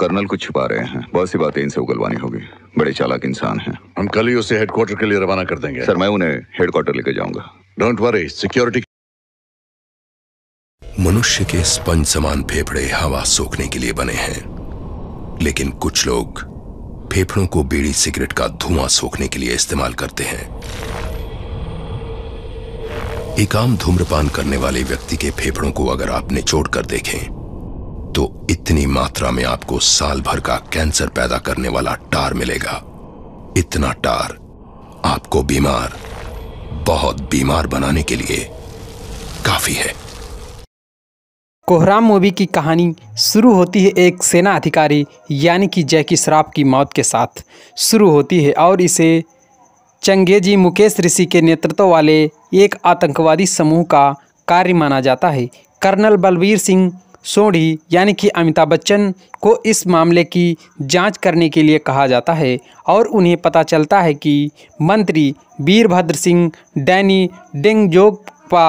colonel को छुपा रहे हैं बहुत सी बातें इनसे उगलवानी होगी बड़े चालाक इंसान हैं हम कल ही उसे हेडक्वार्टर के लिए रवाना कर देंगे सर मैं उन्हें हेडक्वार्टर लेकर जाऊंगा डोंट वरी सिक्योरिटी मनुष्य के स्पंज समान फेफड़े हवा सोखने के लिए बने हैं लेकिन कुछ लोग फेफड़ों को बीड़ी सिगरेट का धुआं सोखने के लिए इस्तेमाल करते हैं एक आम धूम्रपान करने वाले व्यक्ति के फेफड़ों को अगर आप निचोड़ कर देखें तो इतनी मात्रा में आपको साल भर का कैंसर पैदा करने वाला टार मिलेगा इतना टार आपको बीमार बहुत बीमार बनाने के लिए काफी है कोहराम मूवी की कहानी शुरू होती है एक सेना अधिकारी यानी कि जैकी श्राफ की मौत के साथ शुरू होती है और इसे चंगेजी मुकेश ऋषि के नेतृत्व वाले एक आतंकवादी समूह का कार्य माना जाता है कर्नल बलबीर सिंह सोढ़ी यानी कि अमिताभ बच्चन को इस मामले की जांच करने के लिए कहा जाता है और उन्हें पता चलता है कि मंत्री वीरभद्र सिंह डैनी डेंगजोगपा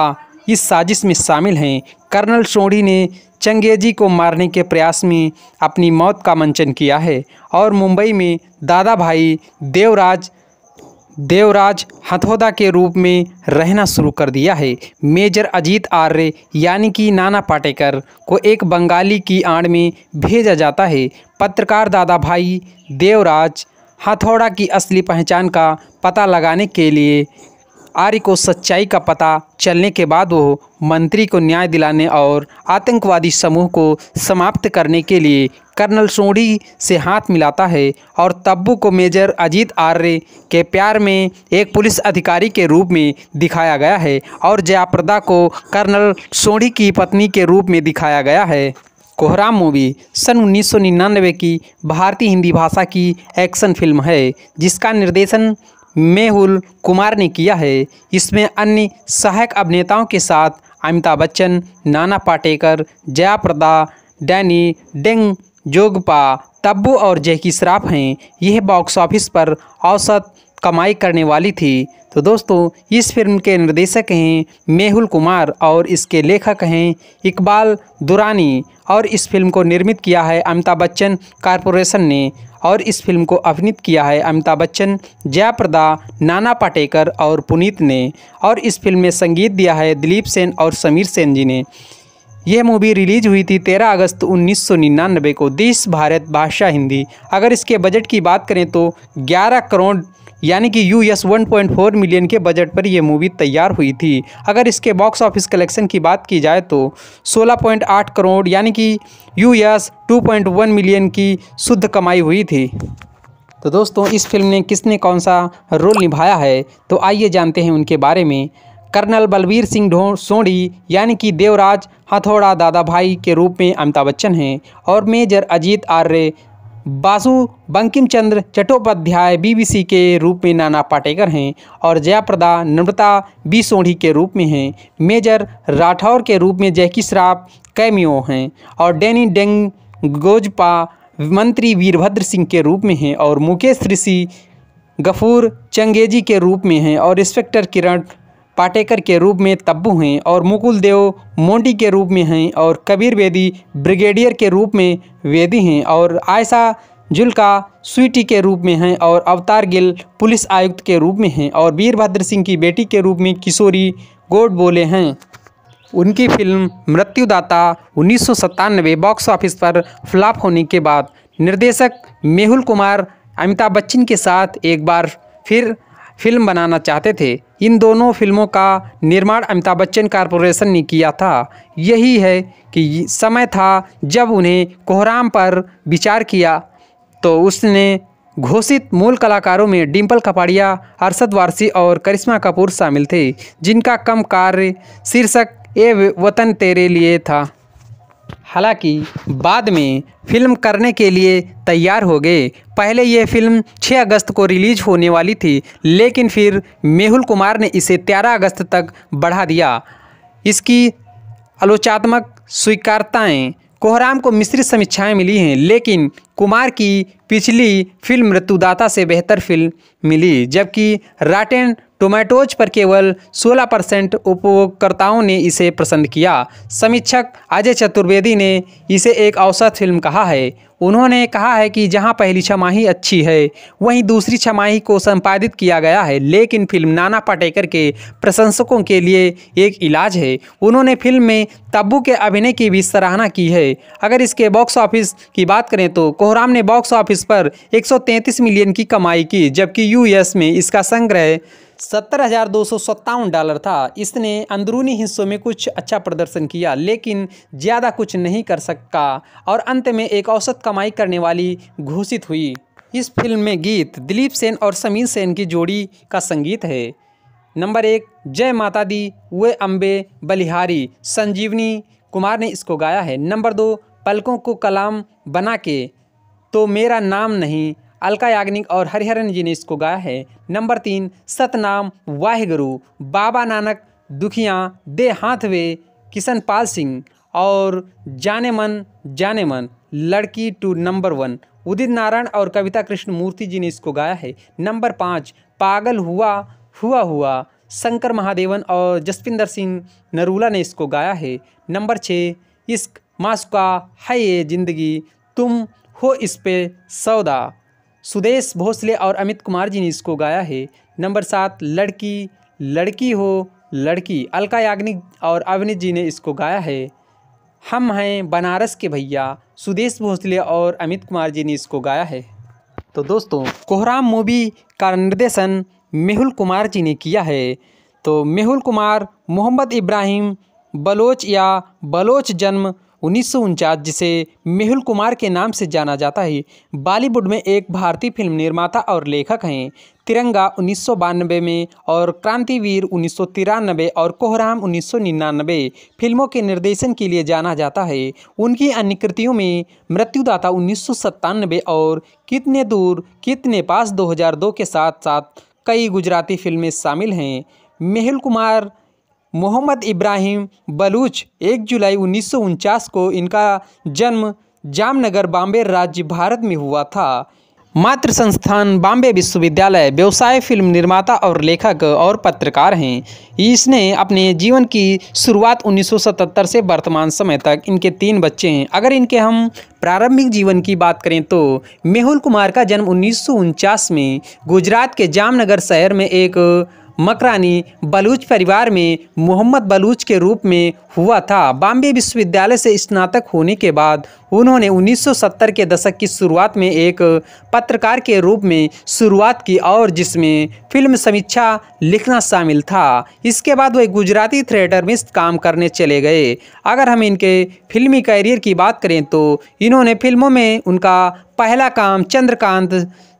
इस साजिश में शामिल हैं कर्नल सोढ़ी ने चंगेजी को मारने के प्रयास में अपनी मौत का मंचन किया है और मुंबई में दादा भाई देवराज देवराज हथौदा के रूप में रहना शुरू कर दिया है मेजर अजीत आर्य यानी कि नाना पाटेकर को एक बंगाली की आड़ में भेजा जाता है पत्रकार दादा भाई देवराज हथौड़ा की असली पहचान का पता लगाने के लिए आर्य को सच्चाई का पता चलने के बाद वो मंत्री को न्याय दिलाने और आतंकवादी समूह को समाप्त करने के लिए कर्नल सोढ़ी से हाथ मिलाता है और तब्बू को मेजर अजीत आर्य के प्यार में एक पुलिस अधिकारी के रूप में दिखाया गया है और जयाप्रदा को कर्नल सोढ़ी की पत्नी के रूप में दिखाया गया है कोहराम मूवी सन उन्नीस की भारतीय हिंदी भाषा की एक्शन फिल्म है जिसका निर्देशन मेहुल कुमार ने किया है इसमें अन्य सहायक अभिनेताओं के साथ अमिताभ बच्चन नाना पाटेकर जया प्रदा डैनी डेंग जोगपा तब्बू और जैकी श्राफ हैं यह बॉक्स ऑफिस पर औसत कमाई करने वाली थी तो दोस्तों इस फिल्म के निर्देशक हैं मेहुल कुमार और इसके लेखक हैं इकबाल दुरानी और इस फिल्म को निर्मित किया है अमिताभ बच्चन कारपोरेशन ने और इस फिल्म को अभिनीत किया है अमिताभ बच्चन जयाप्रदा नाना पाटेकर और पुनीत ने और इस फिल्म में संगीत दिया है दिलीप सेन और समीर सेन जी ने यह मूवी रिलीज हुई थी 13 अगस्त 1999 को देश भारत भाषा हिंदी अगर इसके बजट की बात करें तो 11 करोड़ यानी कि यू एस वन मिलियन के बजट पर यह मूवी तैयार हुई थी अगर इसके बॉक्स ऑफिस कलेक्शन की बात की जाए तो 16.8 करोड़ यानी कि यू एस टू मिलियन की शुद्ध कमाई हुई थी तो दोस्तों इस फिल्म ने किसने कौन सा रोल निभाया है तो आइए जानते हैं उनके बारे में कर्नल बलबीर सिंह ढो सोढ़ी यानी कि देवराज हथौड़ा दादा भाई के रूप में अमिताभ बच्चन हैं और मेजर अजीत आर्य बासु बंकिम चंद्र चट्टोपाध्याय बीबीसी के रूप में नाना पाटेकर हैं और जयाप्रदा नम्रता बी सोढ़ी के रूप में हैं मेजर राठौर के रूप में जैकी श्राफ कैमियो हैं और डेनी डेंग गोजपा मंत्री वीरभद्र सिंह के रूप में हैं और मुकेश ऋषि गफूर चंगेजी के रूप में हैं और इंस्पेक्टर किरण पाटेकर के रूप में तब्बू हैं और मुकुल देव मोंडी के रूप में हैं और कबीर वेदी ब्रिगेडियर के रूप में वेदी हैं और आयशा जुल्का स्वीटी के रूप में हैं और अवतार गिल पुलिस आयुक्त के रूप में हैं और वीरभद्र सिंह की बेटी के रूप में किशोरी गोड बोले हैं उनकी फिल्म मृत्युदाता उन्नीस बॉक्स ऑफिस पर फ्लॉप होने के बाद निर्देशक मेहुल कुमार अमिताभ बच्चन के साथ एक बार फिर फिल्म बनाना चाहते थे इन दोनों फिल्मों का निर्माण अमिताभ बच्चन कॉरपोरेशन ने किया था यही है कि समय था जब उन्हें कोहराम पर विचार किया तो उसने घोषित मूल कलाकारों में डिम्पल कपाड़िया अरसद वारसी और करिश्मा कपूर शामिल थे जिनका कम कार्य शीर्षक ए वतन तेरे लिए था हालांकि बाद में फिल्म करने के लिए तैयार हो गए पहले ये फिल्म 6 अगस्त को रिलीज होने वाली थी लेकिन फिर मेहुल कुमार ने इसे 13 अगस्त तक बढ़ा दिया इसकी आलोचनात्मक स्वीकारताएं कोहराम को मिश्रित समीक्षाएं मिली हैं लेकिन कुमार की पिछली फिल्म मृत्युदाता से बेहतर फिल्म मिली जबकि राटेन टोमेटोज पर केवल 16 परसेंट उपभोगकर्ताओं ने इसे पसंद किया समीक्षक अजय चतुर्वेदी ने इसे एक औसत फिल्म कहा है उन्होंने कहा है कि जहां पहली छमाही अच्छी है वहीं दूसरी छमाही को संपादित किया गया है लेकिन फिल्म नाना पाटेकर के प्रशंसकों के लिए एक इलाज है उन्होंने फिल्म में तब्बू के अभिनय की भी सराहना की है अगर इसके बॉक्स ऑफिस की बात करें तो कोहराम ने बॉक्स ऑफिस पर 133 मिलियन की कमाई की जबकि यूएस में इसका संग्रह सत्तर हज़ार दो सौ सत्तावन डॉलर था इसने अंदरूनी हिस्सों में कुछ अच्छा प्रदर्शन किया लेकिन ज़्यादा कुछ नहीं कर सका और अंत में एक औसत कमाई करने वाली घोषित हुई इस फिल्म में गीत दिलीप सेन और समीर सेन की जोड़ी का संगीत है नंबर एक जय माता दी वे अम्बे बलिहारी संजीवनी कुमार ने इसको गाया है नंबर दो पलकों को कलाम बना के तो मेरा नाम नहीं अलका याग्निक और हरिहरन जी ने इसको गाया है नंबर तीन सतनाम वाहिगुरु बाबा नानक दुखियाँ दे हाथ वे किशन पाल सिंह और जाने मन जाने मन लड़की to number one Udit Narayan और कविता कृष्ण मूर्ति जी ने इसको गाया है नंबर पाँच पागल हुआ हुआ हुआ शंकर महादेवन और जसविंदर सिंह नरूला ने इसको गाया है नंबर छः इश्क मास्का है ये जिंदगी तुम हो इस पे सौदा सुदेश भोसले और अमित कुमार जी ने इसको गाया है नंबर सात लड़की लड़की हो लड़की अलका याग्निक और अवनीत जी ने इसको गाया है हम हैं बनारस के भैया सुदेश भोसले और अमित कुमार जी ने इसको गाया है तो दोस्तों कोहराम मूवी का निर्देशन मेहुल कुमार जी ने किया है तो मेहुल कुमार मोहम्मद इब्राहिम बलोच या बलोच जन्म उन्नीस जिसे मेहुल कुमार के नाम से जाना जाता है बॉलीवुड में एक भारतीय फिल्म निर्माता और लेखक हैं तिरंगा उन्नीस में और क्रांतिवीर उन्नीस और कोहराम उन्नीस फिल्मों के निर्देशन के लिए जाना जाता है उनकी अन्य कृतियों में मृत्युदाता उन्नीस और कितने दूर कितने पास 2002 के साथ साथ कई गुजराती फिल्में शामिल हैं मेहुल कुमार मोहम्मद इब्राहिम बलूच एक जुलाई उन्नीस को इनका जन्म जामनगर बॉम्बे राज्य भारत में हुआ था मातृ संस्थान बॉम्बे विश्वविद्यालय व्यवसाय फिल्म निर्माता और लेखक और पत्रकार हैं इसने अपने जीवन की शुरुआत 1977 से वर्तमान समय तक इनके तीन बच्चे हैं अगर इनके हम प्रारंभिक जीवन की बात करें तो मेहुल कुमार का जन्म उन्नीस में गुजरात के जामनगर शहर में एक मकरानी बलूच परिवार में मोहम्मद बलूच के रूप में हुआ था बॉम्बे विश्वविद्यालय से स्नातक होने के बाद उन्होंने 1970 के दशक की शुरुआत में एक पत्रकार के रूप में शुरुआत की और जिसमें फिल्म समीक्षा लिखना शामिल था इसके बाद वे गुजराती थिएटर में काम करने चले गए अगर हम इनके फिल्मी करियर की बात करें तो इन्होंने फिल्मों में उनका पहला काम चंद्रकांत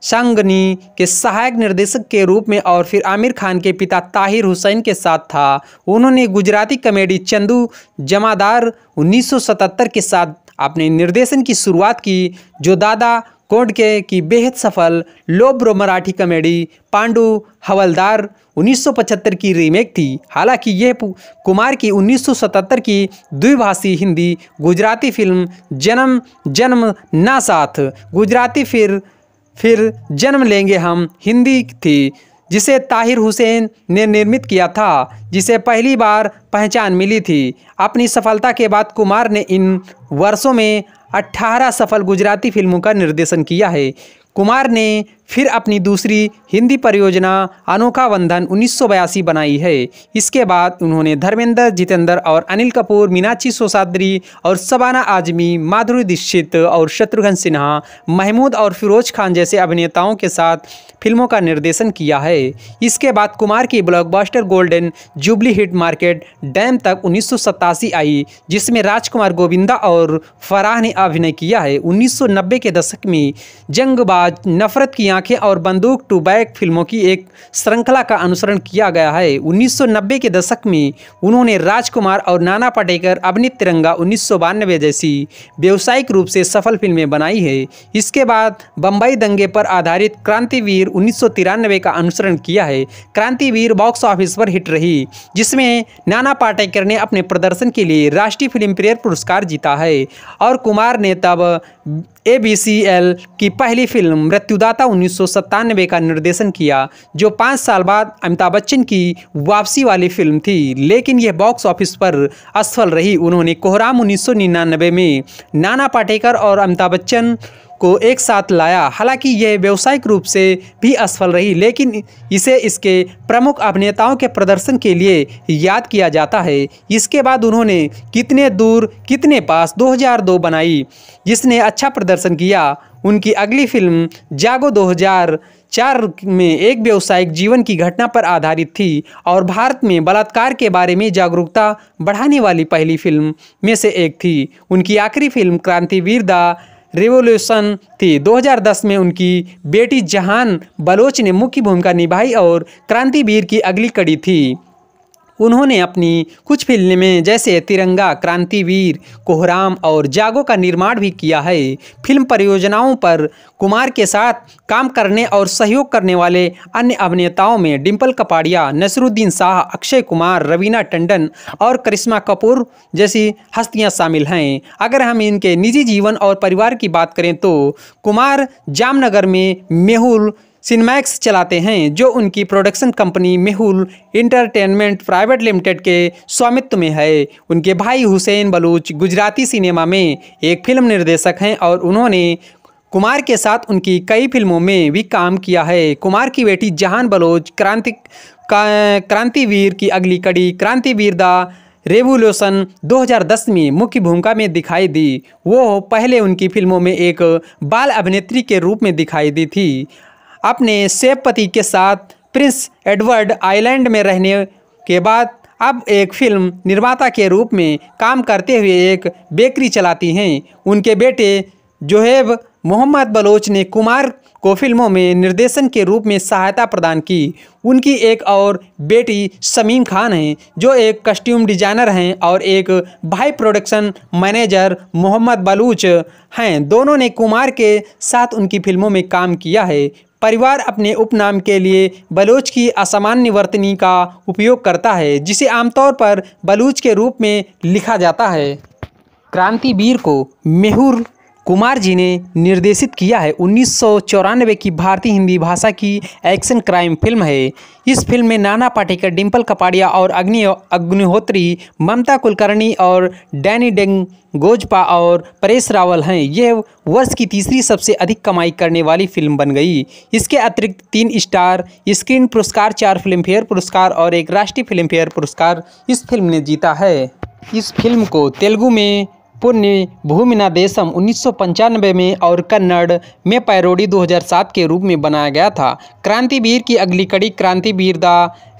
संगनी के सहायक निर्देशक के रूप में और फिर आमिर खान के पिता ताहिर हुसैन के साथ था उन्होंने गुजराती कॉमेडी चंदू जमादार 1977 के साथ अपने निर्देशन की शुरुआत की जो दादा कोडके की बेहद सफल लोब्रो मराठी कॉमेडी पांडु हवलदार 1975 की रीमेक थी हालांकि यह कुमार की 1977 की द्विभाषी हिंदी गुजराती फिल्म जन्म जन्म ना साथ गुजराती फिर फिर जन्म लेंगे हम हिंदी थी जिसे ताहिर हुसैन ने निर्मित किया था जिसे पहली बार पहचान मिली थी अपनी सफलता के बाद कुमार ने इन वर्षों में 18 सफल गुजराती फिल्मों का निर्देशन किया है कुमार ने फिर अपनी दूसरी हिंदी परियोजना अनोखा बंधन उन्नीस बनाई है इसके बाद उन्होंने धर्मेंद्र जितेंद्र और अनिल कपूर मीनाक्षी सोसाद्री और सबाना आजमी माधुरी दीक्षित और शत्रुघ्न सिन्हा महमूद और फिरोज खान जैसे अभिनेताओं के साथ फिल्मों का निर्देशन किया है इसके बाद कुमार की ब्लॉकबस्टर गोल्डन जुबली हिट मार्केट डैम तक उन्नीस आई जिसमें राजकुमार गोविंदा और फराह ने अभिनय किया है उन्नीस के दशक में जंगबाज नफरत की आंखें और बंदूक टू बैक फिल्मों की एक श्रृंखला का अनुसरण किया गया है 1990 के दशक में उन्होंने राजकुमार और नाना पटेकर अभिनीत तिरंगा उन्नीस जैसी व्यावसायिक रूप से सफल फिल्में बनाई है इसके बाद बम्बई दंगे पर आधारित क्रांतिवीर उन्नीस का अनुसरण किया है क्रांतिवीर बॉक्स ऑफिस पर हिट रही जिसमें नाना पाटेकर ने अपने प्रदर्शन के लिए राष्ट्रीय फिल्म प्रेयर पुरस्कार जीता है और कुमार ने तब ए बी सी एल की पहली फिल्म मृत्युदाता उन्नीस का निर्देशन किया जो पाँच साल बाद अमिताभ बच्चन की वापसी वाली फिल्म थी लेकिन यह बॉक्स ऑफिस पर असफल रही उन्होंने कोहराम उन्नीस में नाना पाटेकर और अमिताभ बच्चन को एक साथ लाया हालांकि यह व्यावसायिक रूप से भी असफल रही लेकिन इसे इसके प्रमुख अभिनेताओं के प्रदर्शन के लिए याद किया जाता है इसके बाद उन्होंने कितने दूर कितने पास 2002 बनाई जिसने अच्छा प्रदर्शन किया उनकी अगली फिल्म जागो 2004 में एक व्यावसायिक जीवन की घटना पर आधारित थी और भारत में बलात्कार के बारे में जागरूकता बढ़ाने वाली पहली फिल्म में से एक थी उनकी आखिरी फिल्म क्रांतिवीर द रिवोल्यूशन थी 2010 में उनकी बेटी जहान बलोच ने मुख्य भूमिका निभाई और क्रांतिवीर की अगली कड़ी थी उन्होंने अपनी कुछ फिल्में जैसे तिरंगा क्रांतिवीर कोहराम और जागो का निर्माण भी किया है फिल्म परियोजनाओं पर कुमार के साथ काम करने और सहयोग करने वाले अन्य अभिनेताओं में डिम्पल कपाड़िया नसरुद्दीन शाह अक्षय कुमार रवीना टंडन और करिश्मा कपूर जैसी हस्तियां शामिल हैं अगर हम इनके निजी जीवन और परिवार की बात करें तो कुमार जामनगर में मेहुल सिनेमैक्स चलाते हैं जो उनकी production company Mehul entertainment private limited के स्वामित्व में है उनके भाई हुसैन बलूच गुजराती सिनेमा में एक फिल्म निर्देशक हैं और उन्होंने कुमार के साथ उनकी कई फिल्मों में भी काम किया है कुमार की बेटी जहान बलोच क्रांति क्रांतिवीर की अगली कड़ी क्रांतिवीर द रेवोल्यूशन 2010 में मुख्य भूमिका में दिखाई दी वो पहले उनकी फिल्मों में एक बाल अभिनेत्री के रूप में दिखाई दी थी अपने सेब पति के साथ प्रिंस एडवर्ड आइलैंड में रहने के बाद अब एक फिल्म निर्माता के रूप में काम करते हुए एक बेकरी चलाती हैं उनके बेटे जोहेब मोहम्मद बलोच ने कुमार को फिल्मों में निर्देशन के रूप में सहायता प्रदान की उनकी एक और बेटी शमीम खान हैं जो एक कस्ट्यूम डिजाइनर हैं और एक भाई प्रोडक्शन मैनेजर मोहम्मद बलूच हैं दोनों ने कुमार के साथ उनकी फिल्मों में काम किया है परिवार अपने उपनाम के लिए बलोच की असामान्य वर्तनी का उपयोग करता है जिसे आमतौर पर बलूच के रूप में लिखा जाता है क्रांतिवीर को मेहूर कुमार जी ने निर्देशित किया है उन्नीस की भारतीय हिंदी भाषा की एक्शन क्राइम फिल्म है इस फिल्म में नाना पाटेकर डिम्पल कपाड़िया और अग्नि अग्निहोत्री ममता कुलकर्णी और डैनी डेंग गोजपा और परेश रावल हैं यह वर्ष की तीसरी सबसे अधिक कमाई करने वाली फिल्म बन गई इसके अतिरिक्त तीन स्टार स्क्रीन पुरस्कार चार फिल्मफेयर पुरस्कार और एक राष्ट्रीय फिल्मफेयर पुरस्कार इस फिल्म ने जीता है इस फिल्म को तेलुगु में पुण्य भूमिना देशम उन्नीस में और कन्नड़ में पैरोडी 2007 के रूप में बनाया गया था क्रांतिवीर की अगली कड़ी क्रांतिवीर द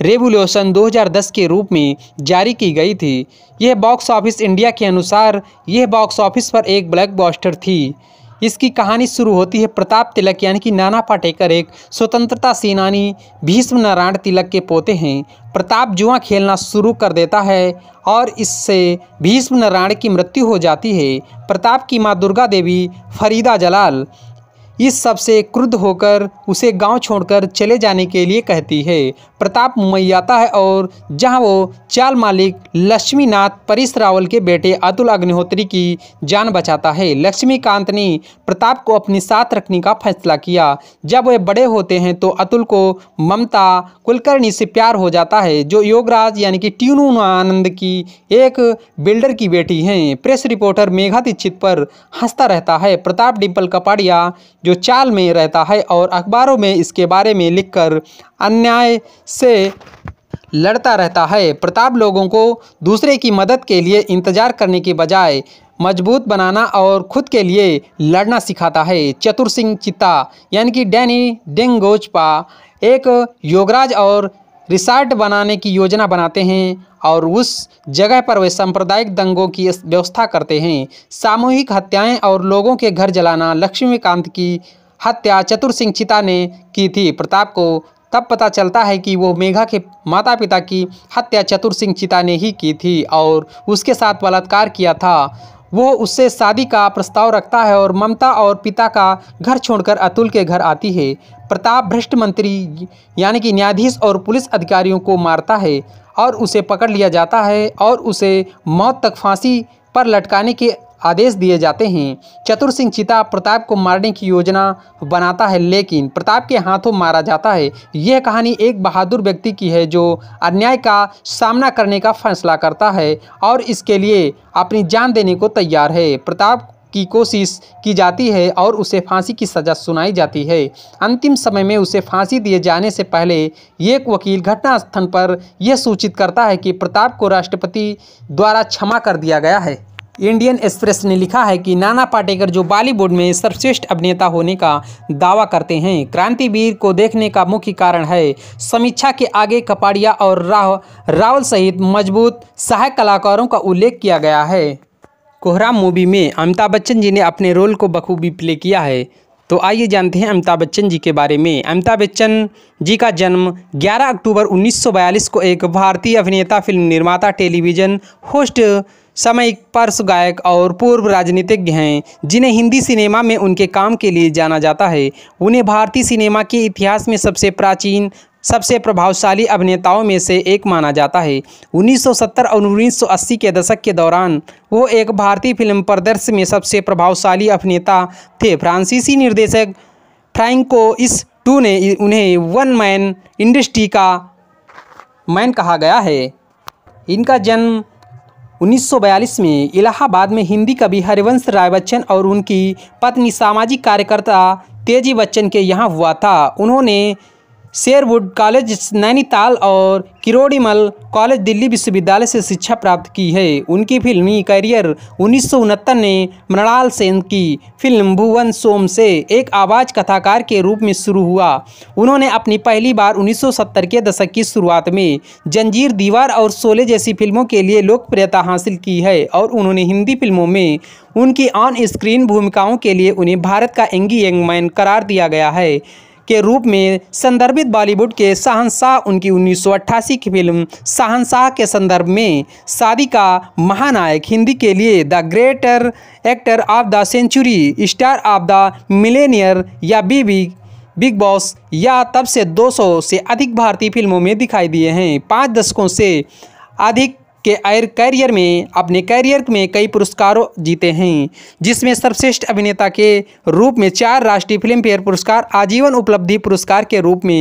रेवोल्यूशन 2010 के रूप में जारी की गई थी यह बॉक्स ऑफिस इंडिया के अनुसार यह बॉक्स ऑफिस पर एक ब्लैक थी इसकी कहानी शुरू होती है प्रताप तिलक यानी कि नाना पाटेकर एक स्वतंत्रता सेनानी भीष्म नारायण तिलक के पोते हैं प्रताप जुआ खेलना शुरू कर देता है और इससे भीष्म नारायण की मृत्यु हो जाती है प्रताप की माँ दुर्गा देवी फरीदा जलाल इस सब से क्रुद्ध होकर उसे गांव छोड़कर चले जाने के लिए कहती है प्रताप मुंबई आता है और जहां वो चाल मालिक लक्ष्मीनाथ परिस रावल के बेटे अतुल अग्निहोत्री की जान बचाता है लक्ष्मीकांत ने प्रताप को अपने साथ रखने का फैसला किया जब वे बड़े होते हैं तो अतुल को ममता कुलकर्णी से प्यार हो जाता है जो योगराज यानी कि ट्यूनू आनंद की एक बिल्डर की बेटी हैं प्रेस रिपोर्टर मेघा दीक्षित पर हंसता रहता है प्रताप डिम्पल कपाड़िया जो चाल में रहता है और अखबारों में इसके बारे में लिखकर अन्याय से लड़ता रहता है प्रताप लोगों को दूसरे की मदद के लिए इंतजार करने के बजाय मजबूत बनाना और खुद के लिए लड़ना सिखाता है चतुर सिंह चित्ता यानी कि डैनी डेंगोजपा एक योगराज और रिसार्ट बनाने की योजना बनाते हैं और उस जगह पर वे सांप्रदायिक दंगों की व्यवस्था करते हैं सामूहिक हत्याएं और लोगों के घर जलाना लक्ष्मीकांत की हत्या चतुर सिंह चिता ने की थी प्रताप को तब पता चलता है कि वो मेघा के माता पिता की हत्या चतुर सिंह चिता ने ही की थी और उसके साथ बलात्कार किया था वो उससे शादी का प्रस्ताव रखता है और ममता और पिता का घर छोड़कर अतुल के घर आती है प्रताप भ्रष्ट मंत्री यानी कि न्यायाधीश और पुलिस अधिकारियों को मारता है और उसे पकड़ लिया जाता है और उसे मौत तक फांसी पर लटकाने के आदेश दिए जाते हैं चतुर सिंह चिता प्रताप को मारने की योजना बनाता है लेकिन प्रताप के हाथों मारा जाता है यह कहानी एक बहादुर व्यक्ति की है जो अन्याय का सामना करने का फैसला करता है और इसके लिए अपनी जान देने को तैयार है प्रताप की कोशिश की जाती है और उसे फांसी की सज़ा सुनाई जाती है अंतिम समय में उसे फांसी दिए जाने से पहले एक वकील घटनास्थल पर यह सूचित करता है कि प्रताप को राष्ट्रपति द्वारा क्षमा कर दिया गया है इंडियन एक्सप्रेस ने लिखा है कि नाना पाटेकर जो बॉलीवुड में सर्वश्रेष्ठ अभिनेता होने का दावा करते हैं क्रांतिवीर को देखने का मुख्य कारण है समीक्षा के आगे कपाड़िया और राह रावल सहित मजबूत सहायक कलाकारों का उल्लेख किया गया है कोहरा मूवी में अमिताभ बच्चन जी ने अपने रोल को बखूबी प्ले किया है तो आइए जानते हैं अमिताभ बच्चन जी के बारे में अमिताभ बच्चन जी का जन्म 11 अक्टूबर 1942 को एक भारतीय अभिनेता फिल्म निर्माता टेलीविज़न होस्ट सामयिक पार्श्व गायक और पूर्व राजनीतिज्ञ हैं जिन्हें हिंदी सिनेमा में उनके काम के लिए जाना जाता है उन्हें भारतीय सिनेमा के इतिहास में सबसे प्राचीन सबसे प्रभावशाली अभिनेताओं में से एक माना जाता है 1970 और 1980 के दशक के दौरान वो एक भारतीय फिल्म प्रदर्श में सबसे प्रभावशाली अभिनेता थे फ्रांसीसी निर्देशक फ्रैंको इस टू ने उन्हें वन मैन इंडस्ट्री का मैन कहा गया है इनका जन्म 1942 में इलाहाबाद में हिंदी कवि हरिवंश राय बच्चन और उनकी पत्नी सामाजिक कार्यकर्ता तेजी बच्चन के यहाँ हुआ था उन्होंने शेरवुड कॉलेज नैनीताल और किरोड़ीमल कॉलेज दिल्ली विश्वविद्यालय से शिक्षा प्राप्त की है उनकी फिल्मी करियर उन्नीस ने मृणाल सेन की फिल्म भुवन सोम से एक आवाज़ कथाकार के रूप में शुरू हुआ उन्होंने अपनी पहली बार 1970 के दशक की शुरुआत में जंजीर दीवार और शोले जैसी फिल्मों के लिए लोकप्रियता हासिल की है और उन्होंने हिंदी फिल्मों में उनकी ऑन स्क्रीन भूमिकाओं के लिए उन्हें भारत का एंगी यंग मैन करार दिया गया है के रूप में संदर्भित बॉलीवुड के शाहनशाह उनकी उन्नीस की फिल्म शाहनशाह के संदर्भ में शादी का महानायक हिंदी के लिए the greater actor of the century star of the Millionaire या बीबी बिग बॉस या तब से 200 से अधिक भारतीय फिल्मों में दिखाई दिए हैं पाँच दशकों से अधिक के कैरियर में अपने कैरियर में कई पुरस्कारों जीते हैं जिसमें सर्वश्रेष्ठ अभिनेता के रूप में चार राष्ट्रीय फिल्म फेयर पुरस्कार आजीवन उपलब्धि पुरस्कार के रूप में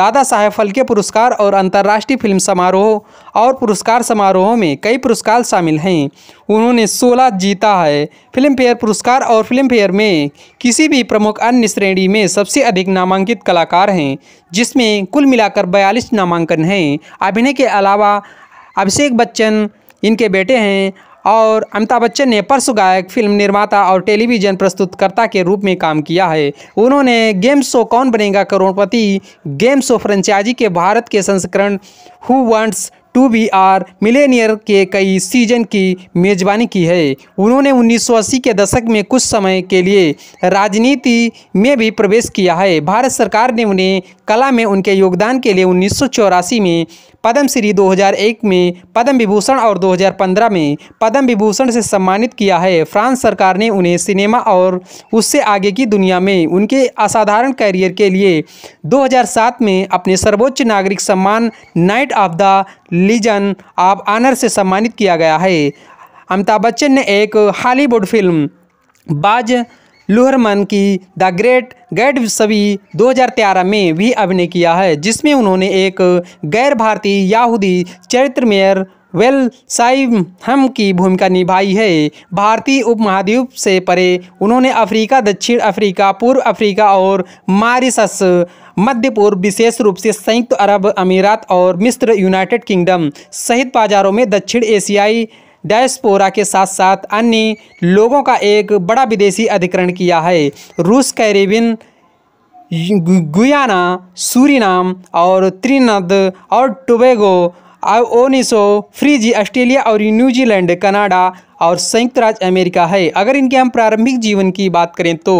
दादा साहेब फलके पुरस्कार और अंतर्राष्ट्रीय फिल्म समारोह और पुरस्कार समारोहों में कई पुरस्कार शामिल हैं उन्होंने सोलह जीता है फिल्म फेयर पुरस्कार और फिल्म फेयर में किसी भी प्रमुख अन्य श्रेणी में सबसे अधिक नामांकित कलाकार हैं जिसमें कुल मिलाकर बयालीस नामांकन हैं अभिनय के अलावा अभिषेक बच्चन इनके बेटे हैं और अमिताभ बच्चन ने परसु गायक फिल्म निर्माता और टेलीविजन प्रस्तुतकर्ता के रूप में काम किया है उन्होंने गेम शो कौन बनेगा करोड़पति गेम शो फ्रेंचाइजी के भारत के संस्करण who wants to be a millionaire के कई सीजन की मेजबानी की है उन्होंने 1980 के दशक में कुछ समय के लिए राजनीति में भी प्रवेश किया है भारत सरकार ने उन्हें कला में उनके योगदान के लिए उन्नीस में पद्मश्री 2001 में पद्म विभूषण और 2015 में पद्म विभूषण से सम्मानित किया है फ्रांस सरकार ने उन्हें सिनेमा और उससे आगे की दुनिया में उनके असाधारण करियर के लिए 2007 में अपने सर्वोच्च नागरिक सम्मान नाइट ऑफ द लीजन आप आनर से सम्मानित किया गया है अमिताभ बच्चन ने एक हॉलीवुड फिल्म बाज लुहरमन की द ग्रेट गैड सभी 2013 में भी अभिनय किया है जिसमें उन्होंने एक गैर भारतीय याहूदी चरित्र मेयर वेल साइब हम की भूमिका निभाई है भारतीय उपमहाद्वीप से परे उन्होंने अफ्रीका दक्षिण अफ्रीका पूर्व अफ्रीका और मारिसस मध्य पूर्व विशेष रूप से संयुक्त अरब अमीरात और मिस्र यूनाइटेड किंगडम सहित बाज़ारों में दक्षिण एशियाई डायस्पोरा के साथ साथ अन्य लोगों का एक बड़ा विदेशी अधिकरण किया है रूस कैरेबिन गुयाना सूरीनाम और त्रिनद और टोबेगो ओनिसो फ्रीजी ऑस्ट्रेलिया और न्यूजीलैंड कनाडा और संयुक्त राज्य अमेरिका है अगर इनके हम प्रारंभिक जीवन की बात करें तो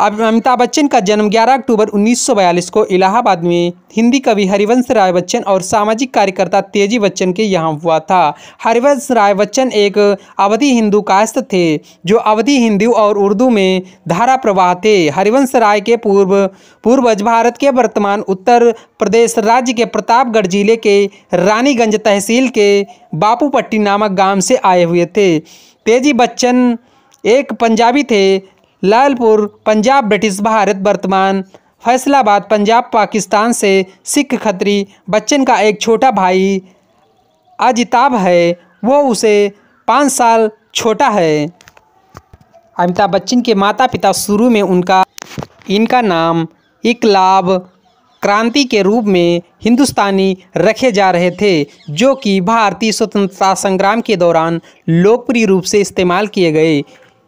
अब अमिताभ बच्चन का जन्म 11 अक्टूबर 1942 को इलाहाबाद में हिंदी कवि हरिवंश राय बच्चन और सामाजिक कार्यकर्ता तेजी बच्चन के यहाँ हुआ था हरिवंश राय बच्चन एक अवधि हिंदू कास्त थे जो अवधि हिंदू और उर्दू में धारा प्रवाह थे हरिवंश राय के पूर्व पूर्वज भारत के वर्तमान उत्तर प्रदेश राज्य के प्रतापगढ़ जिले के रानीगंज तहसील के बापूपट्टी नामक गाँव से आए हुए थे तेजी बच्चन एक पंजाबी थे लालपुर पंजाब ब्रिटिश भारत वर्तमान फैसलाबाद पंजाब पाकिस्तान से सिख खत्री बच्चन का एक छोटा भाई अजिताभ है वो उसे पाँच साल छोटा है अमिताभ बच्चन के माता पिता शुरू में उनका इनका नाम इकलाब क्रांति के रूप में हिंदुस्तानी रखे जा रहे थे जो कि भारतीय स्वतंत्रता संग्राम के दौरान लोकप्रिय रूप से इस्तेमाल किए गए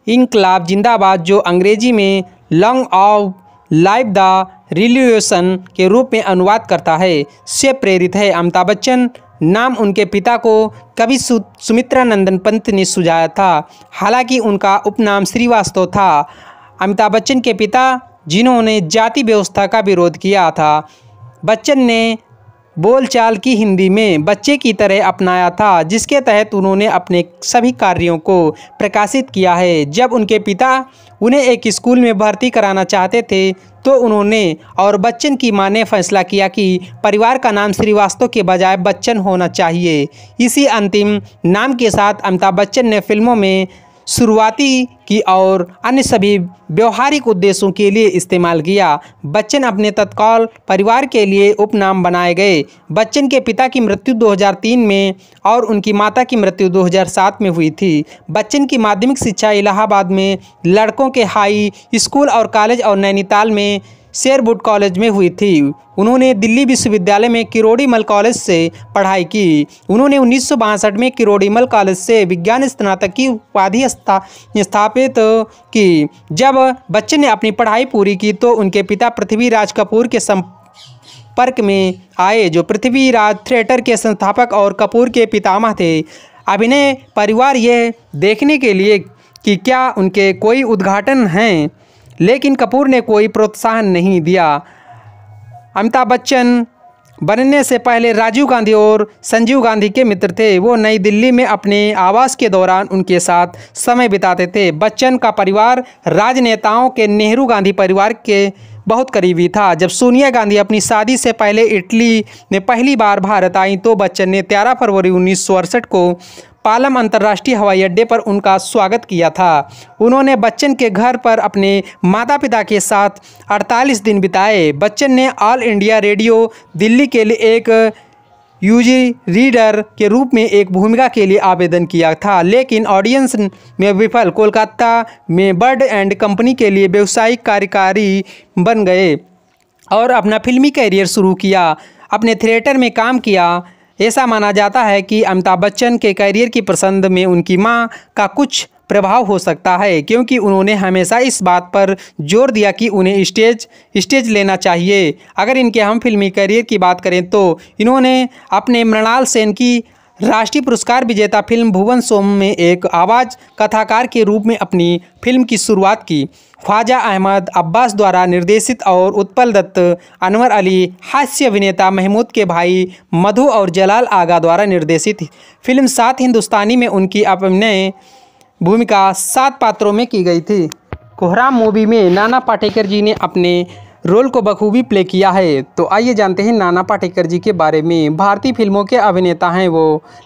इनकलाब जिंदाबाद जो अंग्रेजी में long of live the revolution के रूप में अनुवाद करता है से प्रेरित है अमिताभ बच्चन नाम उनके पिता को कवि सु, सुमित्रा नंदन पंत ने सुझाया था हालांकि उनका उपनाम श्रीवास्तव था अमिताभ बच्चन के पिता जिन्होंने जाति व्यवस्था का विरोध किया था बच्चन ने बोलचाल की हिंदी में बच्चे की तरह अपनाया था जिसके तहत उन्होंने अपने सभी कार्यों को प्रकाशित किया है जब उनके पिता उन्हें एक स्कूल में भर्ती कराना चाहते थे तो उन्होंने और बच्चन की मां ने फैसला किया कि परिवार का नाम श्रीवास्तव के बजाय बच्चन होना चाहिए इसी अंतिम नाम के साथ अमिताभ बच्चन ने फिल्मों में शुरुआती की और अन्य सभी व्यवहारिक उद्देश्यों के लिए इस्तेमाल किया बच्चन अपने तत्काल परिवार के लिए उपनाम बनाए गए बच्चन के पिता की मृत्यु 2003 में और उनकी माता की मृत्यु 2007 में हुई थी बच्चन की माध्यमिक शिक्षा इलाहाबाद में लड़कों के हाई स्कूल और कॉलेज और नैनीताल में शेरबुट कॉलेज में हुई थी उन्होंने दिल्ली विश्वविद्यालय में किरोड़ीमल कॉलेज से पढ़ाई की उन्होंने उन्नीस में किरोड़ीमल कॉलेज से विज्ञान स्नातक की उपाधि स्थापित की जब बच्चे ने अपनी पढ़ाई पूरी की तो उनके पिता पृथ्वीराज कपूर के संपर्क में आए जो पृथ्वीराज थिएटर के संस्थापक और कपूर के पितामह थे अभिनय परिवार यह देखने के लिए कि क्या उनके कोई उद्घाटन हैं लेकिन कपूर ने कोई प्रोत्साहन नहीं दिया अमिताभ बच्चन बनने से पहले राजीव गांधी और संजीव गांधी के मित्र थे वो नई दिल्ली में अपने आवास के दौरान उनके साथ समय बिताते थे बच्चन का परिवार राजनेताओं के नेहरू गांधी परिवार के बहुत करीबी था जब सोनिया गांधी अपनी शादी से पहले इटली में पहली बार भारत आई तो बच्चन ने तेरह फरवरी उन्नीस को पालम अंतर्राष्ट्रीय हवाई अड्डे पर उनका स्वागत किया था उन्होंने बच्चन के घर पर अपने माता पिता के साथ 48 दिन बिताए बच्चन ने ऑल इंडिया रेडियो दिल्ली के लिए एक यूजी रीडर के रूप में एक भूमिका के लिए आवेदन किया था लेकिन ऑडियंस में विफल कोलकाता में बर्ड एंड कंपनी के लिए व्यावसायिक कार्यकारी बन गए और अपना फिल्मी कैरियर शुरू किया अपने थिएटर में काम किया ऐसा माना जाता है कि अमिताभ बच्चन के करियर की पसंद में उनकी माँ का कुछ प्रभाव हो सकता है क्योंकि उन्होंने हमेशा इस बात पर जोर दिया कि उन्हें स्टेज स्टेज लेना चाहिए अगर इनके हम फिल्मी करियर की बात करें तो इन्होंने अपने मृणाल सेन की राष्ट्रीय पुरस्कार विजेता फिल्म भुवन सोम में एक आवाज़ कथाकार के रूप में अपनी फिल्म की शुरुआत की ख्वाजा अहमद अब्बास द्वारा निर्देशित और उत्पल दत्त अनवर अली हास्य अभिनेता महमूद के भाई मधु और जलाल आगा द्वारा निर्देशित फिल्म सात हिंदुस्तानी में उनकी अभिनय भूमिका सात पात्रों में की गई थी कोहराम मूवी में नाना पाटेकर जी ने अपने रोल को बखूबी प्ले किया है तो आइए जानते हैं नाना पाटेकर जी के बारे में भारतीय फिल्मों के अभिनेता हैं वो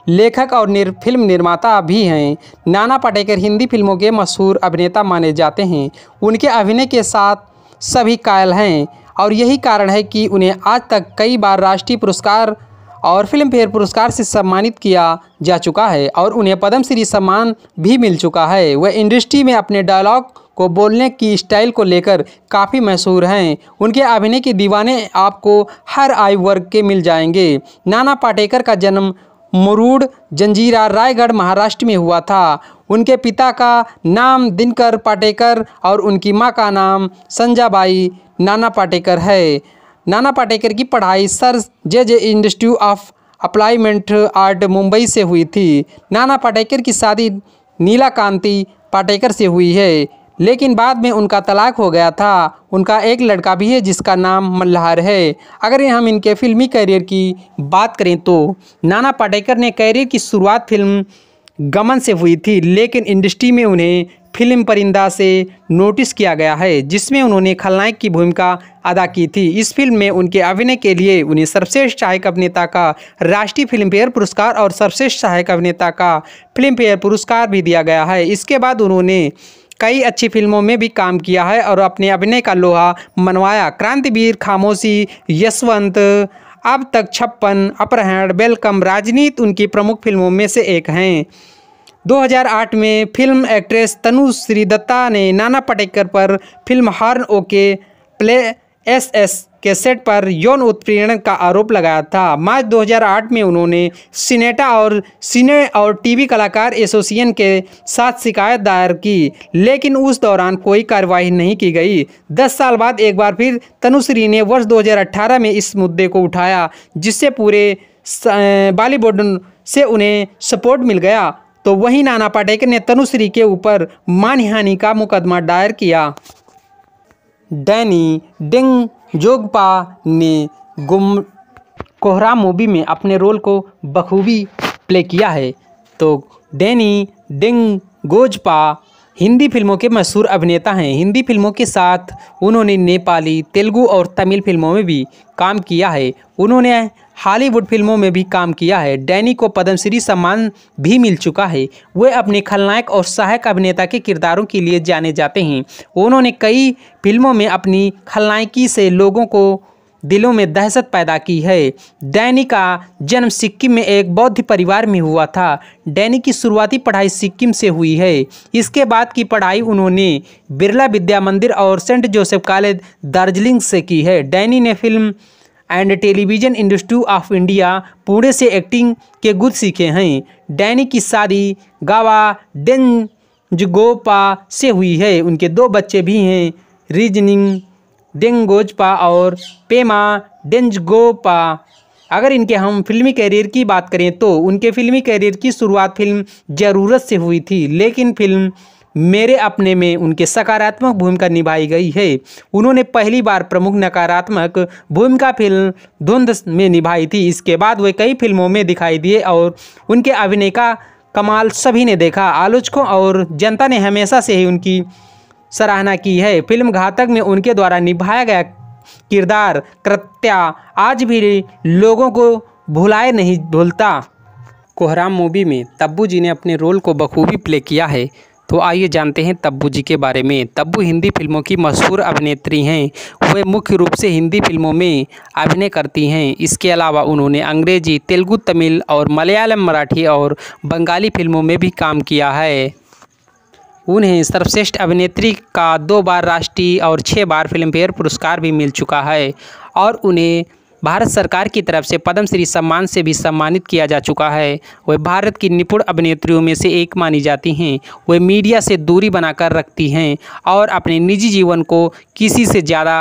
लेखक और निर, फिल्म निर्माता भी हैं नाना पाटेकर हिंदी फिल्मों के मशहूर अभिनेता माने जाते हैं उनके अभिनय के साथ सभी कायल हैं और यही कारण है कि उन्हें आज तक कई बार राष्ट्रीय पुरस्कार और फिल्म फेयर पुरस्कार से सम्मानित किया जा चुका है और उन्हें पद्मश्री सम्मान भी मिल चुका है वह इंडस्ट्री में अपने डायलॉग को बोलने की स्टाइल को लेकर काफ़ी मशहूर हैं उनके अभिनय के दीवाने आपको हर आयु वर्ग के मिल जाएंगे नाना पाटेकर का जन्म मुरूड जंजीरा रायगढ़ महाराष्ट्र में हुआ था उनके पिता का नाम दिनकर पाटेकर और उनकी माँ का नाम संजाबाई नाना पाटेकर है नाना पाटेकर की पढ़ाई sir J J institute of अप्लाईमेंट art Mumbai से हुई थी नाना पाटेकर की शादी नीला कांति पाटेकर से हुई है लेकिन बाद में उनका तलाक हो गया था उनका एक लड़का भी है जिसका नाम मल्हार है अगर हम इनके फिल्मी करियर की बात करें तो नाना पाटेकर ने करियर की शुरुआत फिल्म गमन से हुई थी लेकिन इंडस्ट्री में उन्हें फिल्म परिंदा से नोटिस किया गया है जिसमें उन्होंने खलनायक की भूमिका अदा की थी इस फिल्म में उनके अभिनय के लिए उन्हें सर्वश्रेष्ठ सहायक अभिनेता का राष्ट्रीय फिल्मफेयर पुरस्कार और सर्वश्रेष्ठ सहायक अभिनेता का फिल्मफेयर पुरस्कार भी दिया गया है इसके बाद उन्होंने कई अच्छी फिल्मों में भी काम किया है और अपने अभिनय का लोहा मनवाया क्रांतिवीर खामोशी यशवंत अब तक छप्पन अपहरण वेलकम राजनीत उनकी प्रमुख फिल्मों में से एक हैं 2008 में film actress Tanushree Dutta ने नाना पटेकर पर film horn okay please के सेट पर यौन उत्पीड़न का आरोप लगाया था मार्च 2008 में उन्होंने सिनेटा और सिने और टीवी कलाकार एसोसिएशन के साथ शिकायत दायर की लेकिन उस दौरान कोई कार्रवाई नहीं की गई दस साल बाद एक बार फिर तनुश्री ने वर्ष 2018 में इस मुद्दे को उठाया जिससे पूरे बॉलीवुड से उन्हें सपोर्ट मिल गया तो वहीं नाना पाटेकर ने तनुश्री के ऊपर मानहानि का मुकदमा दायर किया डैनी डिंग जोगपा ने गुम कोहरा मूवी में अपने रोल को बखूबी प्ले किया है तो डैनी डिंग गोजपा हिंदी फिल्मों के मशहूर अभिनेता हैं हिंदी फिल्मों के साथ उन्होंने नेपाली तेलुगु और तमिल फिल्मों में भी काम किया है उन्होंने हॉलीवुड फिल्मों में भी काम किया है डैनी को पद्मश्री सम्मान भी मिल चुका है वे अपने खलनायक और सहायक अभिनेता के किरदारों के लिए जाने जाते हैं उन्होंने कई फिल्मों में अपनी खलनायकी से लोगों को दिलों में दहशत पैदा की है डैनी का जन्म सिक्किम में एक बौद्ध परिवार में हुआ था डैनी की शुरुआती पढ़ाई सिक्किम से हुई है इसके बाद की पढ़ाई उन्होंने बिरला विद्या मंदिर और सेंट जोसेफ कॉलेज दार्जिलिंग से की है डैनी ने film and television industry of India Pune से एक्टिंग के गुद सीखे हैं डैनी की शादी गावा डेंजगोपा से हुई है उनके दो बच्चे भी हैं रीजनिंग डेंगोजपा और पेमा डेंजगोपा अगर इनके हम फिल्मी करियर की बात करें तो उनके फिल्मी करियर की शुरुआत फिल्म ज़रूरत से हुई थी लेकिन फिल्म मेरे अपने में उनके सकारात्मक भूमिका निभाई गई है उन्होंने पहली बार प्रमुख नकारात्मक भूमिका फिल्म धुंध में निभाई थी इसके बाद वे कई फिल्मों में दिखाई दिए और उनके अभिनय का कमाल सभी ने देखा आलोचकों और जनता ने हमेशा से ही उनकी सराहना की है फिल्म घातक में उनके द्वारा निभाया गया किरदार कृत्या आज भी लोगों को भुलाए नहीं भूलता कोहराम मूवी में तब्बू जी ने अपने रोल को बखूबी प्ले किया है तो आइए जानते हैं तब्बू जी के बारे में तब्बू हिंदी फिल्मों की मशहूर अभिनेत्री हैं वे मुख्य रूप से हिंदी फिल्मों में अभिनय करती हैं इसके अलावा उन्होंने अंग्रेजी तेलुगु तमिल और मलयालम मराठी और बंगाली फिल्मों में भी काम किया है उन्हें सर्वश्रेष्ठ अभिनेत्री का दो बार राष्ट्रीय और छः बार फिल्मफेयर पुरस्कार भी मिल चुका है और उन्हें भारत सरकार की तरफ से पद्मश्री सम्मान से भी सम्मानित किया जा चुका है वे भारत की निपुण अभिनेत्रियों में से एक मानी जाती हैं वे मीडिया से दूरी बनाकर रखती हैं और अपने निजी जीवन को किसी से ज़्यादा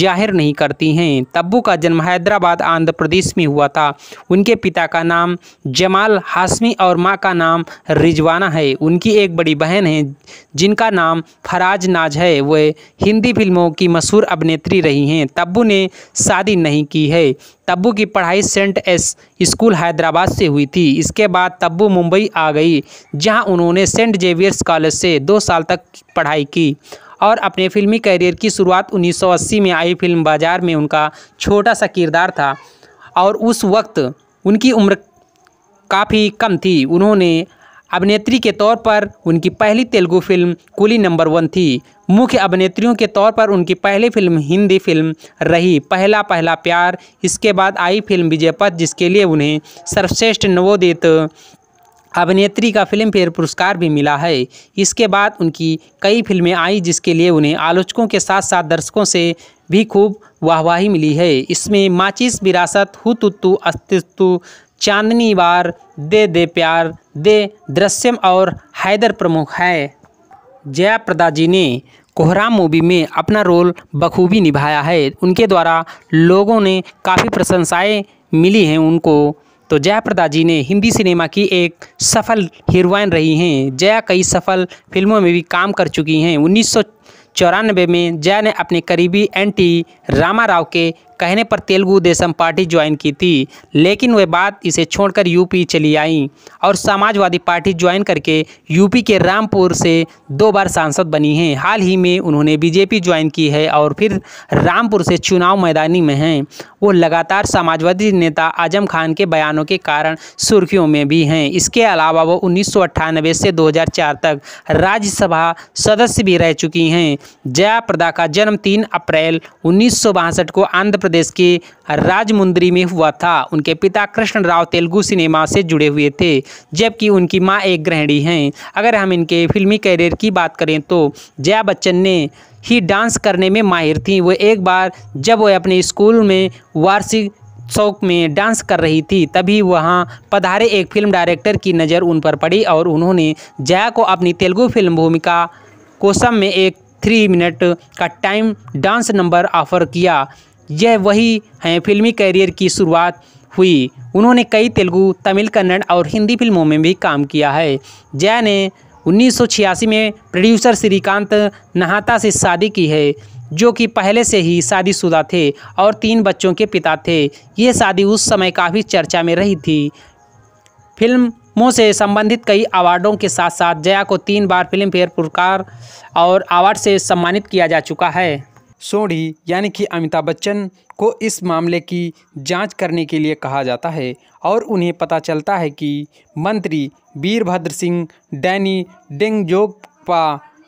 जाहिर नहीं करती हैं तब्बू का जन्म हैदराबाद आंध्र प्रदेश में हुआ था उनके पिता का नाम जमाल हाशमी और माँ का नाम रिजवाना है उनकी एक बड़ी बहन है जिनका नाम फराज नाज है वह हिंदी फिल्मों की मशहूर अभिनेत्री रही हैं तब्बू ने शादी नहीं की है है तब्बू की पढ़ाई सेंट एस स्कूल हैदराबाद से हुई थी इसके बाद तब्बू मुंबई आ गई जहां उन्होंने सेंट जेवियर्स कॉलेज से दो साल तक पढ़ाई की और अपने फिल्मी करियर की शुरुआत 1980 में आई फिल्म बाजार में उनका छोटा सा किरदार था और उस वक्त उनकी उम्र काफ़ी कम थी उन्होंने अभिनेत्री के तौर पर उनकी पहली तेलुगु फिल्म कुली नंबर वन थी मुख्य अभिनेत्रियों के तौर पर उनकी पहली फिल्म हिंदी फिल्म रही पहला पहला प्यार इसके बाद आई फिल्म विजयपथ जिसके लिए उन्हें सर्वश्रेष्ठ नवोदित अभिनेत्री का फिल्म फेयर पुरस्कार भी मिला है इसके बाद उनकी कई फिल्में आई जिसके लिए उन्हें आलोचकों के साथ साथ दर्शकों से भी खूब वाहवाही मिली है इसमें माचिस विरासत हुतुत्तु अस्तित्व चांदनी बार दे दे प्यार दे दृश्यम और हैदर प्रमुख है जया प्रदा जी ने कोहराम मूवी में अपना रोल बखूबी निभाया है उनके द्वारा लोगों ने काफ़ी प्रशंसाएं मिली हैं उनको तो जया प्रदा जी ने हिंदी सिनेमा की एक सफल हीरोइन रही हैं जया कई सफल फिल्मों में भी काम कर चुकी हैं उन्नीस में जया ने अपने करीबी एंटी रामा राव के कहने पर तेलुगु देशम पार्टी ज्वाइन की थी लेकिन वे बात इसे छोड़कर यूपी चली आईं और समाजवादी पार्टी ज्वाइन करके यूपी के रामपुर से दो बार सांसद बनी हैं हाल ही में उन्होंने बीजेपी ज्वाइन की है और फिर रामपुर से चुनाव मैदानी में हैं वो लगातार समाजवादी नेता आजम खान के बयानों के कारण सुर्खियों में भी हैं इसके अलावा वो उन्नीस से दो तक राज्यसभा सदस्य भी रह चुकी हैं जया प्रदा का जन्म तीन अप्रैल उन्नीस को आंध्र प्रदेश के राजमुंद्री में हुआ था उनके पिता कृष्ण राव तेलुगु सिनेमा से जुड़े हुए थे जबकि उनकी माँ एक गृहिणी हैं अगर हम इनके फिल्मी करियर की बात करें तो जया बच्चन ने ही डांस करने में माहिर थी वो एक बार जब वह अपने स्कूल में वार्षिक शौक में डांस कर रही थी तभी वहां पधारे एक फिल्म डायरेक्टर की नज़र उन पर पड़ी और उन्होंने जया को अपनी तेलुगु फिल्म भूमिका कोसम में एक थ्री मिनट का टाइम डांस नंबर ऑफर किया यह वही हैं फिल्मी कैरियर की शुरुआत हुई उन्होंने कई तेलुगु तमिल कन्नड़ और हिंदी फिल्मों में भी काम किया है जया ने उन्नीस में प्रोड्यूसर श्रीकांत नहाता से शादी की है जो कि पहले से ही शादीशुदा थे और तीन बच्चों के पिता थे ये शादी उस समय काफ़ी चर्चा में रही थी फिल्मों से संबंधित कई अवार्डों के साथ साथ जया को तीन बार फिल्म फेयर पुरस्कार और अवार्ड से सम्मानित किया जा चुका है सोढ़ी यानी कि अमिताभ बच्चन को इस मामले की जांच करने के लिए कहा जाता है और उन्हें पता चलता है कि मंत्री वीरभद्र सिंह डैनी डेंगजोगपा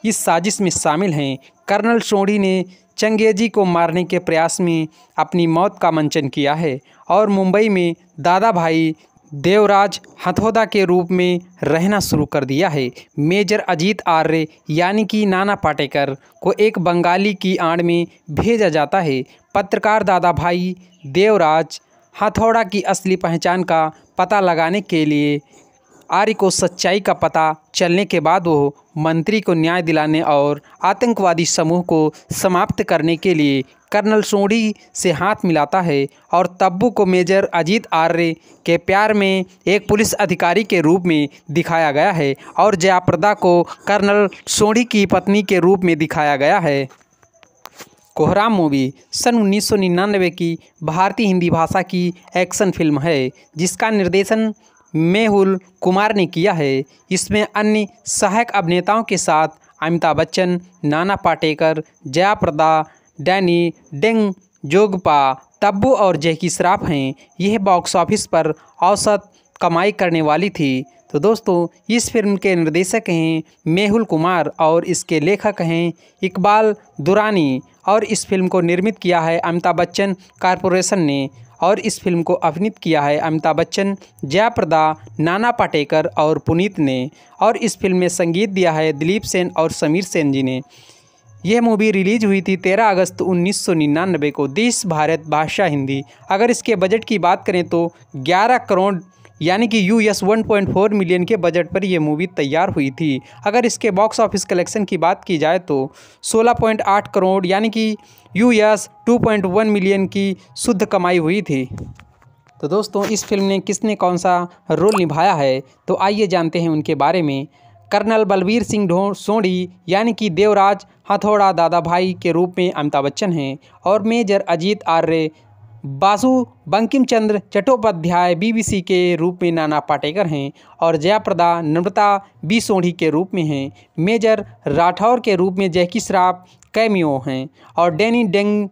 इस साजिश में शामिल हैं कर्नल सोढ़ी ने चंगेजी को मारने के प्रयास में अपनी मौत का मंचन किया है और मुंबई में दादा भाई देवराज हथौदा के रूप में रहना शुरू कर दिया है मेजर अजीत आर्य यानी कि नाना पाटेकर को एक बंगाली की आड़ में भेजा जाता है पत्रकार दादा भाई देवराज हथौड़ा की असली पहचान का पता लगाने के लिए आर्य को सच्चाई का पता चलने के बाद वो मंत्री को न्याय दिलाने और आतंकवादी समूह को समाप्त करने के लिए कर्नल सोढ़ी से हाथ मिलाता है और तब्बू को मेजर अजीत आर्य के प्यार में एक पुलिस अधिकारी के रूप में दिखाया गया है और जयाप्रदा को कर्नल सोढ़ी की पत्नी के रूप में दिखाया गया है कोहराम मूवी सन 1999 की भारतीय हिंदी भाषा की एक्शन फिल्म है जिसका निर्देशन मेहुल कुमार ने किया है इसमें अन्य सहायक अभिनेताओं के साथ अमिताभ बच्चन नाना पाटेकर जया प्रदा डैनी डेंग जोगपा तब्बू और जैकी श्राफ हैं यह बॉक्स ऑफिस पर औसत कमाई करने वाली थी तो दोस्तों इस फिल्म के निर्देशक हैं मेहुल कुमार और इसके लेखक हैं इकबाल दुरानी और इस फिल्म को निर्मित किया है अमिताभ बच्चन कारपोरेशन ने और इस फिल्म को अभिनीत किया है अमिताभ बच्चन जयाप्रदा नाना पाटेकर और पुनीत ने और इस फिल्म में संगीत दिया है दिलीप सेन और समीर सेन जी ने यह मूवी रिलीज हुई थी 13 अगस्त 1999 को देश भारत भाषा हिंदी अगर इसके बजट की बात करें तो 11 करोड़ यानी कि यू एस वन मिलियन के बजट पर यह मूवी तैयार हुई थी अगर इसके बॉक्स ऑफिस कलेक्शन की बात की जाए तो 16.8 करोड़ यानी कि यू एस टू मिलियन की शुद्ध कमाई हुई थी तो दोस्तों इस फिल्म ने किसने कौन सा रोल निभाया है तो आइए जानते हैं उनके बारे में कर्नल बलबीर सिंह ढो सोढ़ी यानी कि देवराज हथौड़ा दादा भाई के रूप में अमिताभ बच्चन हैं और मेजर अजीत आर्य बासु बंकिम चंद्र चट्टोपाध्याय बीबीसी के रूप में नाना पाटेकर हैं और जयाप्रदा नम्रता बी सोढ़ी के रूप में हैं मेजर राठौर के रूप में जैकी श्राफ कैमियो हैं और डैनी डेंग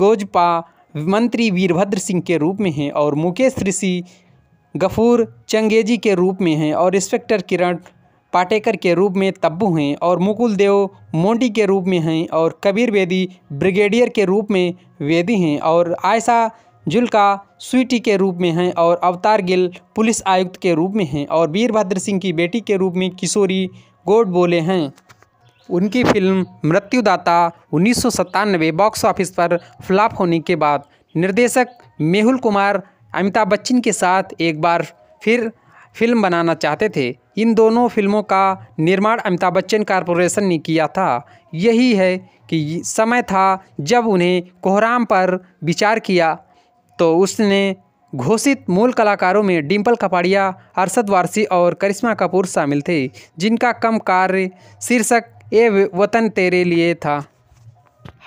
गोजपा मंत्री वीरभद्र सिंह के रूप में हैं और मुकेश ऋषि गफूर चंगेजी के रूप में हैं और इंस्पेक्टर किरण पाटेकर के रूप में तब्बू हैं और मुकुल देव मोंडी के रूप में हैं और कबीर वेदी ब्रिगेडियर के रूप में वेदी हैं और आयशा जुल्का स्वीटी के रूप में हैं और अवतार गिल पुलिस आयुक्त के रूप में हैं और वीरभद्र सिंह की बेटी के रूप में किशोरी गोड बोले हैं उनकी फिल्म मृत्युदाता उन्नीस बॉक्स ऑफिस पर फ्लॉप होने के बाद निर्देशक मेहुल कुमार अमिताभ बच्चन के साथ एक बार फिर फिल्म बनाना चाहते थे इन दोनों फिल्मों का निर्माण अमिताभ बच्चन कारपोरेशन ने किया था यही है कि समय था जब उन्हें कोहराम पर विचार किया तो उसने घोषित मूल कलाकारों में डिम्पल कपाड़िया अरशद वारसी और करिश्मा कपूर शामिल थे जिनका कम कार्य शीर्षक ए वतन तेरे लिए था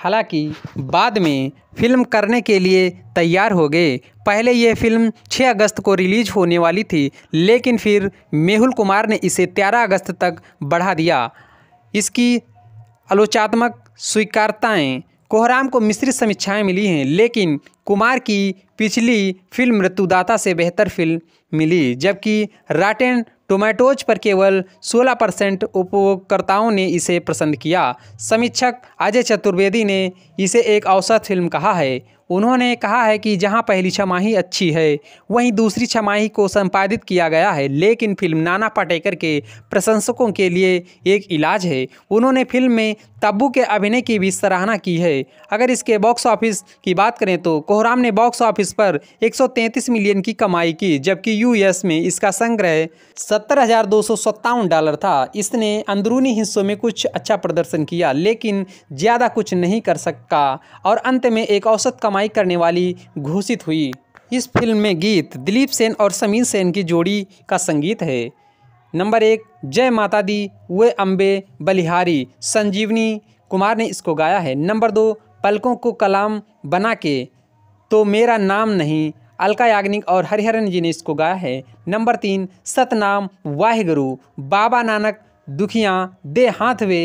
हालांकि बाद में फिल्म करने के लिए तैयार हो गए पहले यह फिल्म 6 अगस्त को रिलीज होने वाली थी लेकिन फिर मेहुल कुमार ने इसे 13 अगस्त तक बढ़ा दिया इसकी आलोचनात्मक स्वीकारताएं कोहराम को मिश्रित समीक्षाएं मिली हैं लेकिन कुमार की पिछली फिल्म मृत्युदाता से बेहतर फिल्म मिली जबकि राटेन टोमेटोज पर केवल 16 परसेंट उपभोगकर्ताओं ने इसे पसंद किया समीक्षक अजय चतुर्वेदी ने इसे एक औसत फिल्म कहा है उन्होंने कहा है कि जहां पहली छमाही अच्छी है वहीं दूसरी छमाही को संपादित किया गया है लेकिन फिल्म नाना पाटेकर के प्रशंसकों के लिए एक इलाज है उन्होंने फिल्म में तब्बू के अभिनय की भी सराहना की है अगर इसके बॉक्स ऑफिस की बात करें तो कोहराम ने बॉक्स ऑफिस पर 133 मिलियन की कमाई की जबकि यूएस में इसका संग्रह सत्तर हज़ार दो सौ सत्तावन डॉलर था इसने अंदरूनी हिस्सों में कुछ अच्छा प्रदर्शन किया लेकिन ज़्यादा कुछ नहीं कर सका और अंत में एक औसत कमाई करने वाली घोषित हुई इस फिल्म में गीत दिलीप सेन और समीर सेन की जोड़ी का संगीत है नंबर एक जय माता दी वे अम्बे बलिहारी संजीवनी कुमार ने इसको गाया है नंबर दो पलकों को कलाम बना के तो मेरा नाम नहीं अलका याग्निक और हरिहरन जी ने इसको गाया है नंबर तीन सतनाम वाहिगुरु बाबा नानक दुखियाँ दे हाथ वे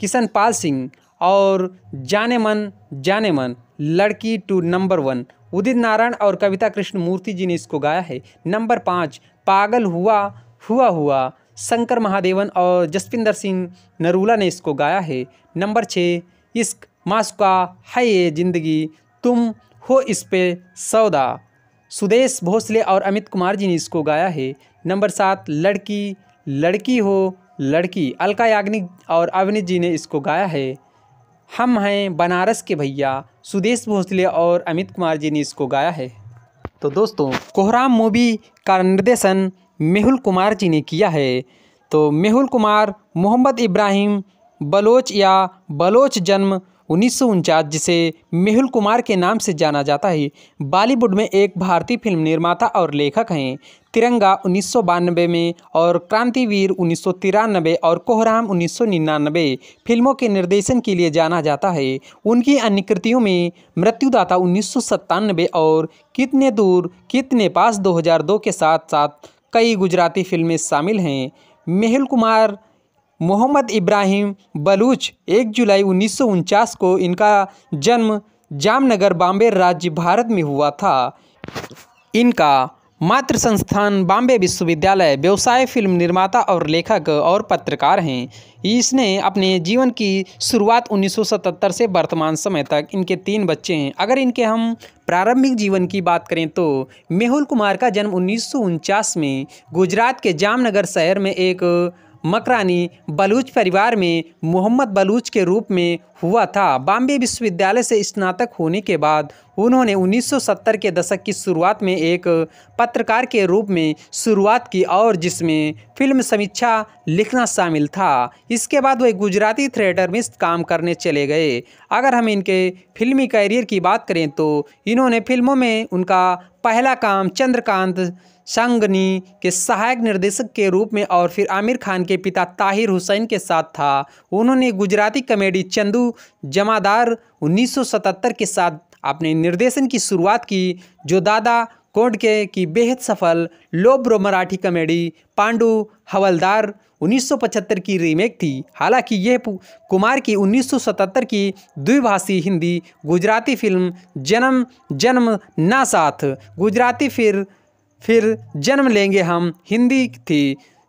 किशन पाल सिंह और जाने मन जाने मन लड़की to number one Udit Narayan और कविता कृष्ण मूर्ति जी ने इसको गाया है नंबर पाँच पागल हुआ हुआ हुआ शंकर महादेवन और जसविंदर सिंह नरूला ने इसको गाया है नंबर छः इश्क मास्का है ये जिंदगी तुम हो इस पे सौदा सुदेश भोसले और अमित कुमार जी ने इसको गाया है नंबर सात लड़की लड़की हो लड़की अलका याग्निक और अवनीत जी ने इसको गाया है हम हैं बनारस के भैया सुदेश भोसले और अमित कुमार जी ने इसको गाया है तो दोस्तों कोहराम मूवी का निर्देशन मेहुल कुमार जी ने किया है तो मेहुल कुमार मोहम्मद इब्राहिम बलोच या बलोच जन्म उन्नीस जिसे मेहुल कुमार के नाम से जाना जाता है बॉलीवुड में एक भारतीय फिल्म निर्माता और लेखक हैं तिरंगा उन्नीस में और क्रांतिवीर उन्नीस और कोहराम उन्नीस फिल्मों के निर्देशन के लिए जाना जाता है उनकी अन्य कृतियों में मृत्युदाता उन्नीस और कितने दूर कितने पास 2002 के साथ साथ कई गुजराती फिल्में शामिल हैं मेहुल कुमार मोहम्मद इब्राहिम बलूच एक जुलाई उन्नीस को इनका जन्म जामनगर बॉम्बे राज्य भारत में हुआ था इनका मातृ संस्थान बॉम्बे विश्वविद्यालय व्यवसाय फिल्म निर्माता और लेखक और पत्रकार हैं इसने अपने जीवन की शुरुआत 1977 से वर्तमान समय तक इनके तीन बच्चे हैं अगर इनके हम प्रारंभिक जीवन की बात करें तो मेहुल कुमार का जन्म उन्नीस में गुजरात के जामनगर शहर में एक मकरानी बलूच परिवार में मोहम्मद बलूच के रूप में हुआ था बॉम्बे विश्वविद्यालय से स्नातक होने के बाद उन्होंने 1970 के दशक की शुरुआत में एक पत्रकार के रूप में शुरुआत की और जिसमें फिल्म समीक्षा लिखना शामिल था इसके बाद वे गुजराती थिएटर में काम करने चले गए अगर हम इनके फिल्मी करियर की बात करें तो इन्होंने फिल्मों में उनका पहला काम चंद्रकांत संगनी के सहायक निर्देशक के रूप में और फिर आमिर खान के पिता ताहिर हुसैन के साथ था उन्होंने गुजराती कॉमेडी चंदू जमादार 1977 के साथ अपने निर्देशन की शुरुआत की जो दादा कोडके की बेहद सफल लोब्रो मराठी कॉमेडी पांडु हवलदार 1975 की रीमेक थी हालांकि यह कुमार की 1977 की द्विभाषी हिंदी गुजराती फिल्म जन्म जन्म ना साथ गुजराती फिर फिर जन्म लेंगे हम हिंदी थी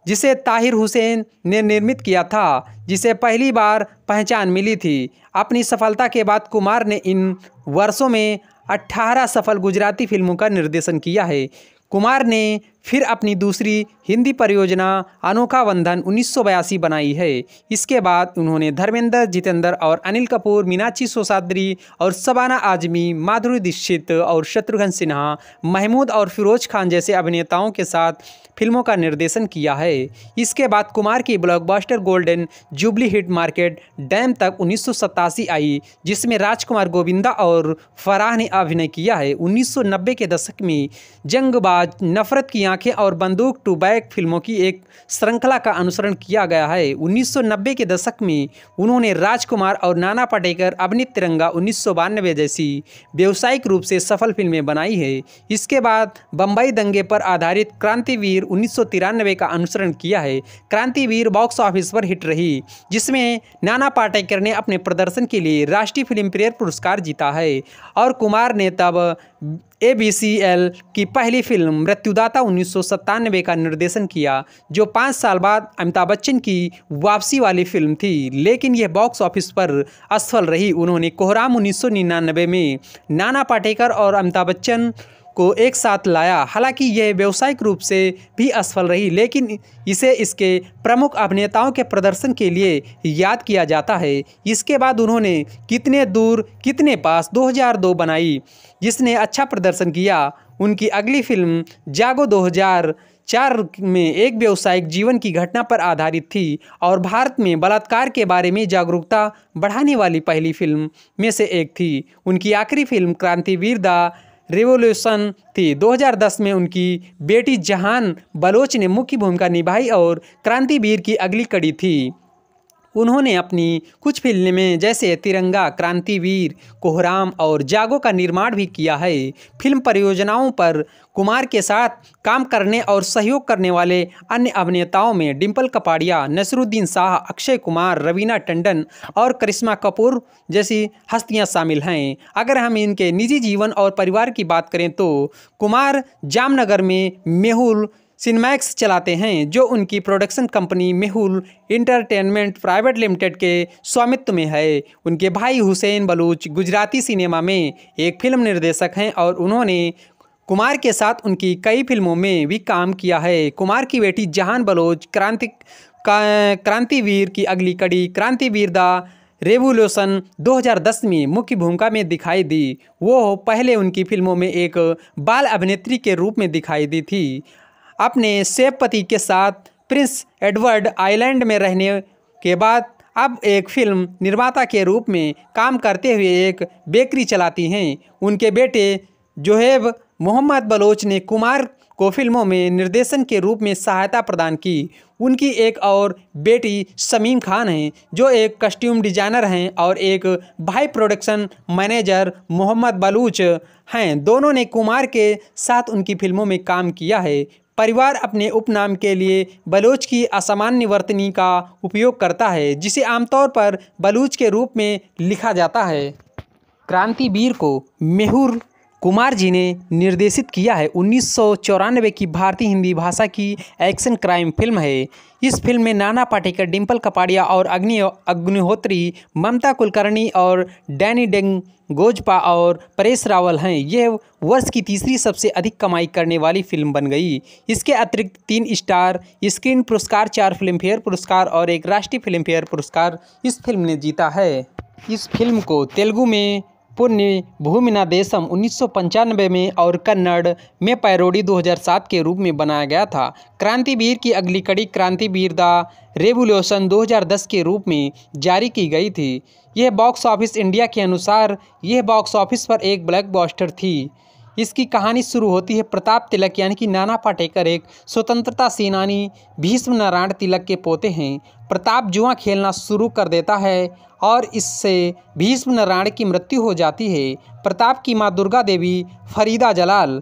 जिसे ताहिर हुसैन ने निर्मित किया था जिसे पहली बार पहचान मिली थी अपनी सफलता के बाद कुमार ने इन वर्षों में 18 सफल गुजराती फिल्मों का निर्देशन किया है कुमार ने फिर अपनी दूसरी हिंदी परियोजना अनोखा बंधन उन्नीस बनाई है इसके बाद उन्होंने धर्मेंद्र जितेंद्र और अनिल कपूर मीनाक्षी सोसाद्री और सबाना आजमी माधुरी दीक्षित और शत्रुघ्न सिन्हा महमूद और फिरोज खान जैसे अभिनेताओं के साथ फिल्मों का निर्देशन किया है इसके बाद कुमार की ब्लॉकबस्टर गोल्डन जुबली हिट मार्केट डैम तक उन्नीस आई जिसमें राजकुमार गोविंदा और फराह ने अभिनय किया है 1990 के दशक में जंगबाज नफरत की आंखें और बंदूक टू बैक फिल्मों की एक श्रृंखला का अनुसरण किया गया है उन्नीस के दशक में उन्होंने राजकुमार और नाना पटेकर अभिनीत तिरंगा उन्नीस जैसी व्यावसायिक रूप से सफल फिल्में बनाई है इसके बाद बम्बई दंगे पर आधारित क्रांतिवीर तस्वीर उन्नीस का अनुसरण किया है क्रांतिवीर बॉक्स ऑफिस पर हिट रही जिसमें नाना पाटेकर ने अपने प्रदर्शन के लिए राष्ट्रीय फिल्म प्रेयर पुरस्कार जीता है और कुमार ने तब ए की पहली फिल्म मृत्युदाता उन्नीस का निर्देशन किया जो पाँच साल बाद अमिताभ बच्चन की वापसी वाली फिल्म थी लेकिन यह बॉक्स ऑफिस पर असफल रही उन्होंने कोहराम उन्नीस में नाना पाटेकर और अमिताभ बच्चन को एक साथ लाया हालांकि यह व्यावसायिक रूप से भी असफल रही लेकिन इसे इसके प्रमुख अभिनेताओं के प्रदर्शन के लिए याद किया जाता है इसके बाद उन्होंने कितने दूर कितने पास 2002 बनाई जिसने अच्छा प्रदर्शन किया उनकी अगली फिल्म जागो 2000 चार में एक व्यावसायिक जीवन की घटना पर आधारित थी और भारत में बलात्कार के बारे में जागरूकता बढ़ाने वाली पहली फिल्म में से एक थी उनकी आखिरी फिल्म क्रांतिवीर द रिवोल्यूशन थी 2010 में उनकी बेटी जहान बलोच ने मुख्य भूमिका निभाई और क्रांतिवीर की अगली कड़ी थी उन्होंने अपनी कुछ फिल्में जैसे तिरंगा क्रांतिवीर कोहराम और जागो का निर्माण भी किया है फिल्म परियोजनाओं पर कुमार के साथ काम करने और सहयोग करने वाले अन्य अभिनेताओं में डिम्पल कपाड़िया नसरुद्दीन शाह अक्षय कुमार रवीना टंडन और करिश्मा कपूर जैसी हस्तियां शामिल हैं अगर हम इनके निजी जीवन और परिवार की बात करें तो कुमार जामनगर में मेहुल सिनेमैक्स चलाते हैं जो उनकी production company Mehul entertainment private limited के स्वामित्व में है उनके भाई हुसैन बलूच गुजराती सिनेमा में एक फिल्म निर्देशक हैं और उन्होंने कुमार के साथ उनकी कई फिल्मों में भी काम किया है कुमार की बेटी जहान बलोच क्रांति क्रांतिवीर की अगली कड़ी क्रांतिवीर द रेवोल्यूशन 2010 में मुख्य भूमिका में दिखाई दी वो पहले उनकी फिल्मों में एक बाल अभिनेत्री के रूप में दिखाई दी थी अपने सेब पति के साथ प्रिंस एडवर्ड आइलैंड में रहने के बाद अब एक फिल्म निर्माता के रूप में काम करते हुए एक बेकरी चलाती हैं उनके बेटे जोहेब मोहम्मद बलोच ने कुमार को फिल्मों में निर्देशन के रूप में सहायता प्रदान की उनकी एक और बेटी शमीम खान हैं जो एक कस्ट्यूम डिजाइनर हैं और एक भाई प्रोडक्शन मैनेजर मोहम्मद बलूच हैं दोनों ने कुमार के साथ उनकी फिल्मों में काम किया है परिवार अपने उपनाम के लिए बलोच की असामान्य वर्तनी का उपयोग करता है जिसे आमतौर पर बलूच के रूप में लिखा जाता है क्रांतिवीर को मेहूर कुमार जी ने निर्देशित किया है उन्नीस की भारतीय हिंदी भाषा की एक्शन क्राइम फिल्म है इस फिल्म में नाना पाटेकर डिम्पल कपाड़िया और अग्नि अग्निहोत्री ममता कुलकर्णी और डैनी डेंग गोजपा और परेश रावल हैं यह वर्ष की तीसरी सबसे अधिक कमाई करने वाली फिल्म बन गई इसके अतिरिक्त तीन स्टार स्क्रीन पुरस्कार चार फिल्मफेयर पुरस्कार और एक राष्ट्रीय फिल्मफेयर पुरस्कार इस फिल्म ने जीता है इस फिल्म को तेलुगु में पुण्य भूमिना देशम उन्नीस में और कन्नड़ में पैरोडी 2007 के रूप में बनाया गया था क्रांतिवीर की अगली कड़ी क्रांतिवीर द रेवोल्यूशन 2010 के रूप में जारी की गई थी यह बॉक्स ऑफिस इंडिया के अनुसार यह बॉक्स ऑफिस पर एक ब्लैक थी इसकी कहानी शुरू होती है प्रताप तिलक यानी कि नाना पाटेकर एक स्वतंत्रता सेनानी भीष्म नारायण तिलक के पोते हैं प्रताप जुआ खेलना शुरू कर देता है और इससे भीष्म नारायण की मृत्यु हो जाती है प्रताप की माँ दुर्गा देवी फरीदा जलाल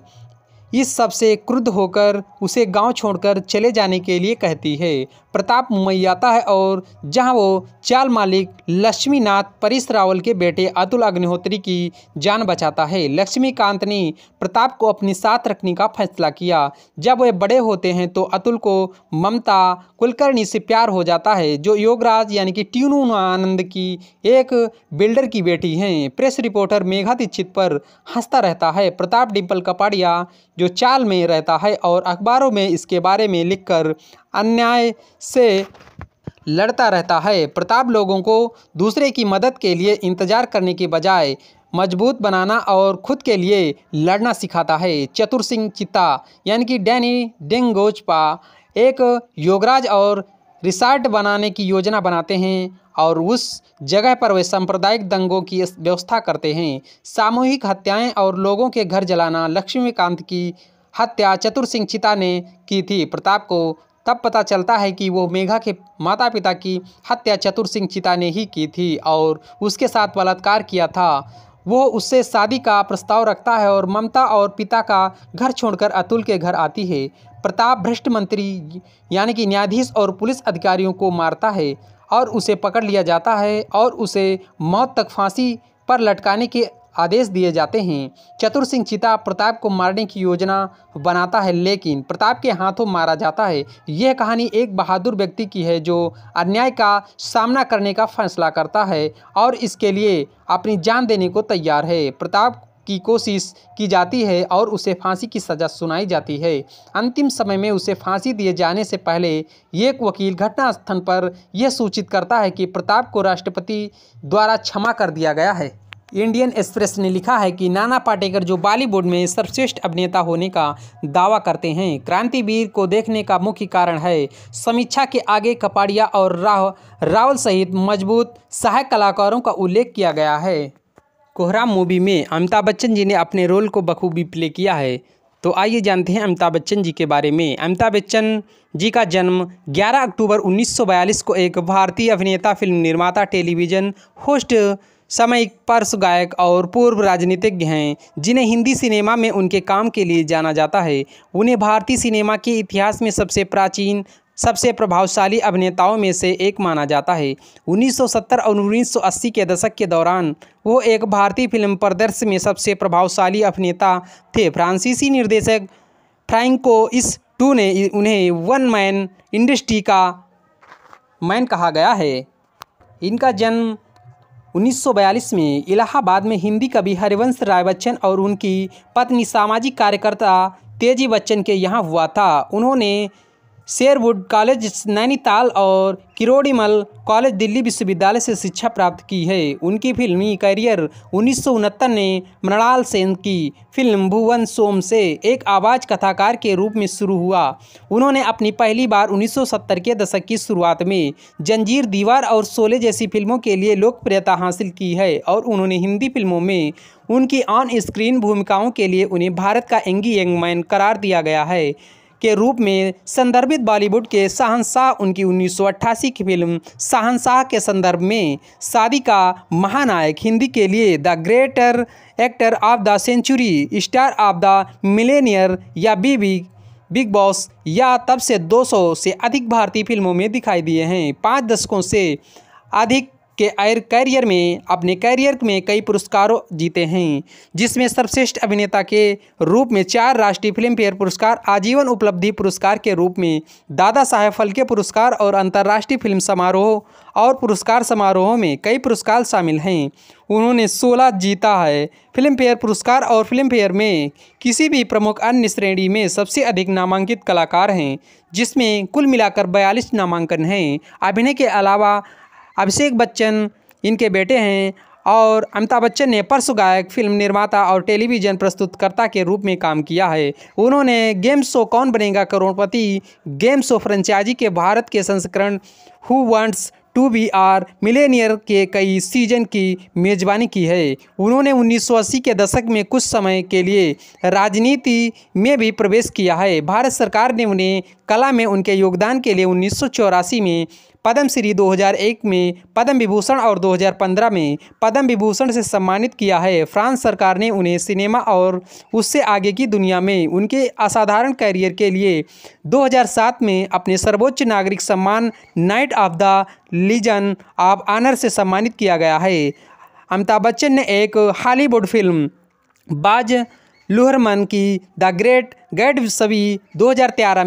इस सब से क्रुद्ध होकर उसे गांव छोड़कर चले जाने के लिए कहती है प्रताप मुंबई आता है और जहां वो चाल मालिक लक्ष्मीनाथ परिस रावल के बेटे अतुल अग्निहोत्री की जान बचाता है लक्ष्मीकांत ने प्रताप को अपने साथ रखने का फैसला किया जब वे बड़े होते हैं तो अतुल को ममता कुलकर्णी से प्यार हो जाता है जो योगराज यानी कि ट्यूनू आनंद की एक बिल्डर की बेटी हैं प्रेस रिपोर्टर मेघा दीक्षित पर हंसता रहता है प्रताप डिम्पल कपाड़िया जो चाल में रहता है और अखबारों में इसके बारे में लिखकर अन्याय से लड़ता रहता है प्रताप लोगों को दूसरे की मदद के लिए इंतजार करने के बजाय मजबूत बनाना और खुद के लिए लड़ना सिखाता है चतुर सिंह चित्ता यानी कि डैनी डेंगोजपा एक योगराज और रिसार्ट बनाने की योजना बनाते हैं और उस जगह पर वे सांप्रदायिक दंगों की व्यवस्था करते हैं सामूहिक हत्याएं और लोगों के घर जलाना लक्ष्मीकांत की हत्या चतुर सिंह चिता ने की थी प्रताप को तब पता चलता है कि वो मेघा के माता पिता की हत्या चतुर सिंह चिता ने ही की थी और उसके साथ बलात्कार किया था वो उससे शादी का प्रस्ताव रखता है और ममता और पिता का घर छोड़कर अतुल के घर आती है प्रताप भ्रष्ट मंत्री यानी कि न्यायाधीश और पुलिस अधिकारियों को मारता है और उसे पकड़ लिया जाता है और उसे मौत तक फांसी पर लटकाने के आदेश दिए जाते हैं चतुर सिंह चिता प्रताप को मारने की योजना बनाता है लेकिन प्रताप के हाथों मारा जाता है यह कहानी एक बहादुर व्यक्ति की है जो अन्याय का सामना करने का फैसला करता है और इसके लिए अपनी जान देने को तैयार है प्रताप की कोशिश की जाती है और उसे फांसी की सज़ा सुनाई जाती है अंतिम समय में उसे फांसी दिए जाने से पहले एक वकील घटनास्थल पर यह सूचित करता है कि प्रताप को राष्ट्रपति द्वारा क्षमा कर दिया गया है इंडियन एक्सप्रेस ने लिखा है कि नाना पाटेकर जो बॉलीवुड में सर्वश्रेष्ठ अभिनेता होने का दावा करते हैं क्रांतिवीर को देखने का मुख्य कारण है समीक्षा के आगे कपाड़िया और राह रावल सहित मजबूत सहायक कलाकारों का उल्लेख किया गया है कोहराम मूवी में अमिताभ बच्चन जी ने अपने रोल को बखूबी प्ले किया है तो आइए जानते हैं अमिताभ बच्चन जी के बारे में अमिताभ बच्चन जी का जन्म 11 अक्टूबर 1942 को एक भारतीय अभिनेता फिल्म निर्माता टेलीविज़न होस्ट समयिक पार्श्व गायक और पूर्व राजनीतिज्ञ हैं जिन्हें हिंदी सिनेमा में उनके काम के लिए जाना जाता है उन्हें भारतीय सिनेमा के इतिहास में सबसे प्राचीन सबसे प्रभावशाली अभिनेताओं में से एक माना जाता है 1970 और 1980 के दशक के दौरान वो एक भारतीय फिल्म प्रदर्श में सबसे प्रभावशाली अभिनेता थे फ्रांसीसी निर्देशक फ्रैंको इस टू ने उन्हें वन मैन इंडस्ट्री का मैन कहा गया है इनका जन्म 1942 में इलाहाबाद में हिंदी कवि हरिवंश राय बच्चन और उनकी पत्नी सामाजिक कार्यकर्ता तेजी बच्चन के यहाँ हुआ था उन्होंने शेरवुड कॉलेज नैनीताल और किरोड़ीमल कॉलेज दिल्ली विश्वविद्यालय से शिक्षा प्राप्त की है उनकी फिल्मी करियर उन्नीस ने मृणाल सेन की फिल्म भुवन सोम से एक आवाज़ कथाकार के रूप में शुरू हुआ उन्होंने अपनी पहली बार 1970 के दशक की शुरुआत में जंजीर दीवार और शोले जैसी फिल्मों के लिए लोकप्रियता हासिल की है और उन्होंने हिंदी फिल्मों में उनकी ऑन स्क्रीन भूमिकाओं के लिए उन्हें भारत का एंगी यंग मैन करार दिया गया है के रूप में संदर्भित बॉलीवुड के शाहनशाह उनकी उन्नीस की फिल्म शाहनशाह के संदर्भ में शादी का महानायक हिंदी के लिए the greater actor of the century star of the Millionaire या बीबी बिग बॉस या तब से 200 से अधिक भारतीय फिल्मों में दिखाई दिए हैं पाँच दशकों से अधिक के कैरियर में अपने कैरियर में कई पुरस्कारों जीते हैं जिसमें सर्वश्रेष्ठ अभिनेता के रूप में चार राष्ट्रीय फिल्म फेयर पुरस्कार आजीवन उपलब्धि पुरस्कार के रूप में दादा साहेब फलके पुरस्कार और अंतर्राष्ट्रीय फिल्म समारोह और पुरस्कार समारोहों में कई पुरस्कार शामिल हैं उन्होंने सोलह जीता है फिल्म फेयर पुरस्कार और फिल्म फेयर में किसी भी प्रमुख अन्य श्रेणी में सबसे अधिक नामांकित कलाकार हैं जिसमें कुल मिलाकर बयालीस नामांकन हैं अभिनय के अलावा अभिषेक बच्चन इनके बेटे हैं और अमिताभ बच्चन ने परसों गायक फिल्म निर्माता और टेलीविजन प्रस्तुतकर्ता के रूप में काम किया है उन्होंने गेम शो कौन बनेगा करोड़पति गेम शो फ्रेंचाइजी के भारत के संस्करण who wants to be a millionaire के कई सीजन की मेजबानी की है उन्होंने 1980 के दशक में कुछ समय के लिए राजनीति में भी प्रवेश किया है भारत सरकार ने उन्हें कला में उनके योगदान के लिए उन्नीस में पद्म श्री 2001 में पद्म विभूषण और 2015 में पद्म विभूषण से सम्मानित किया है फ्रांस सरकार ने उन्हें सिनेमा और उससे आगे की दुनिया में उनके असाधारण कैरियर के लिए 2007 में अपने सर्वोच्च नागरिक सम्मान knight of the legion of honour से सम्मानित किया गया है अमिताभ बच्चन ने एक हॉलीवुड फिल्म बाज लुहरमन की द ग्रेट गैड सभी दो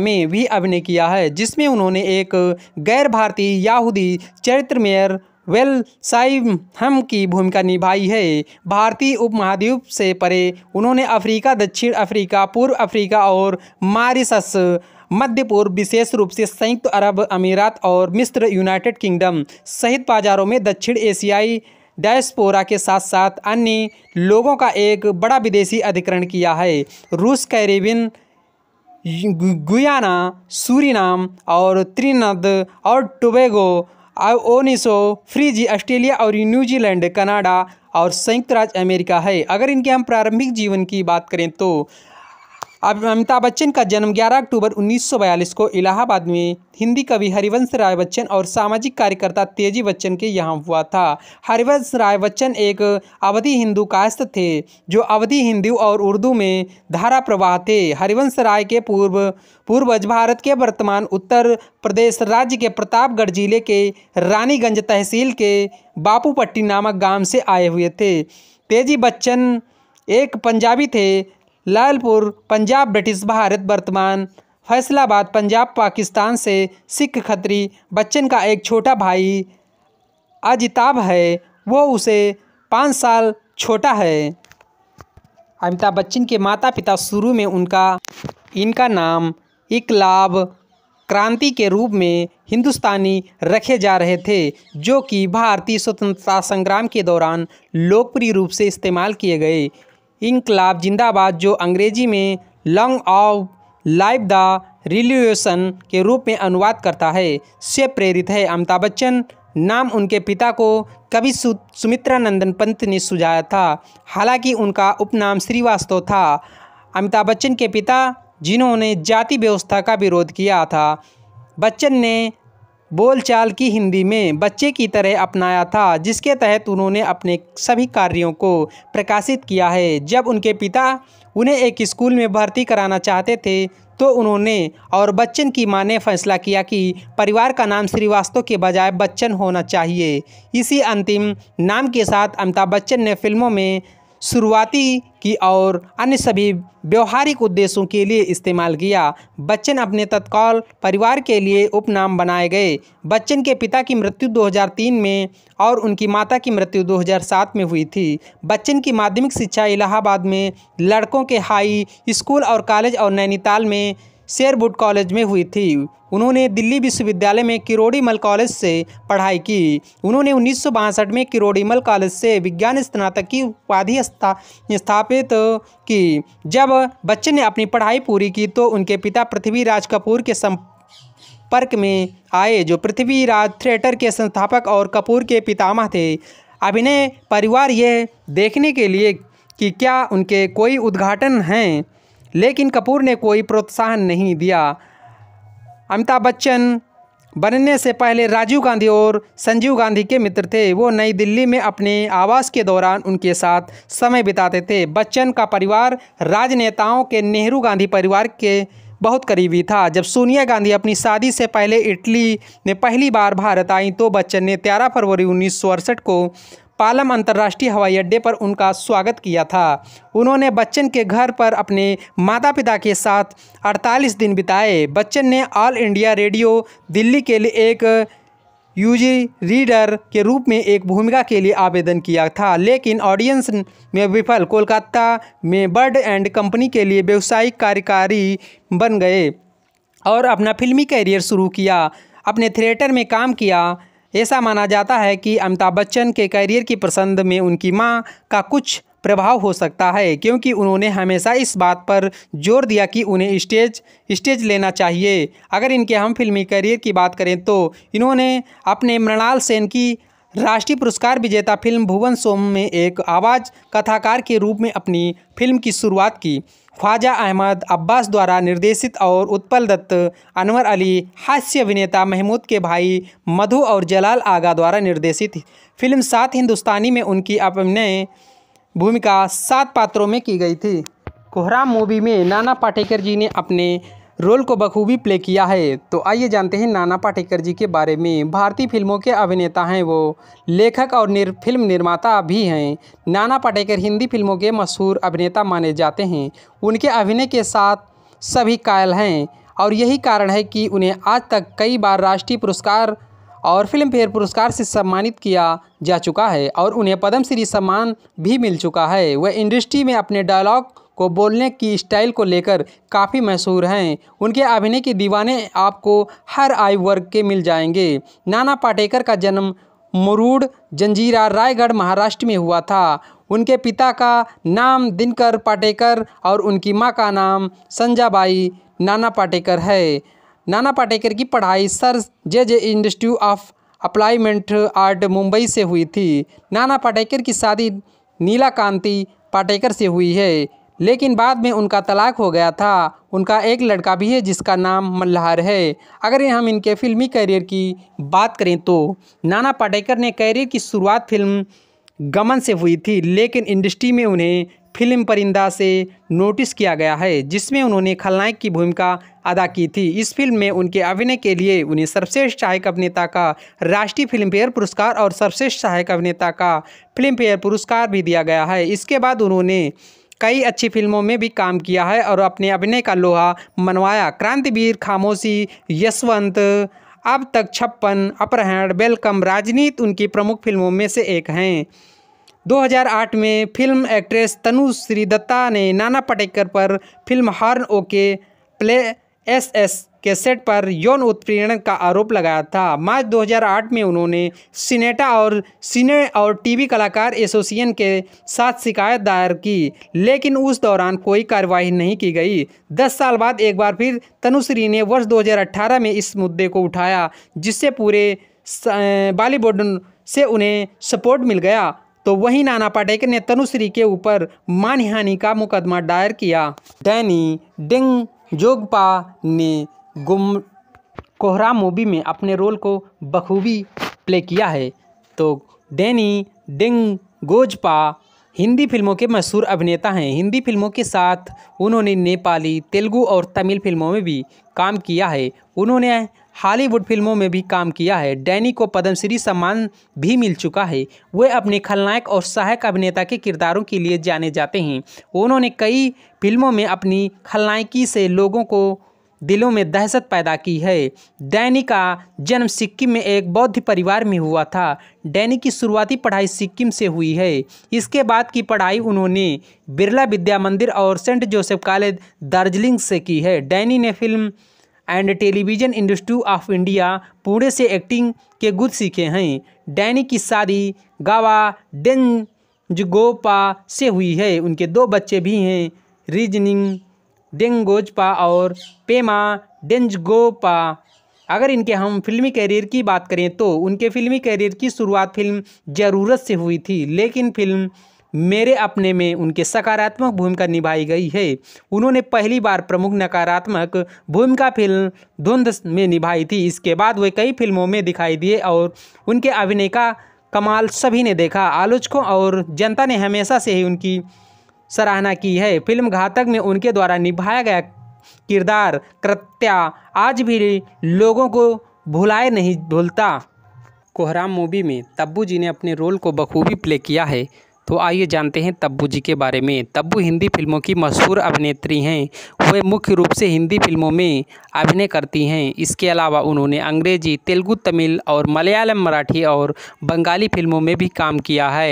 में भी अभिनय किया है जिसमें उन्होंने एक गैर भारतीय याहूदी चरित्र मेयर वेल हम की भूमिका निभाई है भारतीय उपमहाद्वीप से परे उन्होंने अफ्रीका दक्षिण अफ्रीका पूर्व अफ्रीका और मारिसस मध्य पूर्व विशेष रूप से संयुक्त अरब अमीरात और मिस्र यूनाइटेड किंगडम सहित बाजारों में दक्षिण एशियाई डायस्पोरा के साथ साथ अन्य लोगों का एक बड़ा विदेशी अधिकरण किया है रूस कैरेबिन गुयाना सूरीनाम और त्रिनद और टोबेगो ओनिसो फ्रीजी ऑस्ट्रेलिया और न्यूजीलैंड कनाडा और संयुक्त राज्य अमेरिका है अगर इनके हम प्रारंभिक जीवन की बात करें तो अब अमिताभ बच्चन का जन्म 11 अक्टूबर 1942 को इलाहाबाद में हिंदी कवि हरिवंश राय बच्चन और सामाजिक कार्यकर्ता तेजी बच्चन के यहाँ हुआ था हरिवंश राय बच्चन एक अवधि हिंदू कास्त थे जो अवधि हिंदू और उर्दू में धारा प्रवाह थे हरिवंश राय के पूर्व पूर्वज भारत के वर्तमान उत्तर प्रदेश राज्य के प्रतापगढ़ जिले के रानीगंज तहसील के बापूपट्टी नामक गाँव से आए हुए थे तेजी बच्चन एक पंजाबी थे लालपुर पंजाब ब्रिटिश भारत वर्तमान फैसलाबाद पंजाब पाकिस्तान से सिख खत्री बच्चन का एक छोटा भाई अजिताभ है वो उसे पाँच साल छोटा है अमिताभ बच्चन के माता पिता शुरू में उनका इनका नाम इकलाब क्रांति के रूप में हिंदुस्तानी रखे जा रहे थे जो कि भारतीय स्वतंत्रता संग्राम के दौरान लोकप्रिय रूप से इस्तेमाल किए गए इनकलाब जिंदाबाद जो अंग्रेजी में long of live the revolution के रूप में अनुवाद करता है से प्रेरित है अमिताभ बच्चन नाम उनके पिता को कवि सुमित्रा नंदन पंत ने सुझाया था हालांकि उनका उपनाम श्रीवास्तव था अमिताभ बच्चन के पिता जिन्होंने जाति व्यवस्था का विरोध किया था बच्चन ने बोलचाल की हिंदी में बच्चे की तरह अपनाया था जिसके तहत उन्होंने अपने सभी कार्यों को प्रकाशित किया है जब उनके पिता उन्हें एक स्कूल में भर्ती कराना चाहते थे तो उन्होंने और बच्चन की मां ने फैसला किया कि परिवार का नाम श्रीवास्तव के बजाय बच्चन होना चाहिए इसी अंतिम नाम के साथ अमिताभ बच्चन ने फिल्मों में शुरुआती की और अन्य सभी व्यवहारिक उद्देश्यों के लिए इस्तेमाल किया बच्चन अपने तत्काल परिवार के लिए उपनाम बनाए गए बच्चन के पिता की मृत्यु 2003 में और उनकी माता की मृत्यु 2007 में हुई थी बच्चन की माध्यमिक शिक्षा इलाहाबाद में लड़कों के हाई स्कूल और कॉलेज और नैनीताल में शेरबुट कॉलेज में हुई थी उन्होंने दिल्ली विश्वविद्यालय में किरोड़ीमल कॉलेज से पढ़ाई की उन्होंने उन्नीस में किरोड़ीमल कॉलेज से विज्ञान स्नातक की उपाधि स्थापित की जब बच्चे ने अपनी पढ़ाई पूरी की तो उनके पिता पृथ्वीराज कपूर के संपर्क में आए जो पृथ्वीराज थिएटर के संस्थापक और कपूर के पितामह थे अभिनय परिवार यह देखने के लिए कि क्या उनके कोई उद्घाटन हैं लेकिन कपूर ने कोई प्रोत्साहन नहीं दिया अमिताभ बच्चन बनने से पहले राजीव गांधी और संजीव गांधी के मित्र थे वो नई दिल्ली में अपने आवास के दौरान उनके साथ समय बिताते थे बच्चन का परिवार राजनेताओं के नेहरू गांधी परिवार के बहुत करीबी था जब सोनिया गांधी अपनी शादी से पहले इटली में पहली बार भारत आई तो बच्चन ने तेरह फरवरी उन्नीस को पालम अंतर्राष्ट्रीय हवाई अड्डे पर उनका स्वागत किया था उन्होंने बच्चन के घर पर अपने माता पिता के साथ 48 दिन बिताए बच्चन ने ऑल इंडिया रेडियो दिल्ली के लिए एक यूजी रीडर के रूप में एक भूमिका के लिए आवेदन किया था लेकिन ऑडियंस में विफल कोलकाता में बर्ड एंड कंपनी के लिए व्यावसायिक कार्यकारी बन गए और अपना फिल्मी करियर शुरू किया अपने थिएटर में काम किया ऐसा माना जाता है कि अमिताभ बच्चन के करियर की पसंद में उनकी मां का कुछ प्रभाव हो सकता है क्योंकि उन्होंने हमेशा इस बात पर जोर दिया कि उन्हें स्टेज स्टेज लेना चाहिए अगर इनके हम फिल्मी करियर की बात करें तो इन्होंने अपने मृणाल सेन की राष्ट्रीय पुरस्कार विजेता फिल्म भुवन सोम में एक आवाज़ कथाकार के रूप में अपनी फिल्म की शुरुआत की ख्वाजा अहमद अब्बास द्वारा निर्देशित और उत्पल दत्त अनवर अली हास्य अभिनेता महमूद के भाई मधु और जलाल आगा द्वारा निर्देशित फिल्म सात हिंदुस्तानी में उनकी अपने भूमिका सात पात्रों में की गई थी कोहराम मूवी में नाना पाटेकर जी ने अपने रोल को बखूबी प्ले किया है तो आइए जानते हैं नाना पाटेकर जी के बारे में भारतीय फिल्मों के अभिनेता हैं वो लेखक और निर, फिल्म निर्माता भी हैं नाना पाटेकर हिंदी फिल्मों के मशहूर अभिनेता माने जाते हैं उनके अभिनय के साथ सभी कायल हैं और यही कारण है कि उन्हें आज तक कई बार राष्ट्रीय पुरस्कार और फिल्म फेयर पुरस्कार से सम्मानित किया जा चुका है और उन्हें पद्मश्री सम्मान भी मिल चुका है वह इंडस्ट्री में अपने डायलॉग को बोलने की स्टाइल को लेकर काफ़ी मशहूर हैं उनके अभिनय की दीवाने आपको हर आयु वर्ग के मिल जाएंगे नाना पाटेकर का जन्म मुरूड जंजीरा रायगढ़ महाराष्ट्र में हुआ था उनके पिता का नाम दिनकर पाटेकर और उनकी माँ का नाम संजाबाई नाना पाटेकर है नाना पाटेकर की पढ़ाई sir J J institute of अप्लाईमेंट art Mumbai से हुई थी नाना पाटेकर की शादी नीला कांति पाटेकर से हुई है लेकिन बाद में उनका तलाक हो गया था उनका एक लड़का भी है जिसका नाम मल्हार है अगर हम इनके फिल्मी करियर की बात करें तो नाना पाटेकर ने करियर की शुरुआत फिल्म गमन से हुई थी लेकिन इंडस्ट्री में उन्हें फिल्म परिंदा से नोटिस किया गया है जिसमें उन्होंने खलनायक की भूमिका अदा की थी इस फिल्म में उनके अभिनय के लिए उन्हें सर्वश्रेष्ठ सहायक अभिनेता का राष्ट्रीय फिल्म फेयर पुरस्कार और सर्वश्रेष्ठ सहायक अभिनेता का फिल्म फेयर पुरस्कार भी दिया गया है इसके बाद उन्होंने कई अच्छी फिल्मों में भी काम किया है और अपने अभिनय का लोहा मनवाया क्रांतिवीर खामोशी यशवंत अब तक छप्पन अपहरण वेलकम राजनीत उनकी प्रमुख फिल्मों में से एक हैं 2008 में फिल्म एक्ट्रेस तनु दत्ता ने नाना पटेकर पर film horn okay please कैसेट पर यौन उत्पीड़न का आरोप लगाया था मार्च 2008 में उन्होंने सिनेटा और सिने और टीवी कलाकार एसोसिएशन के साथ शिकायत दायर की लेकिन उस दौरान कोई कार्रवाई नहीं की गई दस साल बाद एक बार फिर तनुश्री ने वर्ष 2018 में इस मुद्दे को उठाया जिससे पूरे बॉलीवुड से उन्हें सपोर्ट मिल गया तो वहीं नाना पाटेकर ने तनुश्री के ऊपर मानहानि का मुकदमा दायर किया डैनी डेंग जोगपा ने गुम कोहरा मूवी में अपने रोल को बखूबी प्ले किया है तो डैनी गोजपा हिंदी फिल्मों के मशहूर अभिनेता हैं हिंदी फिल्मों के साथ उन्होंने नेपाली तेलुगू और तमिल फिल्मों में भी काम किया है उन्होंने हॉलीवुड फिल्मों में भी काम किया है डैनी को पद्मश्री सम्मान भी मिल चुका है वे अपने खलनायक और सहायक अभिनेता के किरदारों के लिए जाने जाते हैं उन्होंने कई फिल्मों में अपनी खलनायकी से लोगों को दिलों में दहशत पैदा की है डैनी का जन्म सिक्किम में एक बौद्ध परिवार में हुआ था डैनी की शुरुआती पढ़ाई सिक्किम से हुई है इसके बाद की पढ़ाई उन्होंने बिरला विद्या मंदिर और सेंट जोसेफ कॉलेज दार्जिलिंग से की है डैनी ने film and television industry of India Pune से एक्टिंग के गुद सीखे हैं डैनी की शादी गावा डेंजगोपा से हुई है उनके दो बच्चे भी हैं रीजनिंग डेंगोजपा और पेमा डेंजगोपा अगर इनके हम फिल्मी करियर की बात करें तो उनके फिल्मी करियर की शुरुआत फिल्म ज़रूरत से हुई थी लेकिन फिल्म मेरे अपने में उनके सकारात्मक भूमिका निभाई गई है उन्होंने पहली बार प्रमुख नकारात्मक भूमिका फिल्म धुंध में निभाई थी इसके बाद वे कई फिल्मों में दिखाई दिए और उनके अभिनय का कमाल सभी ने देखा आलोचकों और जनता ने हमेशा से ही उनकी सराहना की है फिल्म घातक में उनके द्वारा निभाया गया किरदार कृत्या आज भी लोगों को भुलाए नहीं भूलता कोहराम मूवी में तब्बू जी ने अपने रोल को बखूबी प्ले किया है तो आइए जानते हैं तब्बू जी के बारे में तब्बू हिंदी फिल्मों की मशहूर अभिनेत्री हैं वे मुख्य रूप से हिंदी फिल्मों में अभिनय करती हैं इसके अलावा उन्होंने अंग्रेजी तेलुगु तमिल और मलयालम मराठी और बंगाली फिल्मों में भी काम किया है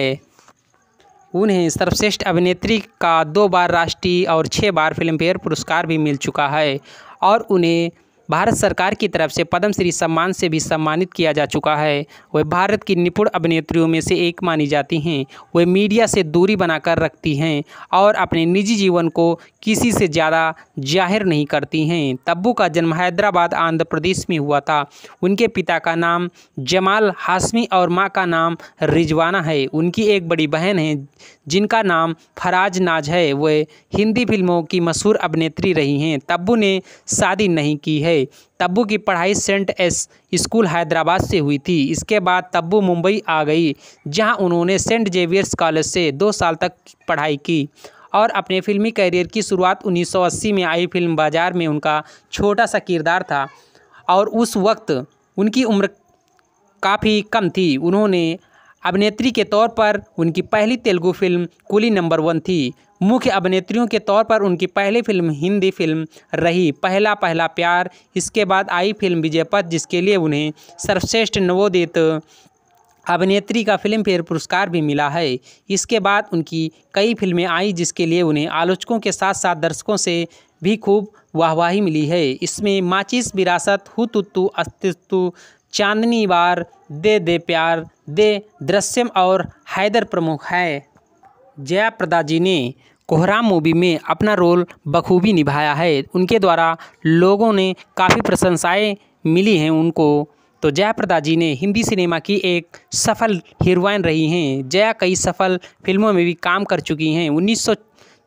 उन्हें सर्वश्रेष्ठ अभिनेत्री का दो बार राष्ट्रीय और छः बार फिल्मफेयर पुरस्कार भी मिल चुका है और उन्हें भारत सरकार की तरफ से पद्मश्री सम्मान से भी सम्मानित किया जा चुका है वे भारत की निपुण अभिनेत्रियों में से एक मानी जाती हैं वे मीडिया से दूरी बनाकर रखती हैं और अपने निजी जीवन को किसी से ज़्यादा जाहिर नहीं करती हैं तब्बू का जन्म हैदराबाद आंध्र प्रदेश में हुआ था उनके पिता का नाम जमाल हाशमी और माँ का नाम रिजवाना है उनकी एक बड़ी बहन है जिनका नाम फराज नाज है वे हिंदी फिल्मों की मशहूर अभिनेत्री रही हैं तब्बू ने शादी नहीं की है हुए तब्बू की पढ़ाई सेंट एस स्कूल हैदराबाद से हुई थी इसके बाद तब्बू मुंबई आ गई जहां उन्होंने सेंट जेवियर्स कॉलेज से दो साल तक पढ़ाई की और अपने फिल्मी करियर की शुरुआत 1980 में आई फिल्म बाजार में उनका छोटा सा किरदार था और उस वक्त उनकी उम्र काफ़ी कम थी उन्होंने अभिनेत्री के तौर पर उनकी पहली तेलुगु फिल्म कुली नंबर वन थी मुख्य अभिनेत्रियों के तौर पर उनकी पहली फिल्म हिंदी फिल्म रही पहला पहला प्यार इसके बाद आई फिल्म विजयपथ जिसके लिए उन्हें सर्वश्रेष्ठ नवोदित अभिनेत्री का फिल्म फेयर पुरस्कार भी मिला है इसके बाद उनकी कई फिल्में आई जिसके लिए उन्हें आलोचकों के साथ साथ दर्शकों से भी खूब वाहवाही मिली है इसमें माचिस विरासत हुतुत्तु अस्तित्व चांदनी बार दे दे प्यार दे दृश्यम और हैदर प्रमुख है जया प्रदा जी ने कोहराम मूवी में अपना रोल बखूबी निभाया है उनके द्वारा लोगों ने काफ़ी प्रशंसाएँ मिली हैं उनको तो जया प्रदा जी ने हिंदी सिनेमा की एक सफल हीरोइन रही हैं जया कई सफल फिल्मों में भी काम कर चुकी हैं उन्नीस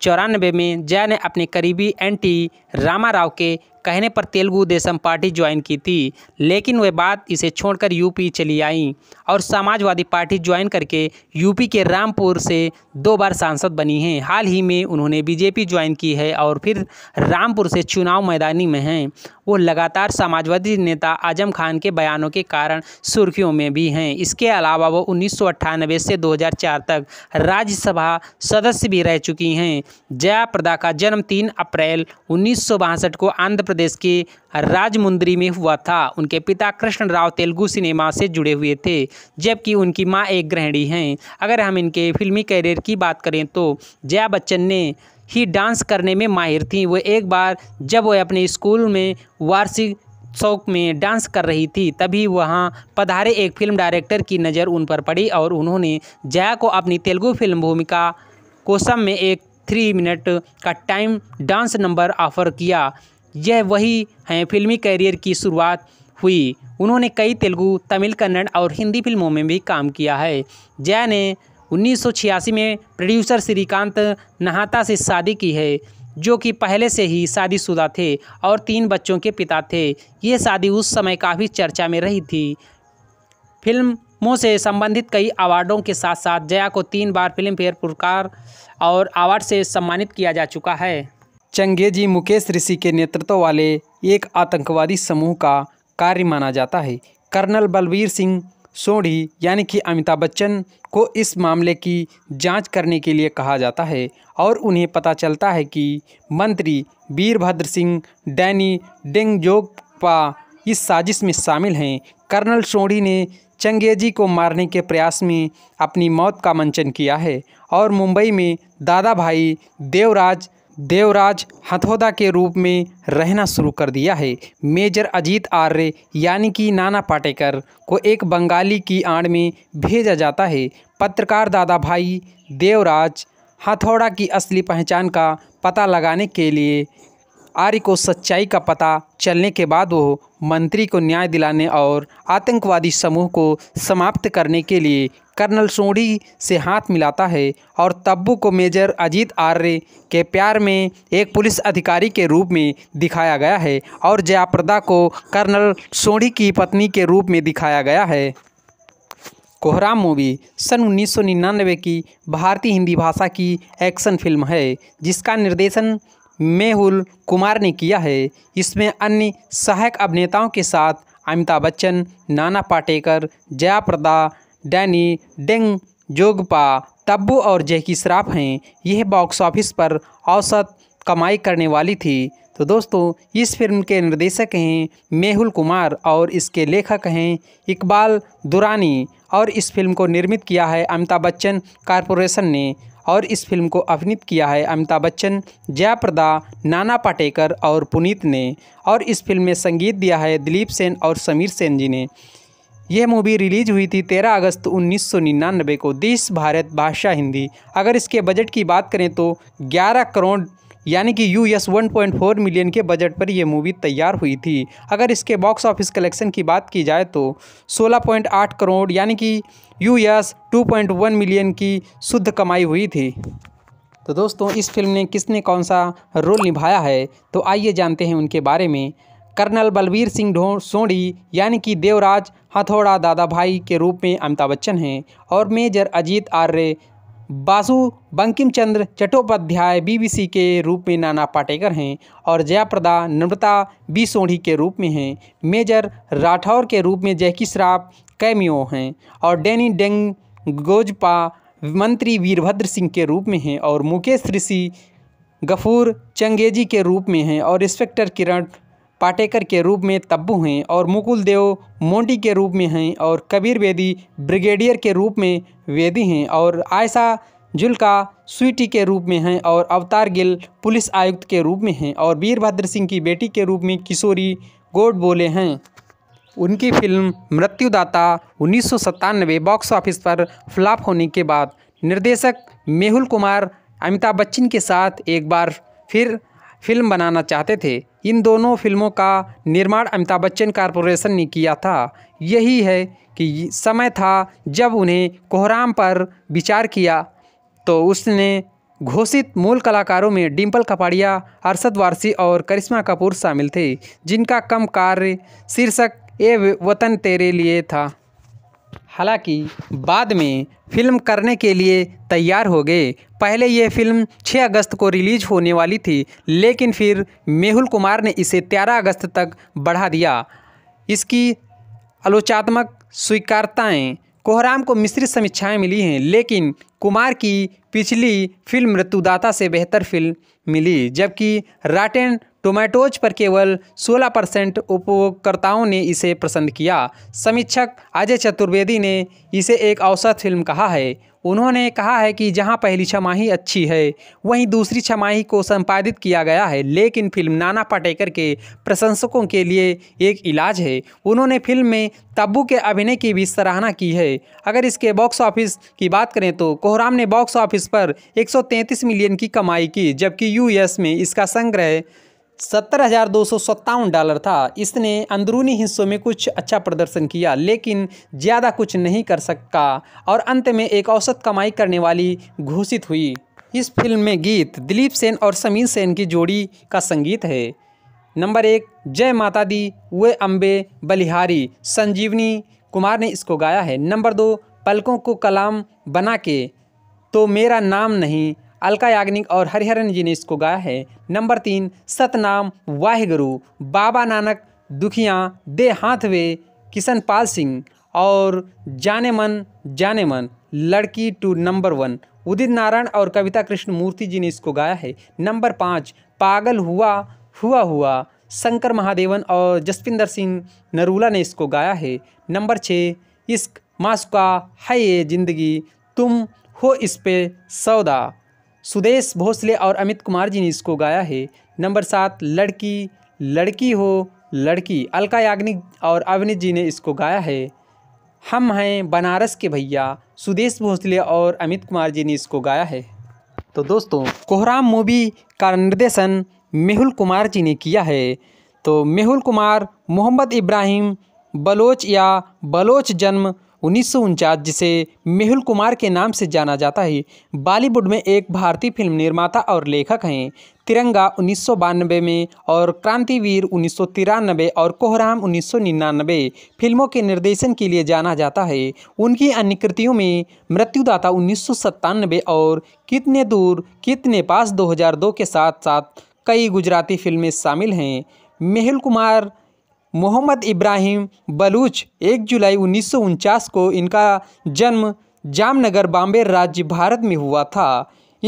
चौरानबे में जया ने अपने करीबी एंटी रामा राव के कहने पर तेलुगु देशम पार्टी ज्वाइन की थी लेकिन वे बात इसे छोड़कर यूपी चली आईं और समाजवादी पार्टी ज्वाइन करके यूपी के रामपुर से दो बार सांसद बनी हैं हाल ही में उन्होंने बीजेपी ज्वाइन की है और फिर रामपुर से चुनाव मैदानी में हैं वो लगातार समाजवादी नेता आजम खान के बयानों के कारण सुर्खियों में भी हैं इसके अलावा वो उन्नीस से 2004 तक राज्यसभा सदस्य भी रह चुकी हैं जया प्रदा का जन्म तीन अप्रैल उन्नीस को आंध्र प्रदेश के राजमुंद्री में हुआ था उनके पिता कृष्ण राव तेलुगु सिनेमा से जुड़े हुए थे जबकि उनकी मां एक गृहिणी हैं अगर हम इनके फिल्मी करियर की बात करें तो जया बच्चन ने ही डांस करने में माहिर थी वो एक बार जब वह अपने स्कूल में वार्षिक शौक में डांस कर रही थी तभी वहां पधारे एक फिल्म डायरेक्टर की नज़र उन पर पड़ी और उन्होंने जया को अपनी तेलुगु फिल्म भूमिका कोसम में एक थ्री मिनट का टाइम डांस नंबर ऑफर किया यह वही हैं फिल्मी करियर की शुरुआत हुई उन्होंने कई तेलुगु तमिल कन्नड़ और हिंदी फिल्मों में भी काम किया है जया ने उन्नीस में प्रोड्यूसर श्रीकांत नहाता से शादी की है जो कि पहले से ही शादीशुदा थे और तीन बच्चों के पिता थे ये शादी उस समय काफ़ी चर्चा में रही थी फिल्मों से संबंधित कई अवार्डों के साथ साथ जया को तीन बार फिल्म फेयर पुरस्कार और अवार्ड से सम्मानित किया जा चुका है चंगेजी मुकेश ऋषि के नेतृत्व वाले एक आतंकवादी समूह का कार्य माना जाता है कर्नल बलबीर सिंह सोढ़ी यानी कि अमिताभ बच्चन को इस मामले की जांच करने के लिए कहा जाता है और उन्हें पता चलता है कि मंत्री वीरभद्र सिंह डैनी डेंगजोगपा इस साजिश में शामिल हैं कर्नल सोढ़ी ने चंगेजी को मारने के प्रयास में अपनी मौत का मंचन किया है और मुंबई में दादा भाई देवराज देवराज हथौदा के रूप में रहना शुरू कर दिया है मेजर अजीत आर्य यानी कि नाना पाटेकर को एक बंगाली की आड़ में भेजा जाता है पत्रकार दादा भाई देवराज हथौड़ा की असली पहचान का पता लगाने के लिए आर्य को सच्चाई का पता चलने के बाद वो मंत्री को न्याय दिलाने और आतंकवादी समूह को समाप्त करने के लिए कर्नल सोढ़ी से हाथ मिलाता है और तब्बू को मेजर अजीत आर्य के प्यार में एक पुलिस अधिकारी के रूप में दिखाया गया है और जयाप्रदा को कर्नल सोढ़ी की पत्नी के रूप में दिखाया गया है कोहराम मूवी सन 1999 की भारतीय हिंदी भाषा की एक्शन फिल्म है जिसका निर्देशन मेहुल कुमार ने किया है इसमें अन्य सहायक अभिनेताओं के साथ अमिताभ बच्चन नाना पाटेकर जया प्रदा डैनी डेंग जोगपा तब्बू और जैकी श्राफ हैं यह बॉक्स ऑफिस पर औसत कमाई करने वाली थी तो दोस्तों इस फिल्म के निर्देशक हैं मेहुल कुमार और इसके लेखक हैं इकबाल दुरानी और इस फिल्म को निर्मित किया है अमिताभ बच्चन कारपोरेशन ने और इस फिल्म को अभिनीत किया है अमिताभ बच्चन जयाप्रदा नाना पाटेकर और पुनीत ने और इस फिल्म में संगीत दिया है दिलीप सेन और समीर सेन जी ने यह मूवी रिलीज हुई थी 13 अगस्त 1999 को देश भारत भाषा हिंदी अगर इसके बजट की बात करें तो 11 करोड़ यानी कि U S one point four million के बजट पर यह मूवी तैयार हुई थी अगर इसके बॉक्स ऑफिस कलेक्शन की बात की जाए तो 16.8 करोड़ यानी कि U S two point one million की शुद्ध कमाई हुई थी तो दोस्तों इस फिल्म ने किसने कौन सा रोल निभाया है तो आइए जानते हैं उनके बारे में कर्नल बलबीर सिंह ढो सोढ़ी यानी कि देवराज हथौड़ा दादा भाई के रूप में अमिताभ बच्चन हैं और मेजर अजीत आर्य बासु बंकिम चंद्र चट्टोपाध्याय बीबीसी के रूप में नाना पाटेकर हैं और जयाप्रदा नम्रता बी सोढ़ी के रूप में हैं मेजर राठौर के रूप में जैकी श्राफ कैमियो हैं और डैनी डेंग गोजपा मंत्री वीरभद्र सिंह के रूप में हैं और मुकेश ऋषि गफूर चंगेजी के रूप में हैं और इंस्पेक्टर किरण पाटेकर के रूप में तब्बू हैं और मुकुल देव मोंडी के रूप में हैं और कबीर वेदी ब्रिगेडियर के रूप में वेदी हैं और आयशा जुल्का स्वीटी के रूप में हैं और अवतार गिल पुलिस आयुक्त के रूप में हैं और वीरभद्र सिंह की बेटी के रूप में किशोरी गोड बोले हैं उनकी फिल्म मृत्युदाता उन्नीस बॉक्स ऑफिस पर फ्लॉप होने के बाद निर्देशक मेहुल कुमार अमिताभ बच्चन के साथ एक बार फिर फिल्म बनाना चाहते थे इन दोनों फिल्मों का निर्माण अमिताभ बच्चन कारपोरेशन ने किया था यही है कि समय था जब उन्हें कोहराम पर विचार किया तो उसने घोषित मूल कलाकारों में डिम्पल कपाड़िया अरशद वारसी और करिश्मा कपूर शामिल थे जिनका कम कार्य शीर्षक ए वतन तेरे लिए था हालांकि बाद में फिल्म करने के लिए तैयार हो गए पहले ये फिल्म 6 अगस्त को रिलीज होने वाली थी लेकिन फिर मेहुल कुमार ने इसे 13 अगस्त तक बढ़ा दिया इसकी आलोचनात्मक स्वीकारताएँ कोहराम को मिश्रित समीक्षाएं मिली हैं लेकिन कुमार की पिछली फिल्म ऋतुदाता से बेहतर फिल्म मिली जबकि राटेन टोमेटोज पर केवल 16 परसेंट उपयोगकर्ताओं ने इसे पसंद किया समीक्षक अजय चतुर्वेदी ने इसे एक औसत फिल्म कहा है उन्होंने कहा है कि जहां पहली छमाही अच्छी है वहीं दूसरी छमाही को संपादित किया गया है लेकिन फिल्म नाना पाटेकर के प्रशंसकों के लिए एक इलाज है उन्होंने फिल्म में तब्बू के अभिनय की भी सराहना की है अगर इसके बॉक्स ऑफिस की बात करें तो कोहराम ने बॉक्स ऑफिस पर 133 मिलियन की कमाई की जबकि यूएस में इसका संग्रह सत्तर हज़ार दो सौ सत्तावन डॉलर था इसने अंदरूनी हिस्सों में कुछ अच्छा प्रदर्शन किया लेकिन ज़्यादा कुछ नहीं कर सका और अंत में एक औसत कमाई करने वाली घोषित हुई इस फिल्म में गीत दिलीप सेन और समीर सेन की जोड़ी का संगीत है नंबर एक जय माता दी वे अम्बे बलिहारी संजीवनी कुमार ने इसको गाया है नंबर दो पलकों को कलाम बना के तो मेरा नाम नहीं अलका याग्निक और हरिहरन जी ने इसको गाया है नंबर तीन सतनाम वाहिगुरु बाबा नानक दुखियाँ दे हाथ वे किशन पाल सिंह और जाने मन जाने मन लड़की to number one Udit Narayan और कविता कृष्ण मूर्ति जी ने इसको गाया है नंबर पाँच पागल हुआ हुआ हुआ शंकर महादेवन और जसविंदर सिंह नरूला ने इसको गाया है नंबर छः इश्क मास्का है ये जिंदगी तुम हो इस पे सौदा सुदेश भोसले और अमित कुमार जी ने इसको गाया है नंबर सात लड़की लड़की हो लड़की अलका याग्निक और अवनीत जी ने इसको गाया है हम हैं बनारस के भैया सुदेश भोसले और अमित कुमार जी ने इसको गाया है तो दोस्तों कोहराम मूवी का निर्देशन मेहुल कुमार जी ने किया है तो मेहुल कुमार मोहम्मद इब्राहिम बलोच या बलोच जन्म उन्नीस जिसे मेहुल कुमार के नाम से जाना जाता है बॉलीवुड में एक भारतीय फिल्म निर्माता और लेखक हैं तिरंगा उन्नीस में और क्रांतिवीर उन्नीस और कोहराम उन्नीस फिल्मों के निर्देशन के लिए जाना जाता है उनकी अन्य कृतियों में मृत्युदाता उन्नीस और कितने दूर कितने पास 2002 के साथ साथ कई गुजराती फिल्में शामिल हैं मेहुल कुमार मोहम्मद इब्राहिम बलूच एक जुलाई उन्नीस को इनका जन्म जामनगर बॉम्बे राज्य भारत में हुआ था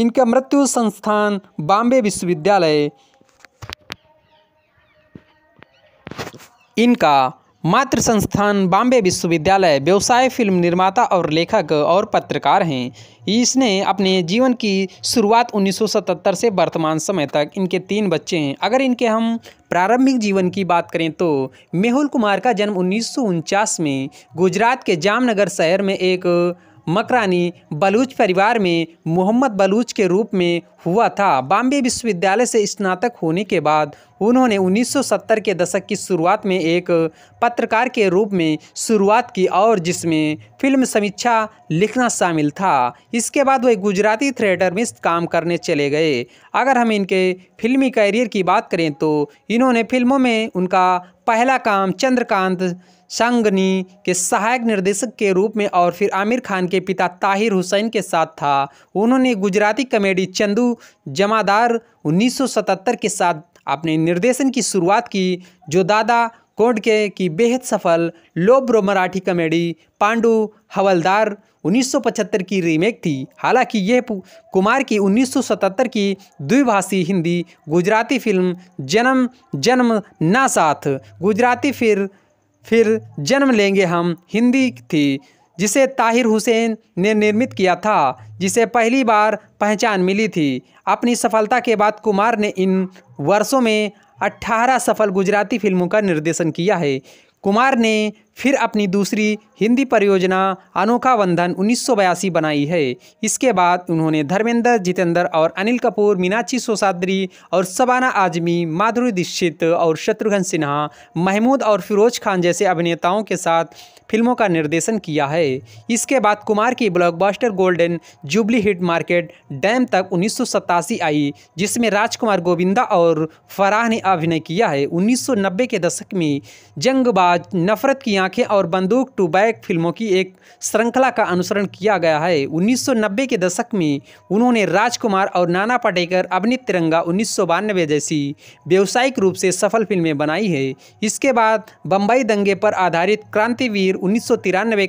इनका मृत्यु संस्थान बॉम्बे विश्वविद्यालय इनका मातृ संस्थान बॉम्बे विश्वविद्यालय व्यवसाय फिल्म निर्माता और लेखक और पत्रकार हैं इसने अपने जीवन की शुरुआत 1977 से वर्तमान समय तक इनके तीन बच्चे हैं अगर इनके हम प्रारंभिक जीवन की बात करें तो मेहुल कुमार का जन्म उन्नीस में गुजरात के जामनगर शहर में एक मकरानी बलूच परिवार में मोहम्मद बलूच के रूप में हुआ था बॉम्बे विश्वविद्यालय से स्नातक होने के बाद उन्होंने 1970 के दशक की शुरुआत में एक पत्रकार के रूप में शुरुआत की और जिसमें फिल्म समीक्षा लिखना शामिल था इसके बाद वे गुजराती थिएटर में काम करने चले गए अगर हम इनके फिल्मी करियर की बात करें तो इन्होंने फिल्मों में उनका पहला काम चंद्रकांत संगनी के सहायक निर्देशक के रूप में और फिर आमिर खान के पिता ताहिर हुसैन के साथ था उन्होंने गुजराती कॉमेडी चंदू जमादार 1977 के साथ अपने निर्देशन की शुरुआत की जो दादा के की बेहद सफल लोब्रो मराठी कॉमेडी पांडु हवलदार 1975 की रीमेक थी हालांकि यह कुमार की 1977 की द्विभाषी हिंदी गुजराती फिल्म जन्म जन्म ना साथ गुजराती फिर फिर जन्म लेंगे हम हिंदी थी जिसे ताहिर हुसैन ने निर्मित किया था जिसे पहली बार पहचान मिली थी अपनी सफलता के बाद कुमार ने इन वर्षों में 18 सफल गुजराती फिल्मों का निर्देशन किया है कुमार ने फिर अपनी दूसरी हिंदी परियोजना अनोखा बंधन उन्नीस बनाई है इसके बाद उन्होंने धर्मेंद्र जितेंद्र और अनिल कपूर मीनाक्षी सोसाद्री और सबाना आजमी माधुरी दीक्षित और शत्रुघ्न सिन्हा महमूद और फिरोज खान जैसे अभिनेताओं के साथ फिल्मों का निर्देशन किया है इसके बाद कुमार की ब्लॉकबस्टर गोल्डन जुबली हिट मार्केट डैम तक उन्नीस आई जिसमें राजकुमार गोविंदा और फराह ने अभिनय किया है उन्नीस के दशक में जंगबाज नफरत की आंखें और बंदूक टू बैक फिल्मों की एक श्रृंखला का अनुसरण किया गया है 1990 के दशक में उन्होंने राजकुमार और नाना पाटेकर अभिनी तिरंगा उन्नीस जैसी व्यावसायिक रूप से सफल फिल्में बनाई है इसके बाद बम्बई दंगे पर आधारित क्रांतिवीर उन्नीस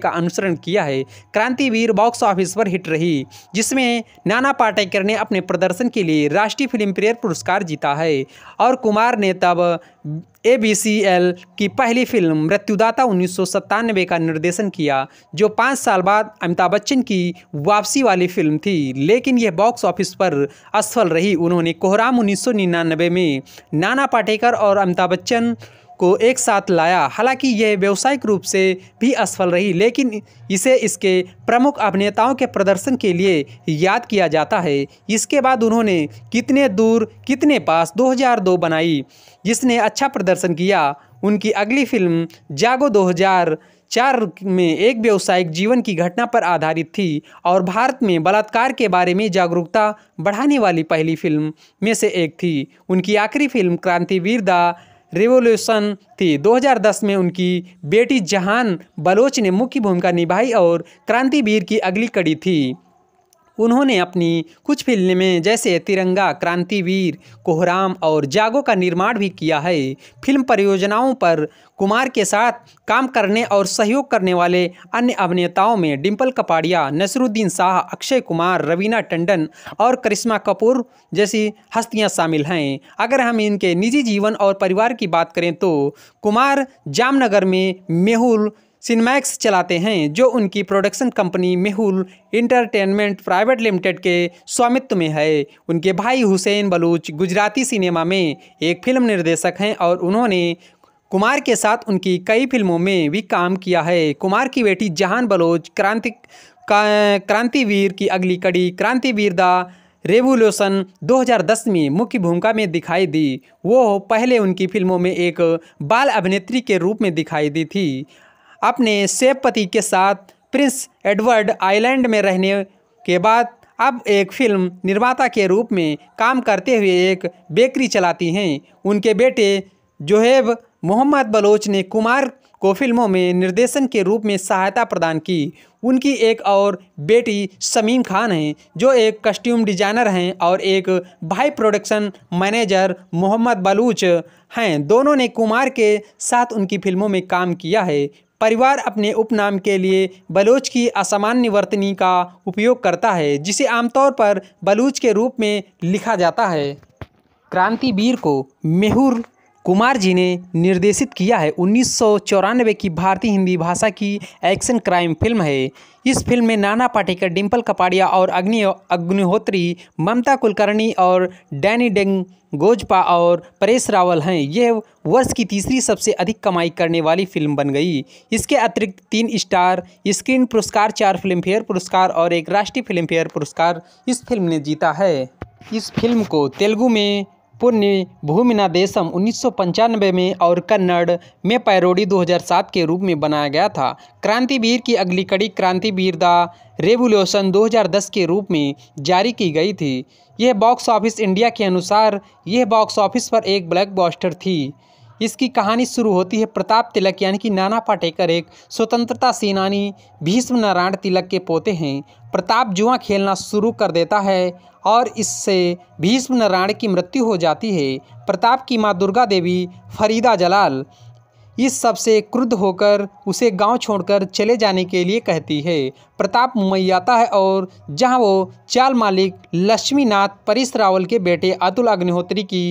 का अनुसरण किया है क्रांतिवीर बॉक्स ऑफिस पर हिट रही जिसमें नाना पाटेकर ने अपने प्रदर्शन के लिए राष्ट्रीय फिल्म प्रेयर पुरस्कार जीता है और कुमार ने तब ए बी सी एल की पहली फिल्म मृत्युदाता उन्नीस का निर्देशन किया जो पाँच साल बाद अमिताभ बच्चन की वापसी वाली फिल्म थी लेकिन यह बॉक्स ऑफिस पर असफल रही उन्होंने कोहराम उन्नीस में नाना पाटेकर और अमिताभ बच्चन को एक साथ लाया हालांकि यह व्यावसायिक रूप से भी असफल रही लेकिन इसे इसके प्रमुख अभिनेताओं के प्रदर्शन के लिए याद किया जाता है इसके बाद उन्होंने कितने दूर कितने पास 2002 बनाई जिसने अच्छा प्रदर्शन किया उनकी अगली फिल्म जागो 2004 में एक व्यावसायिक जीवन की घटना पर आधारित थी और भारत में बलात्कार के बारे में जागरूकता बढ़ाने वाली पहली फिल्म में से एक थी उनकी आखिरी फिल्म क्रांतिवीर द रिवोल्यूशन थी 2010 में उनकी बेटी जहान बलोच ने मुख्य भूमिका निभाई और क्रांतिवीर की अगली कड़ी थी उन्होंने अपनी कुछ फिल्में जैसे तिरंगा क्रांतिवीर कोहराम और जागो का निर्माण भी किया है फिल्म परियोजनाओं पर कुमार के साथ काम करने और सहयोग करने वाले अन्य अभिनेताओं में डिम्पल कपाड़िया नसरुद्दीन शाह अक्षय कुमार रवीना टंडन और करिश्मा कपूर जैसी हस्तियां शामिल हैं अगर हम इनके निजी जीवन और परिवार की बात करें तो कुमार जामनगर में मेहुल सिनेमैक्स चलाते हैं जो उनकी production company Mehul entertainment private limited के स्वामित्व में है उनके भाई हुसैन बलूच गुजराती सिनेमा में एक फिल्म निर्देशक हैं और उन्होंने कुमार के साथ उनकी कई फिल्मों में भी काम किया है कुमार की बेटी जहान बलोच क्रांति क्रांतिवीर की अगली कड़ी क्रांतिवीर द रेवोल्यूशन 2010 में मुख्य भूमिका में दिखाई दी वो पहले उनकी फिल्मों में एक बाल अभिनेत्री के रूप में दिखाई दी थी अपने सेब पति के साथ प्रिंस एडवर्ड आइलैंड में रहने के बाद अब एक फिल्म निर्माता के रूप में काम करते हुए एक बेकरी चलाती हैं उनके बेटे जोहेब मोहम्मद बलोच ने कुमार को फिल्मों में निर्देशन के रूप में सहायता प्रदान की उनकी एक और बेटी शमीम खान हैं जो एक कस्ट्यूम डिजाइनर हैं और एक भाई प्रोडक्शन मैनेजर मोहम्मद बलूच हैं दोनों ने कुमार के साथ उनकी फिल्मों में काम किया है परिवार अपने उपनाम के लिए बलोच की असामान्य वर्तनी का उपयोग करता है जिसे आमतौर पर बलूच के रूप में लिखा जाता है क्रांतिवीर को मेहूर कुमार जी ने निर्देशित किया है उन्नीस की भारतीय हिंदी भाषा की एक्शन क्राइम फिल्म है इस फिल्म में नाना पाटेकर डिम्पल कपाड़िया और अग्नि अग्निहोत्री ममता कुलकर्णी और डैनी डेंग गोजपा और परेश रावल हैं यह वर्ष की तीसरी सबसे अधिक कमाई करने वाली फिल्म बन गई इसके अतिरिक्त तीन स्टार स्क्रीन पुरस्कार चार फिल्मफेयर पुरस्कार और एक राष्ट्रीय फिल्मफेयर पुरस्कार इस फिल्म ने जीता है इस फिल्म को तेलुगु में पुण्य भूमिना देशम उन्नीस में और कन्नड़ में पैरोडी 2007 के रूप में बनाया गया था क्रांतिवीर की अगली कड़ी क्रांतिवीर द रेवोल्यूशन 2010 के रूप में जारी की गई थी यह बॉक्स ऑफिस इंडिया के अनुसार यह बॉक्स ऑफिस पर एक ब्लैक थी इसकी कहानी शुरू होती है प्रताप तिलक यानी कि नाना पाटेकर एक स्वतंत्रता सेनानी भीष्म नारायण तिलक के पोते हैं प्रताप जुआ खेलना शुरू कर देता है और इससे भीष्म नारायण की मृत्यु हो जाती है प्रताप की माँ दुर्गा देवी फरीदा जलाल इस सब से क्रुद्ध होकर उसे गांव छोड़कर चले जाने के लिए कहती है प्रताप मुंबई आता है और जहां वो चाल मालिक लक्ष्मीनाथ परिस रावल के बेटे अतुल अग्निहोत्री की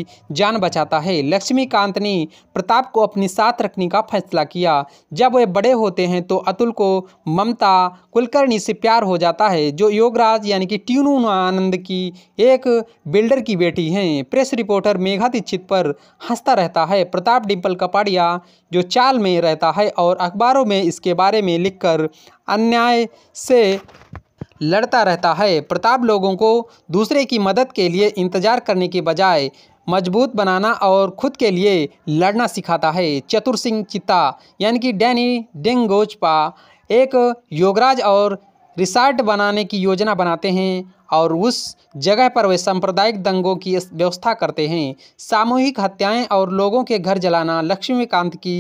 जान बचाता है लक्ष्मीकांत ने प्रताप को अपने साथ रखने का फैसला किया जब वे बड़े होते हैं तो अतुल को ममता कुलकर्णी से प्यार हो जाता है जो योगराज यानी कि ट्यूनू आनंद की एक बिल्डर की बेटी हैं प्रेस रिपोर्टर मेघा दीक्षित पर हंसता रहता है प्रताप डिम्पल कपाड़िया जो जो चाल में रहता है और अखबारों में इसके बारे में लिखकर अन्याय से लड़ता रहता है प्रताप लोगों को दूसरे की मदद के लिए इंतजार करने के बजाय मजबूत बनाना और खुद के लिए लड़ना सिखाता है चतुर सिंह चित्ता यानी कि डैनी डेंगोजपा एक योगराज और रिसार्ट बनाने की योजना बनाते हैं और उस जगह पर वे सांप्रदायिक दंगों की व्यवस्था करते हैं सामूहिक हत्याएं और लोगों के घर जलाना लक्ष्मीकांत की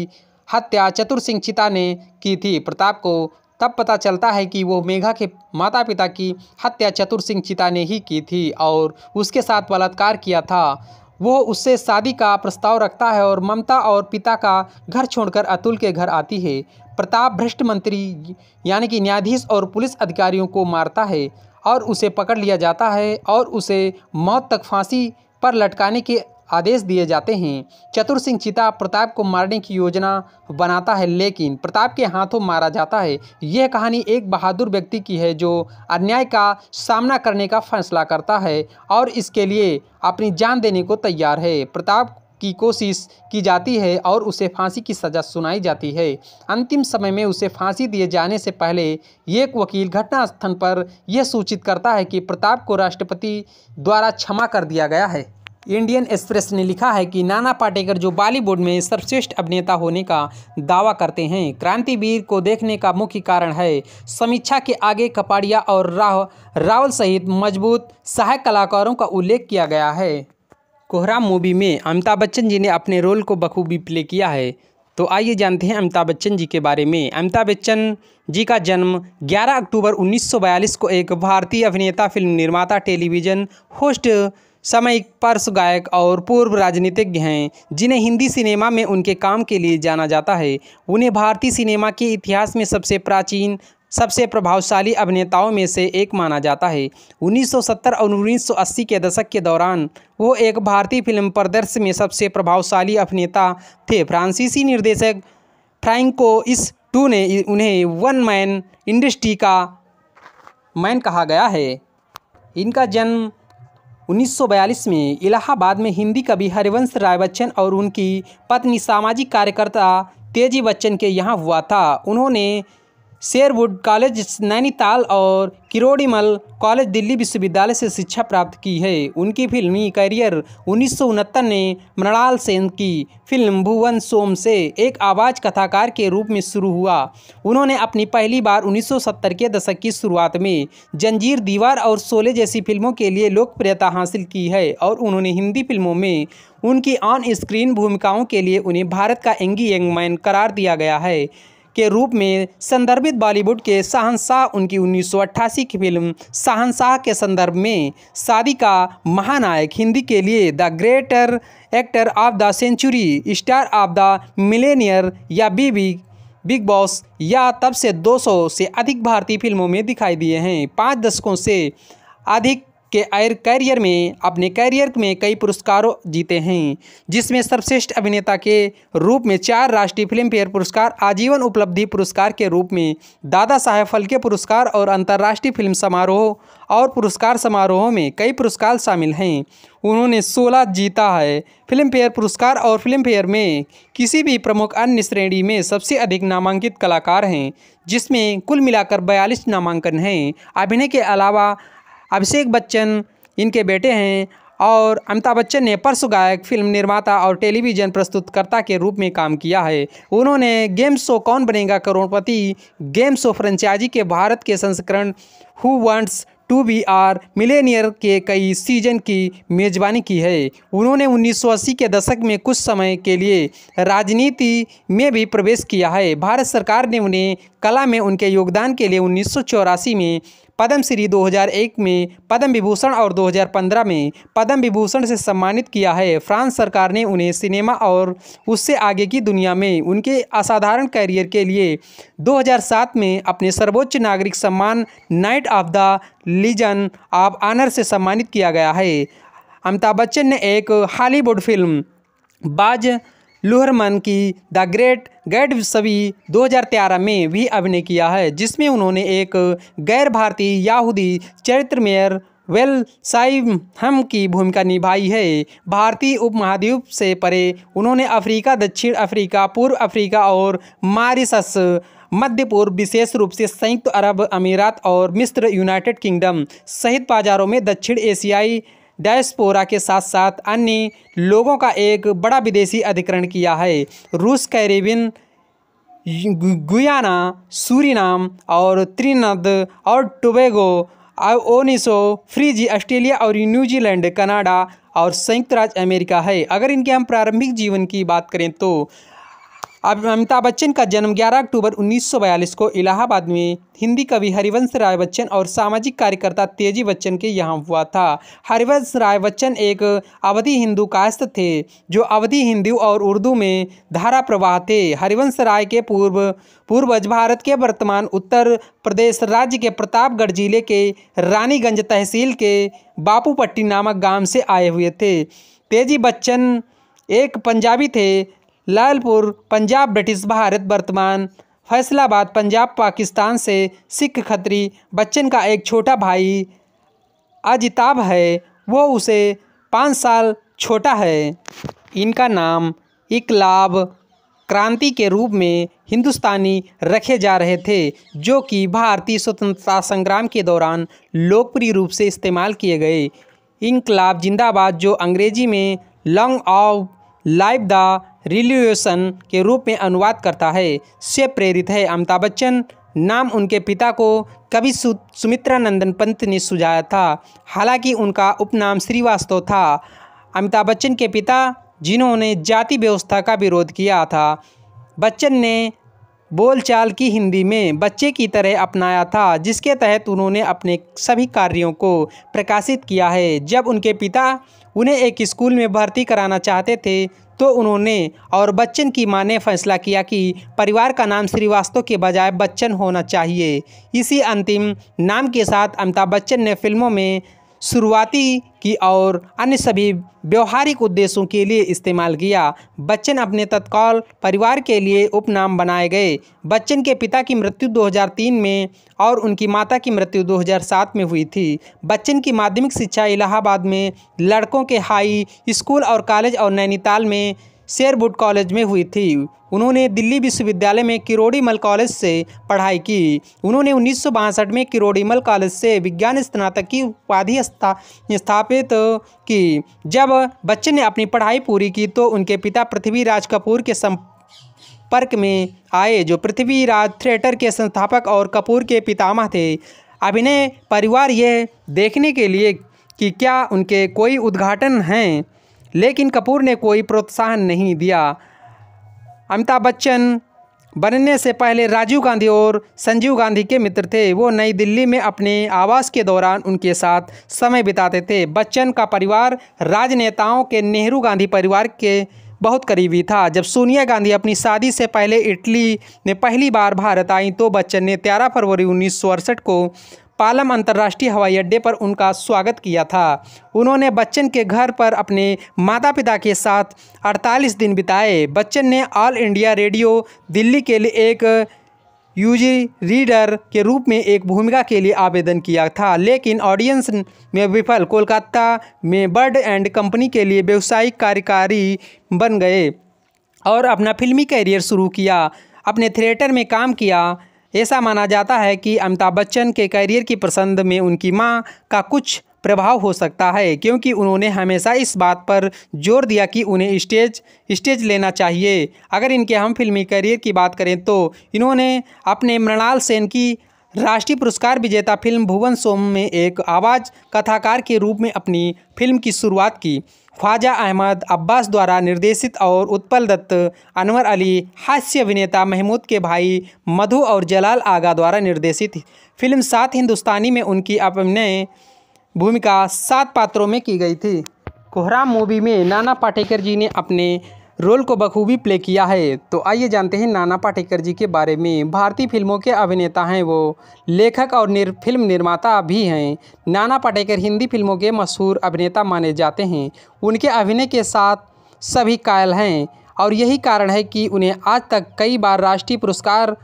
हत्या चतुर सिंह चिता ने की थी प्रताप को तब पता चलता है कि वो मेघा के माता पिता की हत्या चतुर सिंह चिता ने ही की थी और उसके साथ बलात्कार किया था वो उससे शादी का प्रस्ताव रखता है और ममता और पिता का घर छोड़कर अतुल के घर आती है प्रताप भ्रष्ट मंत्री यानी कि न्यायाधीश और पुलिस अधिकारियों को मारता है और उसे पकड़ लिया जाता है और उसे मौत तक फांसी पर लटकाने के आदेश दिए जाते हैं चतुर सिंह चिता प्रताप को मारने की योजना बनाता है लेकिन प्रताप के हाथों मारा जाता है यह कहानी एक बहादुर व्यक्ति की है जो अन्याय का सामना करने का फैसला करता है और इसके लिए अपनी जान देने को तैयार है प्रताप की कोशिश की जाती है और उसे फांसी की सज़ा सुनाई जाती है अंतिम समय में उसे फांसी दिए जाने से पहले एक वकील घटनास्थल पर यह सूचित करता है कि प्रताप को राष्ट्रपति द्वारा क्षमा कर दिया गया है इंडियन एक्सप्रेस ने लिखा है कि नाना पाटेकर जो बॉलीवुड में सर्वश्रेष्ठ अभिनेता होने का दावा करते हैं क्रांतिवीर को देखने का मुख्य कारण है समीक्षा के आगे कपाड़िया और राह रावल सहित मजबूत सहायक कलाकारों का उल्लेख किया गया है कोहरा मूवी में अमिताभ बच्चन जी ने अपने रोल को बखूबी प्ले किया है तो आइए जानते हैं अमिताभ बच्चन जी के बारे में अमिताभ बच्चन जी का जन्म 11 अक्टूबर 1942 को एक भारतीय अभिनेता फिल्म निर्माता टेलीविज़न होस्ट समय पार्श्व गायक और पूर्व राजनीतिज्ञ हैं जिन्हें हिंदी सिनेमा में उनके काम के लिए जाना जाता है उन्हें भारतीय सिनेमा के इतिहास में सबसे प्राचीन सबसे प्रभावशाली अभिनेताओं में से एक माना जाता है 1970 और 1980 के दशक के दौरान वो एक भारतीय फिल्म प्रदर्शन में सबसे प्रभावशाली अभिनेता थे फ्रांसीसी निर्देशक फ्रैंको इस टू ने उन्हें वन मैन इंडस्ट्री का मैन कहा गया है इनका जन्म 1942 में इलाहाबाद में हिंदी कवि हरिवंश राय बच्चन और उनकी पत्नी सामाजिक कार्यकर्ता तेजी बच्चन के यहाँ हुआ था उन्होंने शेरवुड कॉलेज नैनीताल और किरोड़ीमल कॉलेज दिल्ली विश्वविद्यालय से शिक्षा प्राप्त की है उनकी फिल्मी करियर उन्नीस ने मृणाल सेन की फिल्म भुवन सोम से एक आवाज़ कथाकार के रूप में शुरू हुआ उन्होंने अपनी पहली बार 1970 के दशक की शुरुआत में जंजीर दीवार और शोले जैसी फिल्मों के लिए लोकप्रियता हासिल की है और उन्होंने हिंदी फिल्मों में उनकी ऑन स्क्रीन भूमिकाओं के लिए उन्हें भारत का एंगी यंगमैन करार दिया गया है के रूप में संदर्भित बॉलीवुड के शाहनशाह उनकी 1988 की फिल्म शहनशाह के संदर्भ में शादी का महानायक हिंदी के लिए the greater actor of the century star of the Millionaire या बीबी बिग बॉस या तब से 200 से अधिक भारतीय फिल्मों में दिखाई दिए हैं पाँच दशकों से अधिक के आयर कैरियर में अपने कैरियर में कई पुरस्कारों जीते हैं जिसमें सर्वश्रेष्ठ अभिनेता के रूप में चार राष्ट्रीय फिल्म फेयर पुरस्कार आजीवन उपलब्धि पुरस्कार के रूप में दादा साहेब फल्के पुरस्कार और अंतर्राष्ट्रीय फिल्म समारोह और पुरस्कार समारोहों में कई पुरस्कार शामिल हैं उन्होंने सोलह जीता है फिल्म फेयर पुरस्कार और फिल्म फेयर में किसी भी प्रमुख अन्य श्रेणी में सबसे अधिक नामांकित कलाकार हैं जिसमें कुल मिलाकर बयालीस नामांकन हैं अभिनय के अलावा अभिषेक बच्चन इनके बेटे हैं और अमिताभ बच्चन ने परसों गायक फिल्म निर्माता और टेलीविज़न प्रस्तुतकर्ता के रूप में काम किया है उन्होंने गेम शो कौन बनेगा करोड़पति गेम शो फ्रेंचाइजी के भारत के संस्करण who wants to be a millionaire के कई सीजन की मेजबानी की है उन्होंने 1980 के दशक में कुछ समय के लिए राजनीति में भी प्रवेश किया है भारत सरकार ने उन्हें कला में उनके योगदान के लिए उन्नीस में पद्म श्री 2001 में पद्म विभूषण और 2015 में पद्म विभूषण से सम्मानित किया है फ्रांस सरकार ने उन्हें सिनेमा और उससे आगे की दुनिया में उनके असाधारण करियर के लिए 2007 में अपने सर्वोच्च नागरिक सम्मान knight of the legion of honour से सम्मानित किया गया है अमिताभ बच्चन ने एक हॉलीवुड फिल्म बाज लोहरमन की द ग्रेट गैड सभी दो में भी अभिनय किया है जिसमें उन्होंने एक गैर भारतीय याहूदी चरित्र मेयर वेल साइम हम की भूमिका निभाई है भारतीय उपमहाद्वीप से परे उन्होंने अफ्रीका दक्षिण अफ्रीका पूर्व अफ्रीका और मारिसस मध्य पूर्व विशेष रूप से संयुक्त अरब अमीरात और मिस्र यूनाइटेड किंगडम सहित बाजारों में दक्षिण एशियाई डायस्पोरा के साथ साथ अन्य लोगों का एक बड़ा विदेशी अधिकरण किया है रूस कैरेबिन गुयाना सूरीनाम और त्रिनद और टोबेगो ओनिसो फ्रीजी ऑस्ट्रेलिया और न्यूजीलैंड कनाडा और संयुक्त राज्य अमेरिका है अगर इनके हम प्रारंभिक जीवन की बात करें तो अब अमिताभ बच्चन का जन्म 11 अक्टूबर 1942 को इलाहाबाद में हिंदी कवि हरिवंश राय बच्चन और सामाजिक कार्यकर्ता तेजी बच्चन के यहाँ हुआ था हरिवंश राय बच्चन एक अवधि हिंदू कास्त थे जो अवधि हिंदू और उर्दू में धारा प्रवाह थे हरिवंश राय के पूर्व पूर्वज भारत के वर्तमान उत्तर प्रदेश राज्य के प्रतापगढ़ जिले के रानीगंज तहसील के बापूपट्टी नामक गाँव से आए हुए थे तेजी बच्चन एक पंजाबी थे लालपुर पंजाब ब्रिटिश भारत वर्तमान फैसलाबाद पंजाब पाकिस्तान से सिख खत्री बच्चन का एक छोटा भाई अजिताभ है वो उसे पाँच साल छोटा है इनका नाम इकलाब क्रांति के रूप में हिंदुस्तानी रखे जा रहे थे जो कि भारतीय स्वतंत्रता संग्राम के दौरान लोकप्रिय रूप से इस्तेमाल किए गए इनकलाब जिंदाबाद जो अंग्रेजी में long of live the revolution के रूप में अनुवाद करता है से प्रेरित है अमिताभ बच्चन नाम उनके पिता को कवि सुमित्रा नंदन पंत ने सुझाया था हालांकि उनका उपनाम श्रीवास्तव था अमिताभ बच्चन के पिता जिन्होंने जाति व्यवस्था का विरोध किया था बच्चन ने बोलचाल की हिंदी में बच्चे की तरह अपनाया था जिसके तहत उन्होंने अपने सभी कार्यों को प्रकाशित किया है जब उनके पिता उन्हें एक स्कूल में भर्ती कराना चाहते थे तो उन्होंने और बच्चन की मां ने फैसला किया कि परिवार का नाम श्रीवास्तव के बजाय बच्चन होना चाहिए इसी अंतिम नाम के साथ अमिताभ बच्चन ने फिल्मों में शुरुआती की और अन्य सभी व्यवहारिक उद्देश्यों के लिए इस्तेमाल किया बच्चन अपने तत्काल परिवार के लिए उपनाम बनाए गए बच्चन के पिता की मृत्यु 2003 में और उनकी माता की मृत्यु 2007 में हुई थी बच्चन की माध्यमिक शिक्षा इलाहाबाद में लड़कों के हाई स्कूल और कॉलेज और नैनीताल में शेरबुट कॉलेज में हुई थी उन्होंने दिल्ली विश्वविद्यालय में किरोड़ीमल कॉलेज से पढ़ाई की उन्होंने उन्नीस में किरोड़ीमल कॉलेज से विज्ञान स्नातक की उपाधि स्थापित की जब बच्चे ने अपनी पढ़ाई पूरी की तो उनके पिता पृथ्वीराज कपूर के संपर्क में आए जो पृथ्वीराज थिएटर के संस्थापक और कपूर के पितामह थे अभिनय परिवार यह देखने के लिए कि क्या उनके कोई उद्घाटन हैं लेकिन कपूर ने कोई प्रोत्साहन नहीं दिया अमिताभ बच्चन बनने से पहले राजीव गांधी और संजीव गांधी के मित्र थे वो नई दिल्ली में अपने आवास के दौरान उनके साथ समय बिताते थे बच्चन का परिवार राजनेताओं के नेहरू गांधी परिवार के बहुत करीबी था जब सोनिया गांधी अपनी शादी से पहले इटली में पहली बार भारत आई तो बच्चन ने 13 फरवरी उन्नीस को पालम अंतर्राष्ट्रीय हवाई अड्डे पर उनका स्वागत किया था उन्होंने बच्चन के घर पर अपने माता पिता के साथ 48 दिन बिताए बच्चन ने ऑल इंडिया रेडियो दिल्ली के लिए एक यूजी रीडर के रूप में एक भूमिका के लिए आवेदन किया था लेकिन ऑडियंस में विफल कोलकाता में बर्ड एंड कंपनी के लिए व्यावसायिक कार्यकारी बन गए और अपना फिल्मी करियर शुरू किया अपने थिएटर में काम किया ऐसा माना जाता है कि अमिताभ बच्चन के करियर की पसंद में उनकी मां का कुछ प्रभाव हो सकता है क्योंकि उन्होंने हमेशा इस बात पर जोर दिया कि उन्हें स्टेज स्टेज लेना चाहिए अगर इनके हम फिल्मी करियर की बात करें तो इन्होंने अपने मृणाल सेन की राष्ट्रीय पुरस्कार विजेता फिल्म भुवन सोम में एक आवाज़ कथाकार के रूप में अपनी फिल्म की शुरुआत की ख्वाजा अहमद अब्बास द्वारा निर्देशित और उत्पल दत्त अनवर अली हास्य अभिनेता महमूद के भाई मधु और जलाल आगा द्वारा निर्देशित फिल्म सात हिंदुस्तानी में उनकी अभिनय भूमिका सात पात्रों में की गई थी कोहराम मूवी में नाना पाटेकर जी ने अपने रोल को बखूबी प्ले किया है तो आइए जानते हैं नाना पाटेकर जी के बारे में भारतीय फिल्मों के अभिनेता हैं वो लेखक और निर, फिल्म निर्माता भी हैं नाना पाटेकर हिंदी फिल्मों के मशहूर अभिनेता माने जाते हैं उनके अभिनय के साथ सभी कायल हैं और यही कारण है कि उन्हें आज तक कई बार राष्ट्रीय पुरस्कार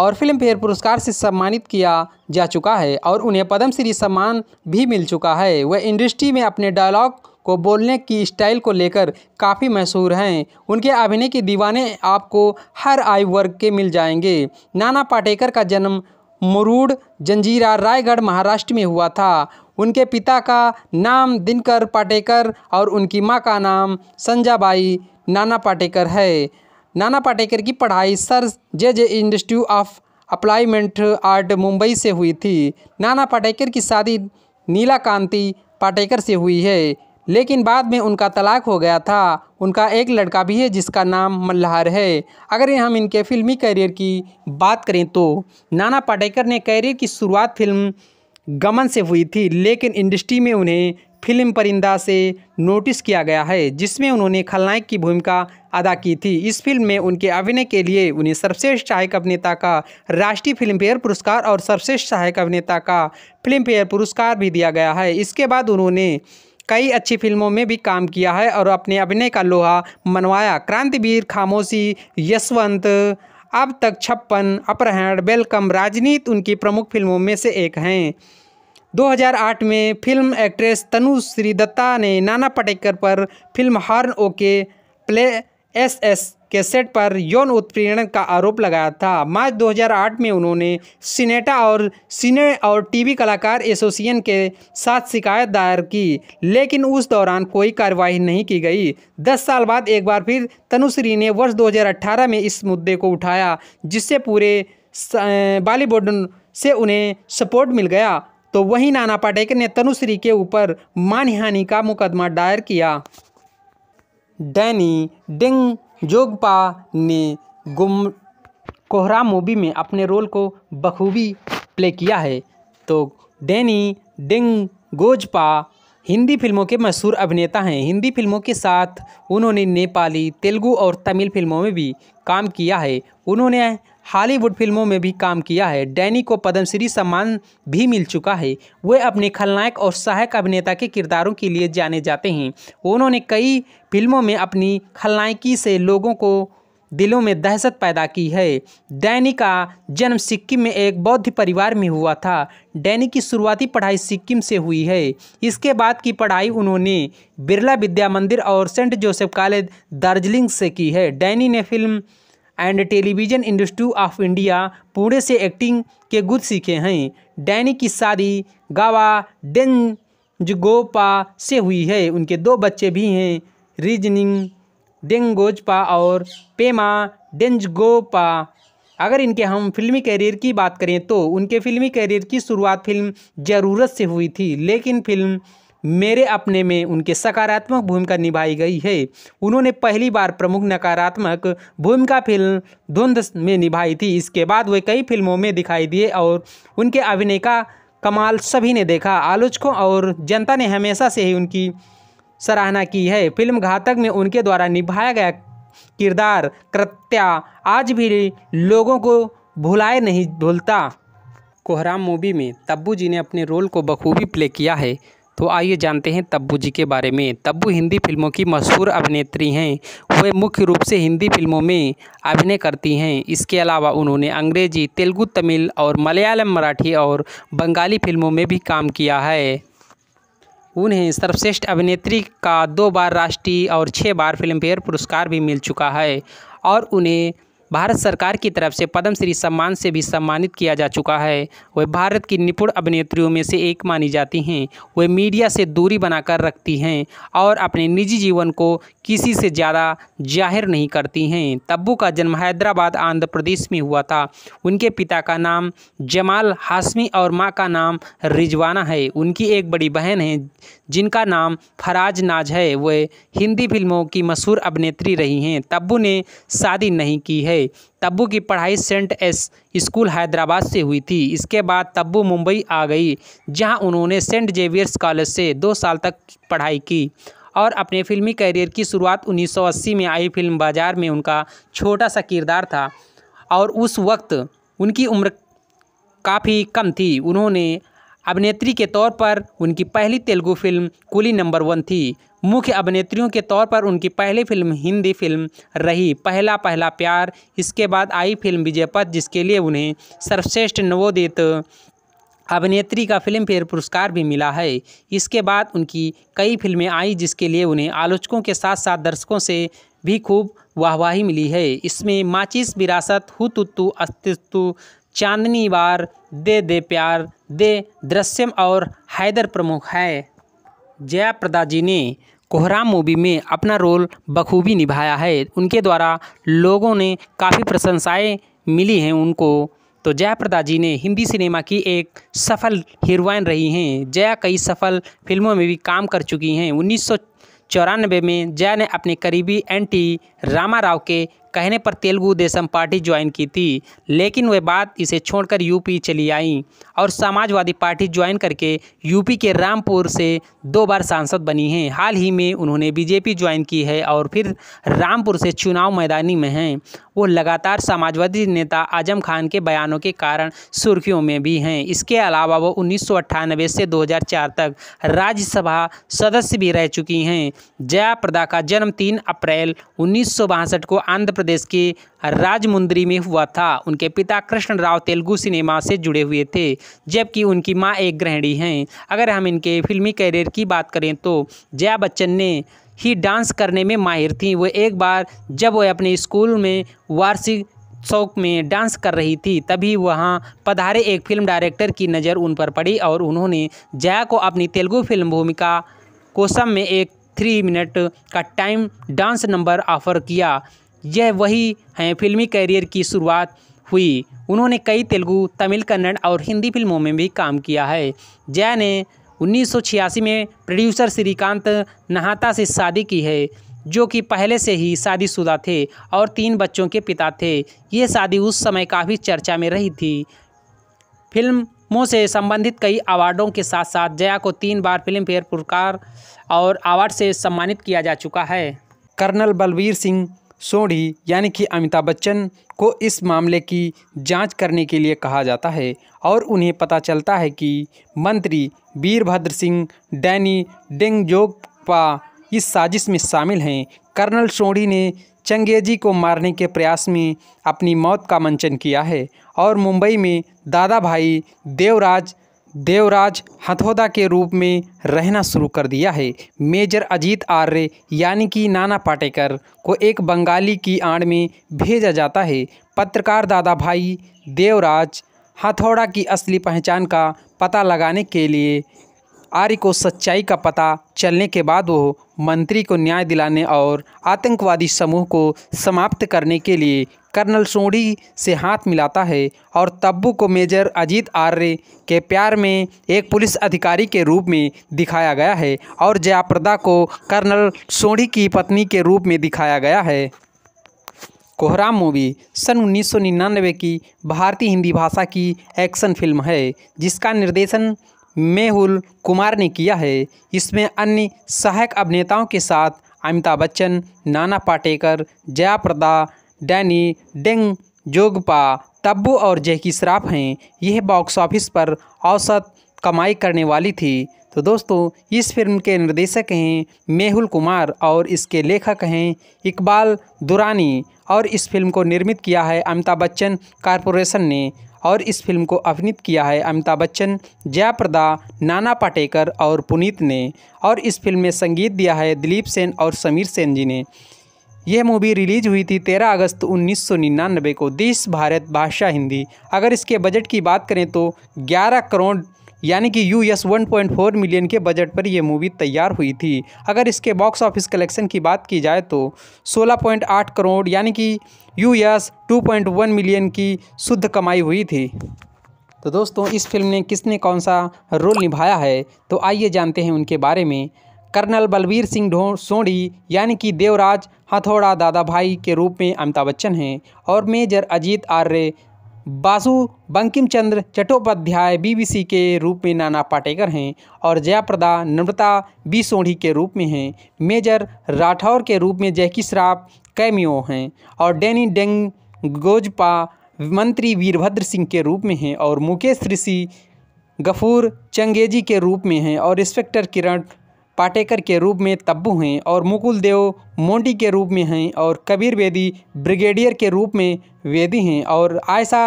और फिल्म फेयर पुरस्कार से सम्मानित किया जा चुका है और उन्हें पद्मश्री सम्मान भी मिल चुका है वह इंडस्ट्री में अपने डायलॉग को बोलने की स्टाइल को लेकर काफ़ी मशहूर हैं उनके अभिनय की दीवाने आपको हर आयु वर्ग के मिल जाएंगे नाना पाटेकर का जन्म मुरूड जंजीरा रायगढ़ महाराष्ट्र में हुआ था उनके पिता का नाम दिनकर पाटेकर और उनकी माँ का नाम संजाबाई नाना पाटेकर है नाना पाटेकर की पढ़ाई sir J J institute of अप्लाईमेंट art Mumbai से हुई थी नाना पाटेकर की शादी नीला कांति पाटेकर से हुई है लेकिन बाद में उनका तलाक हो गया था उनका एक लड़का भी है जिसका नाम मल्हार है अगर हम इनके फिल्मी करियर की बात करें तो नाना पाटेकर ने करियर की शुरुआत फिल्म गमन से हुई थी लेकिन इंडस्ट्री में उन्हें फिल्म परिंदा से नोटिस किया गया है जिसमें उन्होंने खलनायक की भूमिका अदा की थी इस फिल्म में उनके अभिनय के लिए उन्हें सर्वश्रेष्ठ सहायक अभिनेता का राष्ट्रीय फिल्म फेयर पुरस्कार और सर्वश्रेष्ठ सहायक अभिनेता का फिल्म फेयर पुरस्कार भी दिया गया है इसके बाद उन्होंने कई अच्छी फिल्मों में भी काम किया है और अपने अभिनय का लोहा मनवाया क्रांतिवीर खामोशी यशवंत अब तक छप्पन अपहरण वेलकम राजनीत उनकी प्रमुख फिल्मों में से एक हैं 2008 में फिल्म एक्ट्रेस तनुश्री दत्ता ने नाना पटेकर पर film horn okay please set पर यौन उत्पीड़न का आरोप लगाया था मार्च 2008 में उन्होंने सिनेटा और सिने और टीवी कलाकार एसोसिएशन के साथ शिकायत दायर की लेकिन उस दौरान कोई कार्रवाई नहीं की गई दस साल बाद एक बार फिर तनुश्री ने वर्ष 2018 में इस मुद्दे को उठाया जिससे पूरे बॉलीवुड से उन्हें सपोर्ट मिल गया तो वहीं नाना पाटेकर ने तनुश्री के ऊपर मानहानि का मुकदमा दायर किया डैनी डिंग जोगपा ने गुम कोहरा मूवी में अपने रोल को बखूबी प्ले किया है तो डैनी डिंग गोजपा हिंदी फिल्मों के मशहूर अभिनेता हैं हिंदी फिल्मों के साथ उन्होंने नेपाली तेलुगू और तमिल फिल्मों में भी काम किया है उन्होंने हॉलीवुड फिल्मों में भी काम किया है डैनी को पद्मश्री सम्मान भी मिल चुका है वे अपने खलनायक और सहायक अभिनेता के किरदारों के लिए जाने जाते हैं उन्होंने कई फिल्मों में अपनी खलनायकी से लोगों को दिलों में दहशत पैदा की है डैनी का जन्म सिक्किम में एक बौद्ध परिवार में हुआ था डैनी की शुरुआती पढ़ाई सिक्किम से हुई है इसके बाद की पढ़ाई उन्होंने बिरला विद्या मंदिर और सेंट जोसेफ कॉलेज दार्जिलिंग से की है डैनी ने film and television industry of India Pune से एक्टिंग के गुद सीखे हैं डैनी की शादी गावा डेंजगोपा से हुई है उनके दो बच्चे भी हैं रीजनिंग डेंगोजपा और पेमा डेंजगोपा अगर इनके हम फिल्मी करियर की बात करें तो उनके फिल्मी करियर की शुरुआत फिल्म ज़रूरत से हुई थी लेकिन फिल्म मेरे अपने में उनके सकारात्मक भूमिका निभाई गई है उन्होंने पहली बार प्रमुख नकारात्मक भूमिका फिल्म धुंध में निभाई थी इसके बाद वे कई फिल्मों में दिखाई दिए और उनके अभिनय का कमाल सभी ने देखा आलोचकों और जनता ने हमेशा से ही उनकी सराहना की है फिल्म घातक में उनके द्वारा निभाया गया किरदार कृत्या आज भी लोगों को भुलाए नहीं भूलता कोहराम मूवी में तब्बू जी ने अपने रोल को बखूबी प्ले किया है तो आइए जानते हैं तब्बू जी के बारे में तब्बू हिंदी फिल्मों की मशहूर अभिनेत्री हैं वे मुख्य रूप से हिंदी फिल्मों में अभिनय करती हैं इसके अलावा उन्होंने अंग्रेजी तेलुगु तमिल और मलयालम मराठी और बंगाली फिल्मों में भी काम किया है उन्हें सर्वश्रेष्ठ अभिनेत्री का दो बार राष्ट्रीय और छः बार फिल्मफेयर पुरस्कार भी मिल चुका है और उन्हें भारत सरकार की तरफ से पद्मश्री सम्मान से भी सम्मानित किया जा चुका है वे भारत की निपुण अभिनेत्रियों में से एक मानी जाती हैं वे मीडिया से दूरी बनाकर रखती हैं और अपने निजी जीवन को किसी से ज़्यादा जाहिर नहीं करती हैं तब्बू का जन्म हैदराबाद आंध्र प्रदेश में हुआ था उनके पिता का नाम जमाल हाशमी और माँ का नाम रिजवाना है उनकी एक बड़ी बहन है जिनका नाम फराज नाज है वह हिंदी फिल्मों की मशहूर अभिनेत्री रही हैं तब्बू ने शादी नहीं की है है तब्बू की पढ़ाई सेंट एस स्कूल हैदराबाद से हुई थी इसके बाद तब्बू मुंबई आ गई जहां उन्होंने सेंट जेवियर्स कॉलेज से दो साल तक पढ़ाई की और अपने फिल्मी करियर की शुरुआत 1980 में आई फिल्म बाजार में उनका छोटा सा किरदार था और उस वक्त उनकी उम्र काफ़ी कम थी उन्होंने अभिनेत्री के तौर पर उनकी पहली तेलुगु फिल्म कुली नंबर वन थी मुख्य अभिनेत्रियों के तौर पर उनकी पहली फिल्म हिंदी फिल्म रही पहला पहला प्यार इसके बाद आई फिल्म विजयपथ जिसके लिए उन्हें सर्वश्रेष्ठ नवोदित अभिनेत्री का फिल्म फेयर पुरस्कार भी मिला है इसके बाद उनकी कई फिल्में आई जिसके लिए उन्हें आलोचकों के साथ साथ दर्शकों से भी खूब वाहवाही मिली है इसमें माचिस विरासत हु तुत्तु अस्तित्व चांदनी बार दे दे प्यार दे दृश्यम और हैदर प्रमुख है जया प्रदा जी ने कोहराम मूवी में अपना रोल बखूबी निभाया है उनके द्वारा लोगों ने काफ़ी प्रशंसाएं मिली हैं उनको तो जया प्रदा जी ने हिंदी सिनेमा की एक सफल हीरोइन रही हैं जया कई सफल फिल्मों में भी काम कर चुकी हैं उन्नीस चौरानबे में जया ने अपने करीबी एंटी रामा राव के कहने पर तेलुगु देशम पार्टी ज्वाइन की थी लेकिन वह बात इसे छोड़कर यूपी चली आईं और समाजवादी पार्टी ज्वाइन करके यूपी के रामपुर से दो बार सांसद बनी हैं हाल ही में उन्होंने बीजेपी ज्वाइन की है और फिर रामपुर से चुनाव मैदानी में हैं वो लगातार समाजवादी नेता आजम खान के बयानों के कारण सुर्खियों में भी हैं इसके अलावा वो उन्नीस से 2004 तक राज्यसभा सदस्य भी रह चुकी हैं जया प्रदा का जन्म 3 अप्रैल उन्नीस को आंध्र प्रदेश के राजमुंद्री में हुआ था उनके पिता कृष्ण राव तेलुगु सिनेमा से जुड़े हुए थे जबकि उनकी माँ एक गृहिणी हैं अगर हम इनके फिल्मी करियर की बात करें तो जया बच्चन ने ही डांस करने में माहिर थी वो एक बार जब वह अपने स्कूल में वार्षिक शौक में डांस कर रही थी तभी वहां पधारे एक फिल्म डायरेक्टर की नज़र उन पर पड़ी और उन्होंने जया को अपनी तेलुगु फिल्म भूमिका कोसम में एक थ्री मिनट का टाइम डांस नंबर ऑफर किया यह वही हैं फिल्मी कैरियर की शुरुआत हुई उन्होंने कई तेलुगु तमिल कन्नड़ और हिंदी फिल्मों में भी काम किया है जया ने उन्नीस में प्रोड्यूसर श्रीकांत नहाता से शादी की है जो कि पहले से ही शादीशुदा थे और तीन बच्चों के पिता थे ये शादी उस समय काफ़ी चर्चा में रही थी फिल्मों से संबंधित कई अवार्डों के साथ साथ जया को तीन बार फिल्म फेयर पुरस्कार और अवार्ड से सम्मानित किया जा चुका है कर्नल बलबीर सिंह सोढ़ी यानी कि अमिताभ बच्चन को इस मामले की जांच करने के लिए कहा जाता है और उन्हें पता चलता है कि मंत्री वीरभद्र सिंह डैनी डेंगजोगपा इस साजिश में शामिल हैं कर्नल सोढ़ी ने चंगेजी को मारने के प्रयास में अपनी मौत का मंचन किया है और मुंबई में दादा भाई देवराज देवराज हथौदा के रूप में रहना शुरू कर दिया है मेजर अजीत आर्य यानी कि नाना पाटेकर को एक बंगाली की आड़ में भेजा जाता है पत्रकार दादा भाई देवराज हथौड़ा की असली पहचान का पता लगाने के लिए आर्य को सच्चाई का पता चलने के बाद वो मंत्री को न्याय दिलाने और आतंकवादी समूह को समाप्त करने के लिए कर्नल सोढ़ी से हाथ मिलाता है और तब्बू को मेजर अजीत आर्य के प्यार में एक पुलिस अधिकारी के रूप में दिखाया गया है और जयाप्रदा को कर्नल सोढ़ी की पत्नी के रूप में दिखाया गया है कोहराम मूवी सन 1999 की भारतीय हिंदी भाषा की एक्शन फिल्म है जिसका निर्देशन मेहुल कुमार ने किया है इसमें अन्य सहायक अभिनेताओं के साथ अमिताभ बच्चन नाना पाटेकर जया प्रदा डैनी डेंग जोगपा तब्बू और जैकी श्राफ हैं यह बॉक्स ऑफिस पर औसत कमाई करने वाली थी तो दोस्तों इस फिल्म के निर्देशक हैं मेहुल कुमार और इसके लेखक हैं इकबाल दुरानी और इस फिल्म को निर्मित किया है अमिताभ बच्चन कारपोरेशन ने और इस फिल्म को अभिनीत किया है अमिताभ बच्चन जयाप्रदा नाना पाटेकर और पुनीत ने और इस फिल्म में संगीत दिया है दिलीप सेन और समीर सेन जी ने यह मूवी रिलीज हुई थी 13 अगस्त 1999 को देश भारत भाषा हिंदी अगर इसके बजट की बात करें तो 11 करोड़ यानी कि U S one point four million के बजट पर यह मूवी तैयार हुई थी अगर इसके बॉक्स ऑफिस कलेक्शन की बात की जाए तो 16.8 करोड़ यानी कि U S two point one million की शुद्ध कमाई हुई थी तो दोस्तों इस फिल्म ने किसने कौन सा रोल निभाया है तो आइए जानते हैं उनके बारे में कर्नल बलबीर सिंह ढो सोढ़ी यानी कि देवराज हथौड़ा दादा भाई के रूप में अमिताभ बच्चन हैं और मेजर अजीत आर्य बासु बंकिम चंद्र चट्टोपाध्याय बीबीसी के रूप में नाना पाटेकर हैं और जयाप्रदा नम्रता बी सोढ़ी के रूप में हैं मेजर राठौर के रूप में जयकि श्राफ कैमियो हैं और डैनी डेंग गोजपा मंत्री वीरभद्र सिंह के रूप में हैं और मुकेश ऋषि गफूर चंगेजी के रूप में हैं और इंस्पेक्टर किरण पाटेकर के रूप में तब्बू हैं और मुकुल देव मोंडी के रूप में हैं और कबीर वेदी ब्रिगेडियर के रूप में वेदी हैं और आयशा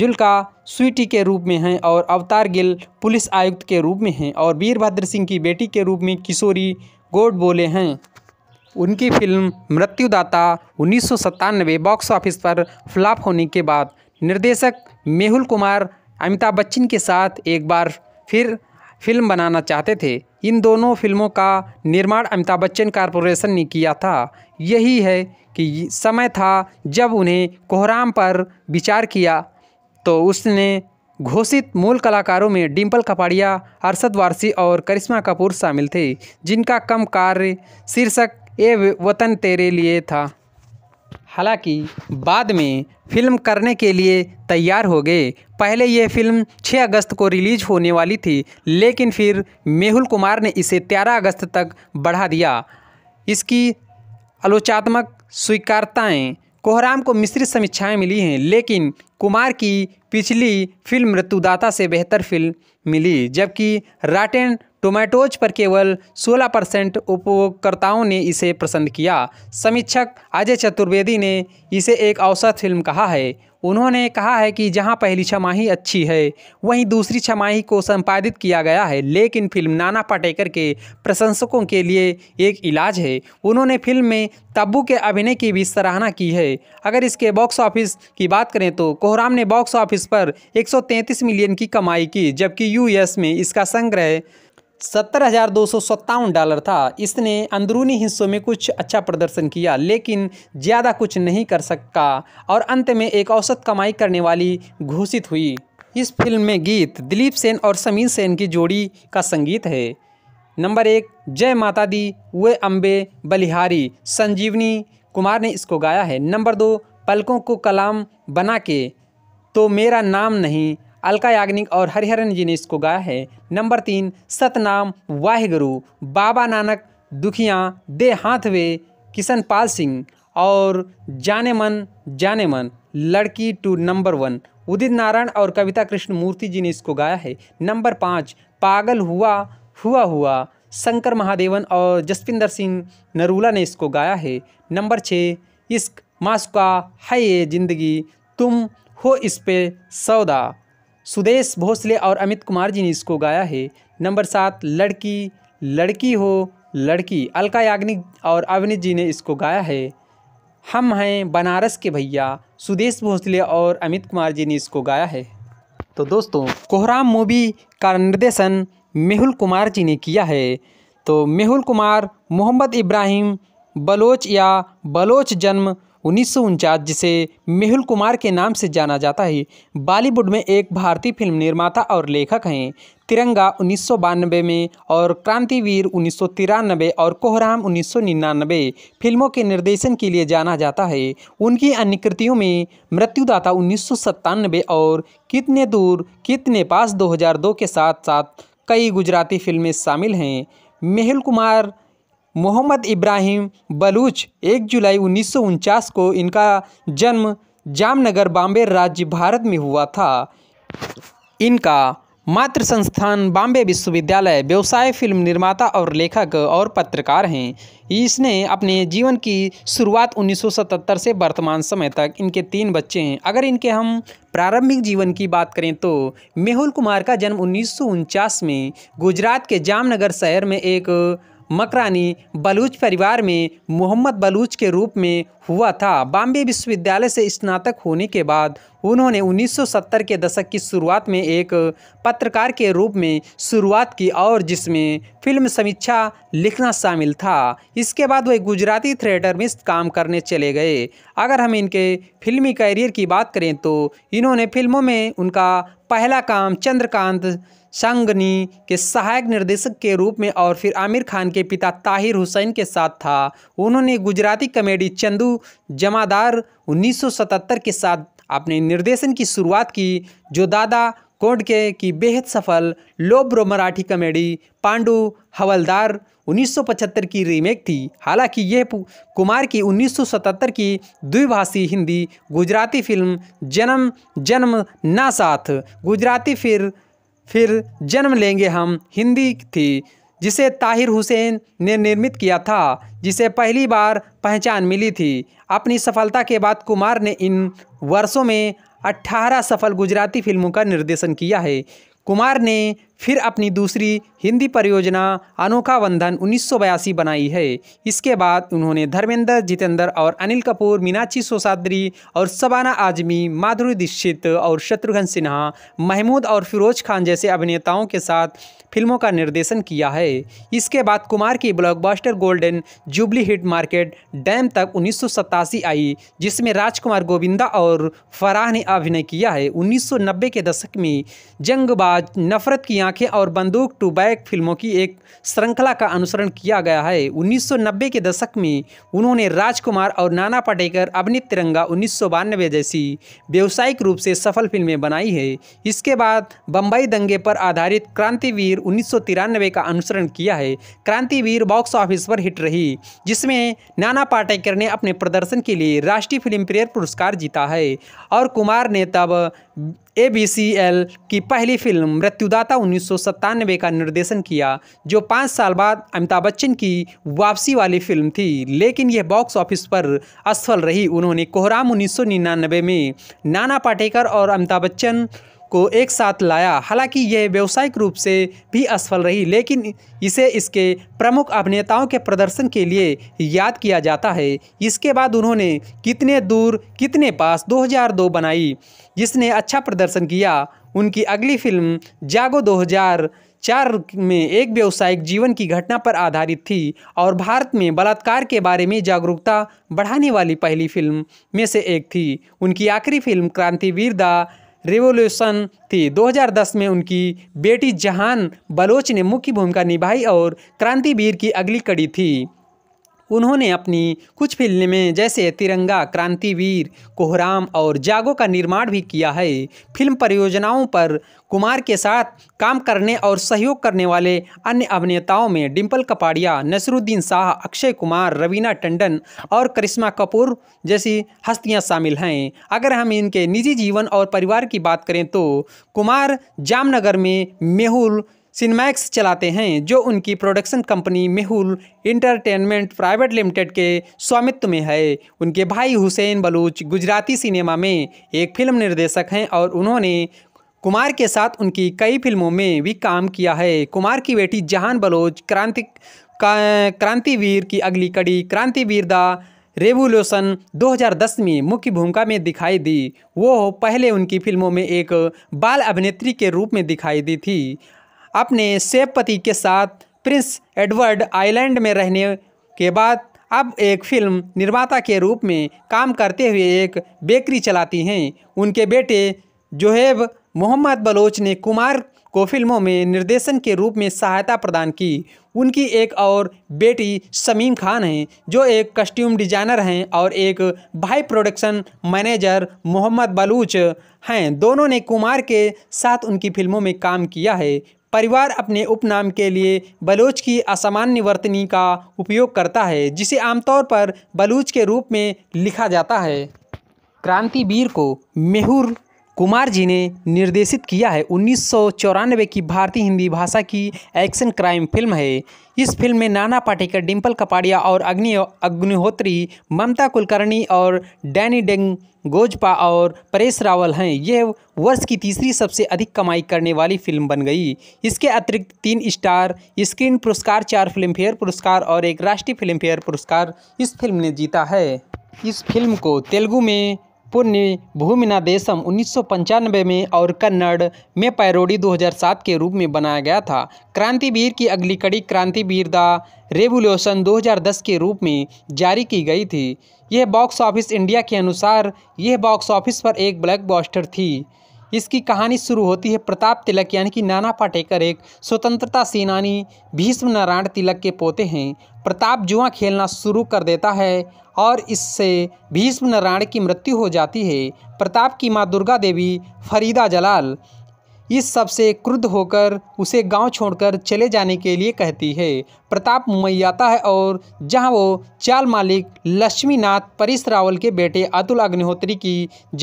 जुल्का स्वीटी के रूप में हैं और अवतार गिल पुलिस आयुक्त के रूप में हैं और वीरभद्र सिंह की बेटी के रूप में किशोरी गोड बोले हैं उनकी फिल्म मृत्युदाता उन्नीस बॉक्स ऑफिस पर फ्लॉप होने के बाद निर्देशक मेहुल कुमार अमिताभ बच्चन के साथ एक बार फिर फिल्म बनाना चाहते थे इन दोनों फिल्मों का निर्माण अमिताभ बच्चन कॉरपोरेशन ने किया था यही है कि समय था जब उन्हें कोहराम पर विचार किया तो उसने घोषित मूल कलाकारों में डिम्पल कपाड़िया अरसद वारसी और करिश्मा कपूर शामिल थे जिनका कम कार्य शीर्षक ए वतन तेरे लिए था हालांकि बाद में फिल्म करने के लिए तैयार हो गए पहले ये फिल्म 6 अगस्त को रिलीज होने वाली थी लेकिन फिर मेहुल कुमार ने इसे 13 अगस्त तक बढ़ा दिया इसकी आलोचनात्मक स्वीकारताएं कोहराम को मिश्रित समीक्षाएं मिली हैं लेकिन कुमार की पिछली फिल्म मृत्युदाता से बेहतर फिल्म मिली जबकि राटेन टोमेटोज पर केवल 16 परसेंट उपभोगकर्ताओं ने इसे पसंद किया समीक्षक अजय चतुर्वेदी ने इसे एक औसत फिल्म कहा है उन्होंने कहा है कि जहां पहली छमाही अच्छी है वहीं दूसरी छमाही को संपादित किया गया है लेकिन फिल्म नाना पाटेकर के प्रशंसकों के लिए एक इलाज है उन्होंने फिल्म में तब्बू के अभिनय की भी सराहना की है अगर इसके बॉक्स ऑफिस की बात करें तो कोहराम ने बॉक्स ऑफिस पर 133 मिलियन की कमाई की जबकि यूएस में इसका संग्रह सत्तर हज़ार दो सौ सत्तावन डॉलर था इसने अंदरूनी हिस्सों में कुछ अच्छा प्रदर्शन किया लेकिन ज़्यादा कुछ नहीं कर सका और अंत में एक औसत कमाई करने वाली घोषित हुई इस फिल्म में गीत दिलीप सेन और समीर सेन की जोड़ी का संगीत है नंबर एक जय माता दी वे अम्बे बलिहारी संजीवनी कुमार ने इसको गाया है नंबर दो पलकों को कलाम बना के तो मेरा नाम नहीं अलका याग्निक और हरिहरन जी ने इसको गाया है नंबर तीन सतनाम वाहिगुरु बाबा नानक दुखियाँ दे हाथ वे किशन पाल सिंह और जाने मन जाने मन लड़की to number one Udit Narayan और कविता कृष्ण मूर्ति जी ने इसको गाया है नंबर पाँच पागल हुआ हुआ हुआ शंकर महादेवन और जसविंदर सिंह नरूला ने इसको गाया है नंबर छः इश्क मास्का है ये जिंदगी तुम हो इस पे सौदा सुदेश भोसले और अमित कुमार जी ने इसको गाया है नंबर सात लड़की लड़की हो लड़की अलका याग्निक और अवनीत जी ने इसको गाया है हम हैं बनारस के भैया सुदेश भोसले और अमित कुमार जी ने इसको गाया है तो दोस्तों कोहराम मूवी का निर्देशन मेहुल कुमार जी ने किया है तो मेहुल कुमार मोहम्मद इब्राहिम बलोच या बलोच जन्म उन्नीस जिसे मेहुल कुमार के नाम से जाना जाता है बॉलीवुड में एक भारतीय फिल्म निर्माता और लेखक हैं तिरंगा उन्नीस में और क्रांतिवीर उन्नीस और कोहराम उन्नीस फिल्मों के निर्देशन के लिए जाना जाता है उनकी अन्य कृतियों में मृत्युदाता उन्नीस और कितने दूर कितने पास 2002 के साथ साथ कई गुजराती फिल्में शामिल हैं मेहुल कुमार मोहम्मद इब्राहिम बलूच एक जुलाई उन्नीस को इनका जन्म जामनगर बॉम्बे राज्य भारत में हुआ था इनका मातृ संस्थान बॉम्बे विश्वविद्यालय व्यवसाय फिल्म निर्माता और लेखक और पत्रकार हैं इसने अपने जीवन की शुरुआत 1977 से वर्तमान समय तक इनके तीन बच्चे हैं अगर इनके हम प्रारंभिक जीवन की बात करें तो मेहुल कुमार का जन्म उन्नीस में गुजरात के जामनगर शहर में एक मकरानी बलूच परिवार में मोहम्मद बलूच के रूप में हुआ था बॉम्बे विश्वविद्यालय से स्नातक होने के बाद उन्होंने 1970 के दशक की शुरुआत में एक पत्रकार के रूप में शुरुआत की और जिसमें फिल्म समीक्षा लिखना शामिल था इसके बाद वे गुजराती थिएटर में काम करने चले गए अगर हम इनके फिल्मी करियर की बात करें तो इन्होंने फिल्मों में उनका पहला काम चंद्रकांत संगनी के सहायक निर्देशक के रूप में और फिर आमिर खान के पिता ताहिर हुसैन के साथ था उन्होंने गुजराती कॉमेडी चंदू जमादार 1977 के साथ अपने निर्देशन की शुरुआत की जो दादा कोडके की बेहद सफल लोब्रो मराठी कॉमेडी पांडु हवलदार 1975 की रीमेक थी हालांकि यह कुमार की 1977 की द्विभाषी हिंदी गुजराती फिल्म जन्म जन्म ना साथ गुजराती फिर फिर जन्म लेंगे हम हिंदी थी जिसे ताहिर हुसैन ने निर्मित किया था जिसे पहली बार पहचान मिली थी अपनी सफलता के बाद कुमार ने इन वर्षों में 18 सफल गुजराती फिल्मों का निर्देशन किया है कुमार ने फिर अपनी दूसरी हिंदी परियोजना अनोखा बंधन उन्नीस बनाई है इसके बाद उन्होंने धर्मेंद्र जितेंद्र और अनिल कपूर मीनाक्षी सोसाद्री और सबाना आजमी माधुरी दीक्षित और शत्रुघ्न सिन्हा महमूद और फिरोज खान जैसे अभिनेताओं के साथ फिल्मों का निर्देशन किया है इसके बाद कुमार की ब्लॉकबस्टर गोल्डन जुबली हिट मार्केट डैम तक उन्नीस आई जिसमें राजकुमार गोविंदा और फराह ने अभिनय किया है उन्नीस के दशक में जंगबाज नफरत की आंखें और बंदूक टू बैक फिल्मों की एक श्रृंखला का अनुसरण किया गया है 1990 के दशक में उन्होंने राजकुमार और नाना पाटेकर अभिनीत तिरंगा उन्नीस जैसी व्यावसायिक रूप से सफल फिल्में बनाई है इसके बाद बम्बई दंगे पर आधारित क्रांतिवीर उन्नीस का अनुसरण किया है क्रांतिवीर बॉक्स ऑफिस पर हिट रही जिसमें नाना पाटेकर ने अपने प्रदर्शन के लिए राष्ट्रीय फिल्म प्रेयर पुरस्कार जीता है और कुमार ने तब ए बी सी एल की पहली फिल्म मृत्युदाता उन्नीस का निर्देशन किया जो पाँच साल बाद अमिताभ बच्चन की वापसी वाली फिल्म थी लेकिन यह बॉक्स ऑफिस पर असफल रही उन्होंने कोहराम उन्नीस में नाना पाटेकर और अमिताभ बच्चन को एक साथ लाया हालांकि यह व्यावसायिक रूप से भी असफल रही लेकिन इसे इसके प्रमुख अभिनेताओं के प्रदर्शन के लिए याद किया जाता है इसके बाद उन्होंने कितने दूर कितने पास 2002 बनाई जिसने अच्छा प्रदर्शन किया उनकी अगली फिल्म जागो 2000 चार में एक व्यावसायिक जीवन की घटना पर आधारित थी और भारत में बलात्कार के बारे में जागरूकता बढ़ाने वाली पहली फिल्म में से एक थी उनकी आखिरी फिल्म क्रांतिवीर द रिवोल्यूशन थी 2010 में उनकी बेटी जहान बलोच ने मुख्य भूमिका निभाई और क्रांतिवीर की अगली कड़ी थी उन्होंने अपनी कुछ फिल्में जैसे तिरंगा क्रांतिवीर कोहराम और जागो का निर्माण भी किया है फिल्म परियोजनाओं पर कुमार के साथ काम करने और सहयोग करने वाले अन्य अभिनेताओं में डिम्पल कपाड़िया नसरुद्दीन शाह अक्षय कुमार रवीना टंडन और करिश्मा कपूर जैसी हस्तियां शामिल हैं अगर हम इनके निजी जीवन और परिवार की बात करें तो कुमार जामनगर में मेहुल सिनेमैक्स चलाते हैं जो उनकी production company Mehul entertainment private limited के स्वामित्व में है उनके भाई हुसैन बलूच गुजराती सिनेमा में एक फिल्म निर्देशक हैं और उन्होंने कुमार के साथ उनकी कई फिल्मों में भी काम किया है कुमार की बेटी जहान बलोच क्रांति क्रांतिवीर की अगली कड़ी क्रांतिवीर द रेवोल्यूशन 2010 में मुख्य भूमिका में दिखाई दी वो पहले उनकी फिल्मों में एक बाल अभिनेत्री के रूप में दिखाई दी थी अपने सेब पति के साथ प्रिंस एडवर्ड आइलैंड में रहने के बाद अब एक फिल्म निर्माता के रूप में काम करते हुए एक बेकरी चलाती हैं उनके बेटे जोहेब मोहम्मद बलोच ने कुमार को फिल्मों में निर्देशन के रूप में सहायता प्रदान की उनकी एक और बेटी शमीम खान हैं जो एक कस्ट्यूम डिजाइनर हैं और एक भाई प्रोडक्शन मैनेजर मोहम्मद बलूच हैं दोनों ने कुमार के साथ उनकी फिल्मों में काम किया है परिवार अपने उपनाम के लिए बलोच की असामान्य वर्तनी का उपयोग करता है जिसे आमतौर पर बलूच के रूप में लिखा जाता है क्रांतिवीर को मेहूर कुमार जी ने निर्देशित किया है उन्नीस की भारतीय हिंदी भाषा की एक्शन क्राइम फिल्म है इस फिल्म में नाना पाटेकर डिम्पल कपाड़िया और अग्नि अग्निहोत्री ममता कुलकर्णी और डैनी डेंग गोजपा और परेश रावल हैं यह वर्ष की तीसरी सबसे अधिक कमाई करने वाली फिल्म बन गई इसके अतिरिक्त तीन स्टार स्क्रीन पुरस्कार चार फिल्मफेयर पुरस्कार और एक राष्ट्रीय फिल्मफेयर पुरस्कार इस फिल्म ने जीता है इस फिल्म को तेलुगु में पुण्य भूमिना देशम उन्नीस में और कन्नड़ में पैरोडी 2007 के रूप में बनाया गया था क्रांतिवीर की अगली कड़ी क्रांतिवीर द रेवोल्यूशन 2010 के रूप में जारी की गई थी यह बॉक्स ऑफिस इंडिया के अनुसार यह बॉक्स ऑफिस पर एक ब्लैक थी इसकी कहानी शुरू होती है प्रताप तिलक यानी कि नाना पाटेकर एक स्वतंत्रता सेनानी भीष्म नारायण तिलक के पोते हैं प्रताप जुआ खेलना शुरू कर देता है और इससे भीष्म नारायण की मृत्यु हो जाती है प्रताप की माँ दुर्गा देवी फरीदा जलाल इस सब से क्रुद्ध होकर उसे गांव छोड़कर चले जाने के लिए कहती है प्रताप मुंबई आता है और जहां वो चाल मालिक लक्ष्मीनाथ परिस रावल के बेटे अतुल अग्निहोत्री की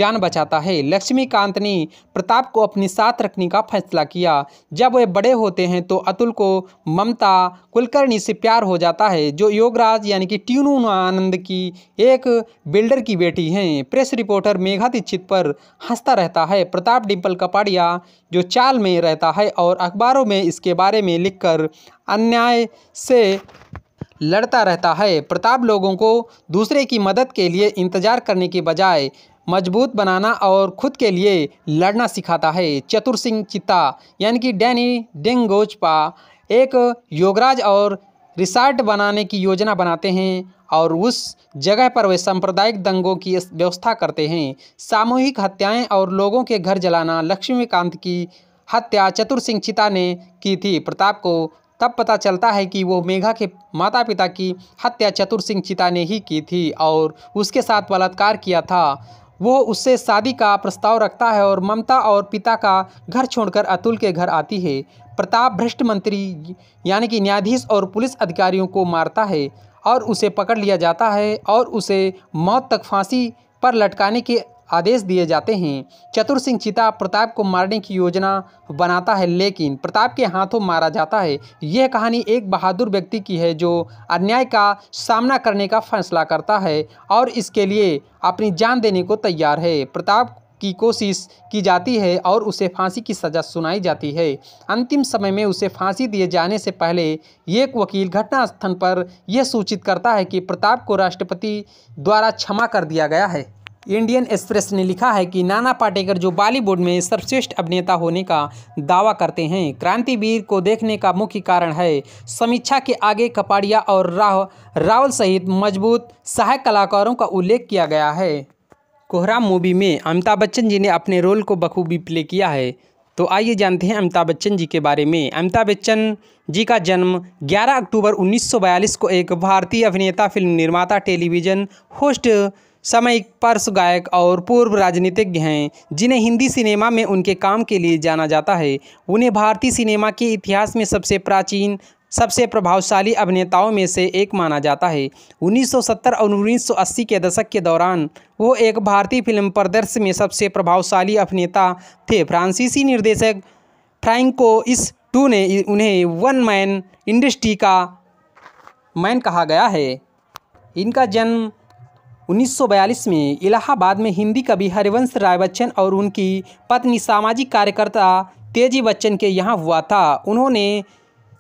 जान बचाता है लक्ष्मीकांत ने प्रताप को अपने साथ रखने का फैसला किया जब वे बड़े होते हैं तो अतुल को ममता कुलकर्णी से प्यार हो जाता है जो योगराज यानी कि ट्यूनू आनंद की एक बिल्डर की बेटी हैं प्रेस रिपोर्टर मेघा दीक्षित पर हंसता रहता है प्रताप डिम्पल कपाड़िया जो चाल में रहता है और अखबारों में इसके बारे में लिखकर अन्याय से लड़ता रहता है प्रताप लोगों को दूसरे की मदद के लिए इंतजार करने के बजाय मजबूत बनाना और खुद के लिए लड़ना सिखाता है चतुर सिंह चित्ता यानी कि डैनी डेंगोजपा एक योगराज और रिसार्ट बनाने की योजना बनाते हैं और उस जगह पर वे सांप्रदायिक दंगों की व्यवस्था करते हैं सामूहिक हत्याएं और लोगों के घर जलाना लक्ष्मीकांत की हत्या चतुर सिंह चिता ने की थी प्रताप को तब पता चलता है कि वो मेघा के माता पिता की हत्या चतुर सिंह चिता ने ही की थी और उसके साथ बलात्कार किया था वो उससे शादी का प्रस्ताव रखता है और ममता और पिता का घर छोड़कर अतुल के घर आती है प्रताप भ्रष्ट मंत्री यानी कि न्यायाधीश और पुलिस अधिकारियों को मारता है और उसे पकड़ लिया जाता है और उसे मौत तक फांसी पर लटकाने के आदेश दिए जाते हैं चतुर सिंह चिता प्रताप को मारने की योजना बनाता है लेकिन प्रताप के हाथों मारा जाता है यह कहानी एक बहादुर व्यक्ति की है जो अन्याय का सामना करने का फैसला करता है और इसके लिए अपनी जान देने को तैयार है प्रताप की कोशिश की जाती है और उसे फांसी की सज़ा सुनाई जाती है अंतिम समय में उसे फांसी दिए जाने से पहले एक वकील घटनास्थल पर यह सूचित करता है कि प्रताप को राष्ट्रपति द्वारा क्षमा कर दिया गया है इंडियन एक्सप्रेस ने लिखा है कि नाना पाटेकर जो बॉलीवुड में सर्वश्रेष्ठ अभिनेता होने का दावा करते हैं क्रांतिवीर को देखने का मुख्य कारण है समीक्षा के आगे कपाड़िया और राह रावल सहित मजबूत सहायक कलाकारों का उल्लेख किया गया है कोहरा मूवी में अमिताभ बच्चन जी ने अपने रोल को बखूबी प्ले किया है तो आइए जानते हैं अमिताभ बच्चन जी के बारे में अमिताभ बच्चन जी का जन्म 11 अक्टूबर 1942 को एक भारतीय अभिनेता फिल्म निर्माता टेलीविज़न होस्ट सामयिक पार्श्व गायक और पूर्व राजनीतिज्ञ हैं जिन्हें हिंदी सिनेमा में उनके काम के लिए जाना जाता है उन्हें भारतीय सिनेमा के इतिहास में सबसे प्राचीन सबसे प्रभावशाली अभिनेताओं में से एक माना जाता है 1970 और 1980 के दशक के दौरान वो एक भारतीय फिल्म प्रदर्श में सबसे प्रभावशाली अभिनेता थे फ्रांसीसी निर्देशक फ्रैंको इस टू ने उन्हें वन मैन इंडस्ट्री का मैन कहा गया है इनका जन्म 1942 में इलाहाबाद में हिंदी कवि हरिवंश राय बच्चन और उनकी पत्नी सामाजिक कार्यकर्ता तेजी बच्चन के यहाँ हुआ था उन्होंने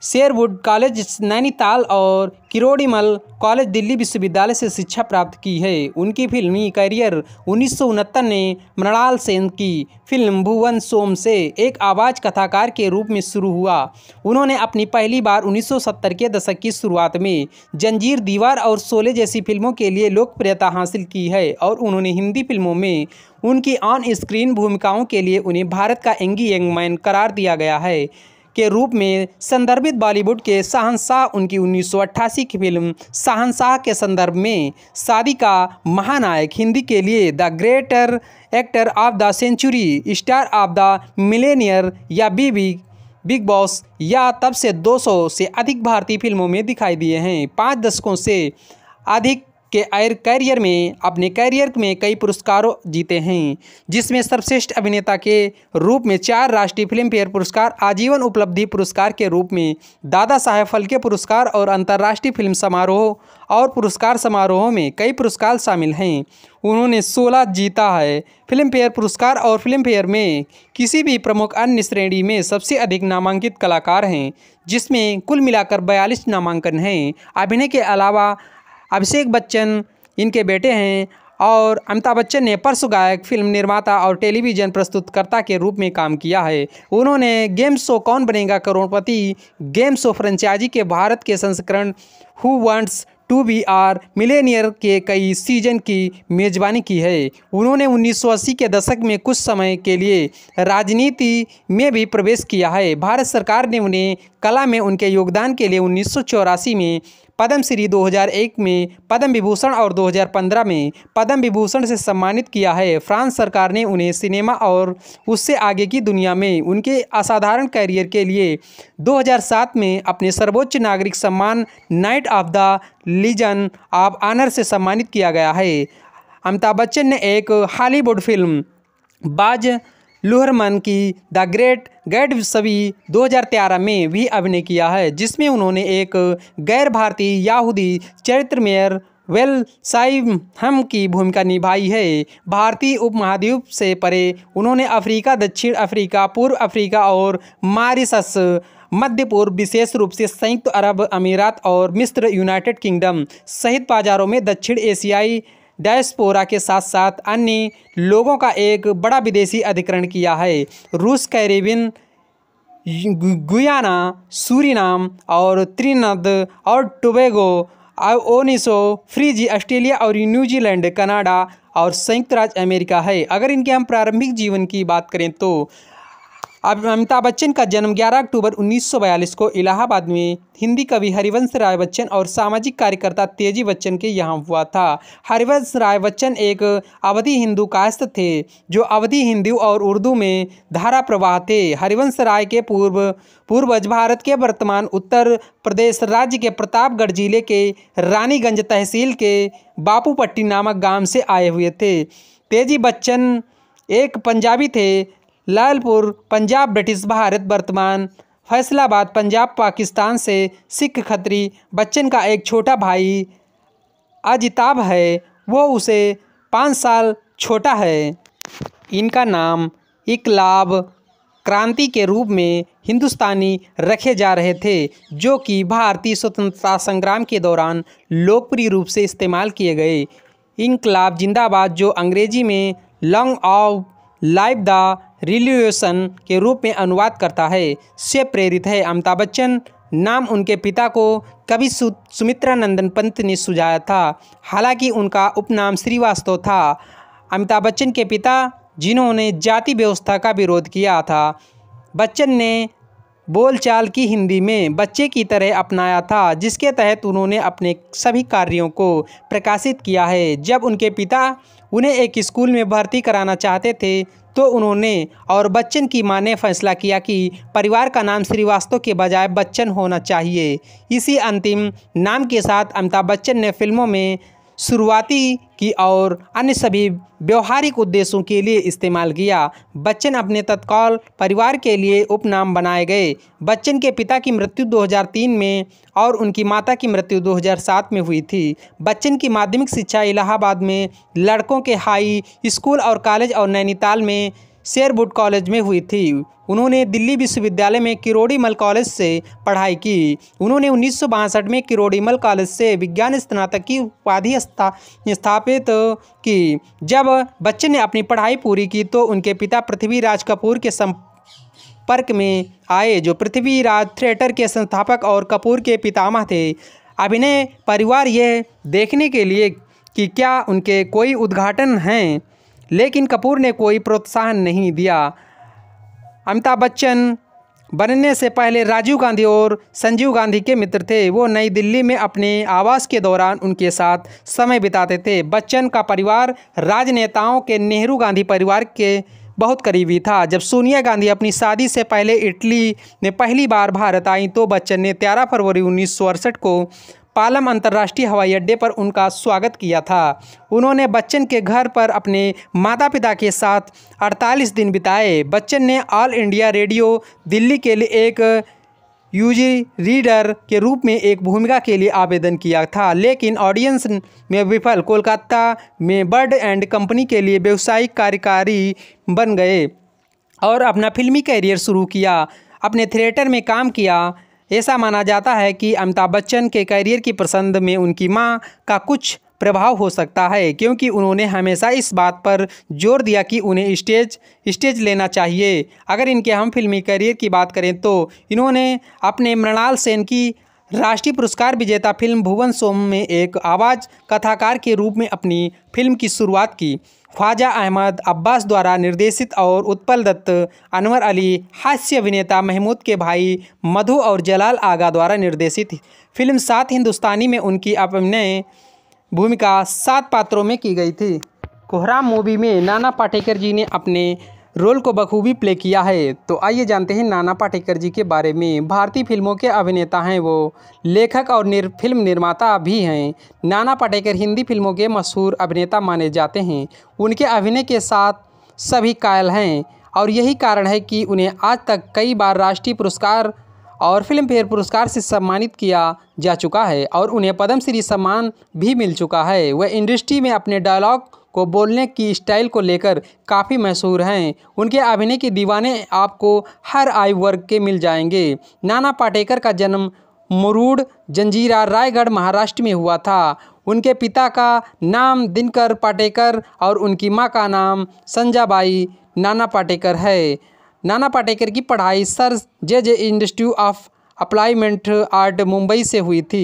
शेरवुड कॉलेज नैनीताल और किरोड़ीमल कॉलेज दिल्ली विश्वविद्यालय से शिक्षा प्राप्त की है उनकी फिल्मी करियर उन्नीस ने मृणाल सेन की फिल्म भुवन सोम से एक आवाज़ कथाकार के रूप में शुरू हुआ उन्होंने अपनी पहली बार 1970 के दशक की शुरुआत में जंजीर दीवार और शोले जैसी फिल्मों के लिए लोकप्रियता हासिल की है और उन्होंने हिंदी फिल्मों में उनकी ऑन स्क्रीन भूमिकाओं के लिए उन्हें भारत का एंगी यंग मैन करार दिया गया है के रूप में संदर्भित बॉलीवुड के शाहनशाह उनकी उन्नीस की फिल्म शाहनशाह के संदर्भ में शादी का महानायक हिंदी के लिए the greater actor of the century star of the Millionaire या बीबी बिग बॉस या तब से 200 से अधिक भारतीय फिल्मों में दिखाई दिए हैं पाँच दशकों से अधिक के कैरियर में अपने कैरियर में कई पुरस्कारों जीते हैं जिसमें सर्वश्रेष्ठ अभिनेता के रूप में चार राष्ट्रीय फिल्म फेयर पुरस्कार आजीवन उपलब्धि पुरस्कार के रूप में दादा साहेब फलके पुरस्कार और अंतर्राष्ट्रीय फिल्म समारोह और पुरस्कार समारोहों में कई पुरस्कार शामिल हैं उन्होंने सोलह जीता है फिल्म फेयर पुरस्कार और फिल्म फेयर में किसी भी प्रमुख अन्य श्रेणी में सबसे अधिक नामांकित कलाकार हैं जिसमें कुल मिलाकर बयालीस नामांकन हैं अभिनय के अलावा अभिषेक बच्चन इनके बेटे हैं और अमिताभ बच्चन ने परसु गायक फिल्म निर्माता और टेलीविज़न प्रस्तुतकर्ता के रूप में काम किया है उन्होंने गेम शो कौन बनेगा करोड़पति गेम शो फ्रेंचाइजी के भारत के संस्करण who wants to be a millionaire के कई सीजन की मेजबानी की है उन्होंने 1980 के दशक में कुछ समय के लिए राजनीति में भी प्रवेश किया है भारत सरकार ने उन्हें कला में उनके योगदान के लिए उन्नीस में पद्म श्री 2001 में पद्म विभूषण और 2015 में पद्म विभूषण से सम्मानित किया है फ्रांस सरकार ने उन्हें सिनेमा और उससे आगे की दुनिया में उनके असाधारण कैरियर के लिए 2007 में अपने सर्वोच्च नागरिक सम्मान knight of the legion of honour से सम्मानित किया गया है अमिताभ बच्चन ने एक हॉलीवुड फिल्म बाज लुहरमन की द ग्रेट गैड सभी दो में भी अभिनय किया है जिसमें उन्होंने एक गैर भारतीय याहूदी चरित्र मेयर वेल साइम हम की भूमिका निभाई है भारतीय उपमहाद्वीप से परे उन्होंने अफ्रीका दक्षिण अफ्रीका पूर्व अफ्रीका और मारिसस मध्य पूर्व विशेष रूप से संयुक्त अरब अमीरात और मिस्र यूनाइटेड किंगडम सहित बाजारों में दक्षिण एशियाई डायस्पोरा के साथ साथ अन्य लोगों का एक बड़ा विदेशी अधिकरण किया है रूस कैरेबिन गुयाना सूरीनाम और त्रिनद और टोबेगो ओनिसो फ्रीजी ऑस्ट्रेलिया और न्यूजीलैंड कनाडा और संयुक्त राज्य अमेरिका है अगर इनके हम प्रारंभिक जीवन की बात करें तो अब अमिताभ बच्चन का जन्म 11 अक्टूबर 1942 को इलाहाबाद में हिंदी कवि हरिवंश राय बच्चन और सामाजिक कार्यकर्ता तेजी बच्चन के यहाँ हुआ था हरिवंश राय बच्चन एक अवधि हिंदू कास्त थे जो अवधि हिंदू और उर्दू में धारा प्रवाह थे हरिवंश राय के पूर्व पूर्वज भारत के वर्तमान उत्तर प्रदेश राज्य के प्रतापगढ़ जिले के रानीगंज तहसील के बापूपट्टी नामक गाँव से आए हुए थे तेजी बच्चन एक पंजाबी थे लालपुर पंजाब ब्रिटिश भारत वर्तमान फैसलाबाद पंजाब पाकिस्तान से सिख खत्री बच्चन का एक छोटा भाई अजिताभ है वो उसे पाँच साल छोटा है इनका नाम इकलाब क्रांति के रूप में हिंदुस्तानी रखे जा रहे थे जो कि भारतीय स्वतंत्रता संग्राम के दौरान लोकप्रिय रूप से इस्तेमाल किए गए इनकलाब जिंदाबाद जो अंग्रेजी में long of live the revolution के रूप में अनुवाद करता है से प्रेरित है अमिताभ बच्चन नाम उनके पिता को कवि सुमित्रा नंदन पंत ने सुझाया था हालांकि उनका उपनाम श्रीवास्तव था अमिताभ बच्चन के पिता जिन्होंने जाति व्यवस्था का विरोध किया था बच्चन ने बोलचाल की हिंदी में बच्चे की तरह अपनाया था जिसके तहत उन्होंने अपने सभी कार्यों को प्रकाशित किया है जब उनके पिता उन्हें एक स्कूल में भर्ती कराना चाहते थे तो उन्होंने और बच्चन की मां ने फैसला किया कि परिवार का नाम श्रीवास्तव के बजाय बच्चन होना चाहिए इसी अंतिम नाम के साथ अमिताभ बच्चन ने फिल्मों में शुरुआती की और अन्य सभी व्यवहारिक उद्देश्यों के लिए इस्तेमाल किया बच्चन अपने तत्काल परिवार के लिए उपनाम बनाए गए बच्चन के पिता की मृत्यु 2003 में और उनकी माता की मृत्यु 2007 में हुई थी बच्चन की माध्यमिक शिक्षा इलाहाबाद में लड़कों के हाई स्कूल और कॉलेज और नैनीताल में शेरबुट कॉलेज में हुई थी उन्होंने दिल्ली विश्वविद्यालय में किरोड़ीमल कॉलेज से पढ़ाई की उन्होंने उन्नीस में किरोड़ीमल कॉलेज से विज्ञान स्नातक की उपाधि स्थापित की जब बच्चे ने अपनी पढ़ाई पूरी की तो उनके पिता पृथ्वीराज कपूर के संपर्क में आए जो पृथ्वीराज थिएटर के संस्थापक और कपूर के पितामह थे अभिनय परिवार यह देखने के लिए कि क्या उनके कोई उद्घाटन हैं लेकिन कपूर ने कोई प्रोत्साहन नहीं दिया अमिताभ बच्चन बनने से पहले राजीव गांधी और संजीव गांधी के मित्र थे वो नई दिल्ली में अपने आवास के दौरान उनके साथ समय बिताते थे बच्चन का परिवार राजनेताओं के नेहरू गांधी परिवार के बहुत करीबी था जब सोनिया गांधी अपनी शादी से पहले इटली में पहली बार भारत आई तो बच्चन ने 13 फरवरी उन्नीस को पालम अंतर्राष्ट्रीय हवाई अड्डे पर उनका स्वागत किया था उन्होंने बच्चन के घर पर अपने माता पिता के साथ 48 दिन बिताए बच्चन ने ऑल इंडिया रेडियो दिल्ली के लिए एक यूजी रीडर के रूप में एक भूमिका के लिए आवेदन किया था लेकिन ऑडियंस में विफल कोलकाता में बर्ड एंड कंपनी के लिए व्यावसायिक कार्यकारी बन गए और अपना फिल्मी करियर शुरू किया अपने थिएटर में काम किया ऐसा माना जाता है कि अमिताभ बच्चन के करियर की पसंद में उनकी मां का कुछ प्रभाव हो सकता है क्योंकि उन्होंने हमेशा इस बात पर जोर दिया कि उन्हें स्टेज स्टेज लेना चाहिए अगर इनके हम फिल्मी करियर की बात करें तो इन्होंने अपने मृणाल सेन की राष्ट्रीय पुरस्कार विजेता फिल्म भुवन सोम में एक आवाज़ कथाकार के रूप में अपनी फिल्म की शुरुआत की ख्वाजा अहमद अब्बास द्वारा निर्देशित और उत्पल दत्त अनवर अली हास्य अभिनेता महमूद के भाई मधु और जलाल आगा द्वारा निर्देशित फिल्म सात हिंदुस्तानी में उनकी अभिनय भूमिका सात पात्रों में की गई थी कोहराम मूवी में नाना पाटेकर जी ने अपने रोल को बखूबी प्ले किया है तो आइए जानते हैं नाना पाटेकर जी के बारे में भारतीय फिल्मों के अभिनेता हैं वो लेखक और निर, फिल्म निर्माता भी हैं नाना पाटेकर हिंदी फिल्मों के मशहूर अभिनेता माने जाते हैं उनके अभिनय के साथ सभी कायल हैं और यही कारण है कि उन्हें आज तक कई बार राष्ट्रीय पुरस्कार और फिल्म फेयर पुरस्कार से सम्मानित किया जा चुका है और उन्हें पद्मश्री सम्मान भी मिल चुका है वह इंडस्ट्री में अपने डायलॉग को बोलने की स्टाइल को लेकर काफ़ी मशहूर हैं उनके अभिनय की दीवाने आपको हर आयु वर्ग के मिल जाएंगे नाना पाटेकर का जन्म मुरूड जंजीरा रायगढ़ महाराष्ट्र में हुआ था उनके पिता का नाम दिनकर पाटेकर और उनकी माँ का नाम संजाबाई नाना पाटेकर है नाना पाटेकर की पढ़ाई sir J J institute of अप्लाईमेंट art Mumbai से हुई थी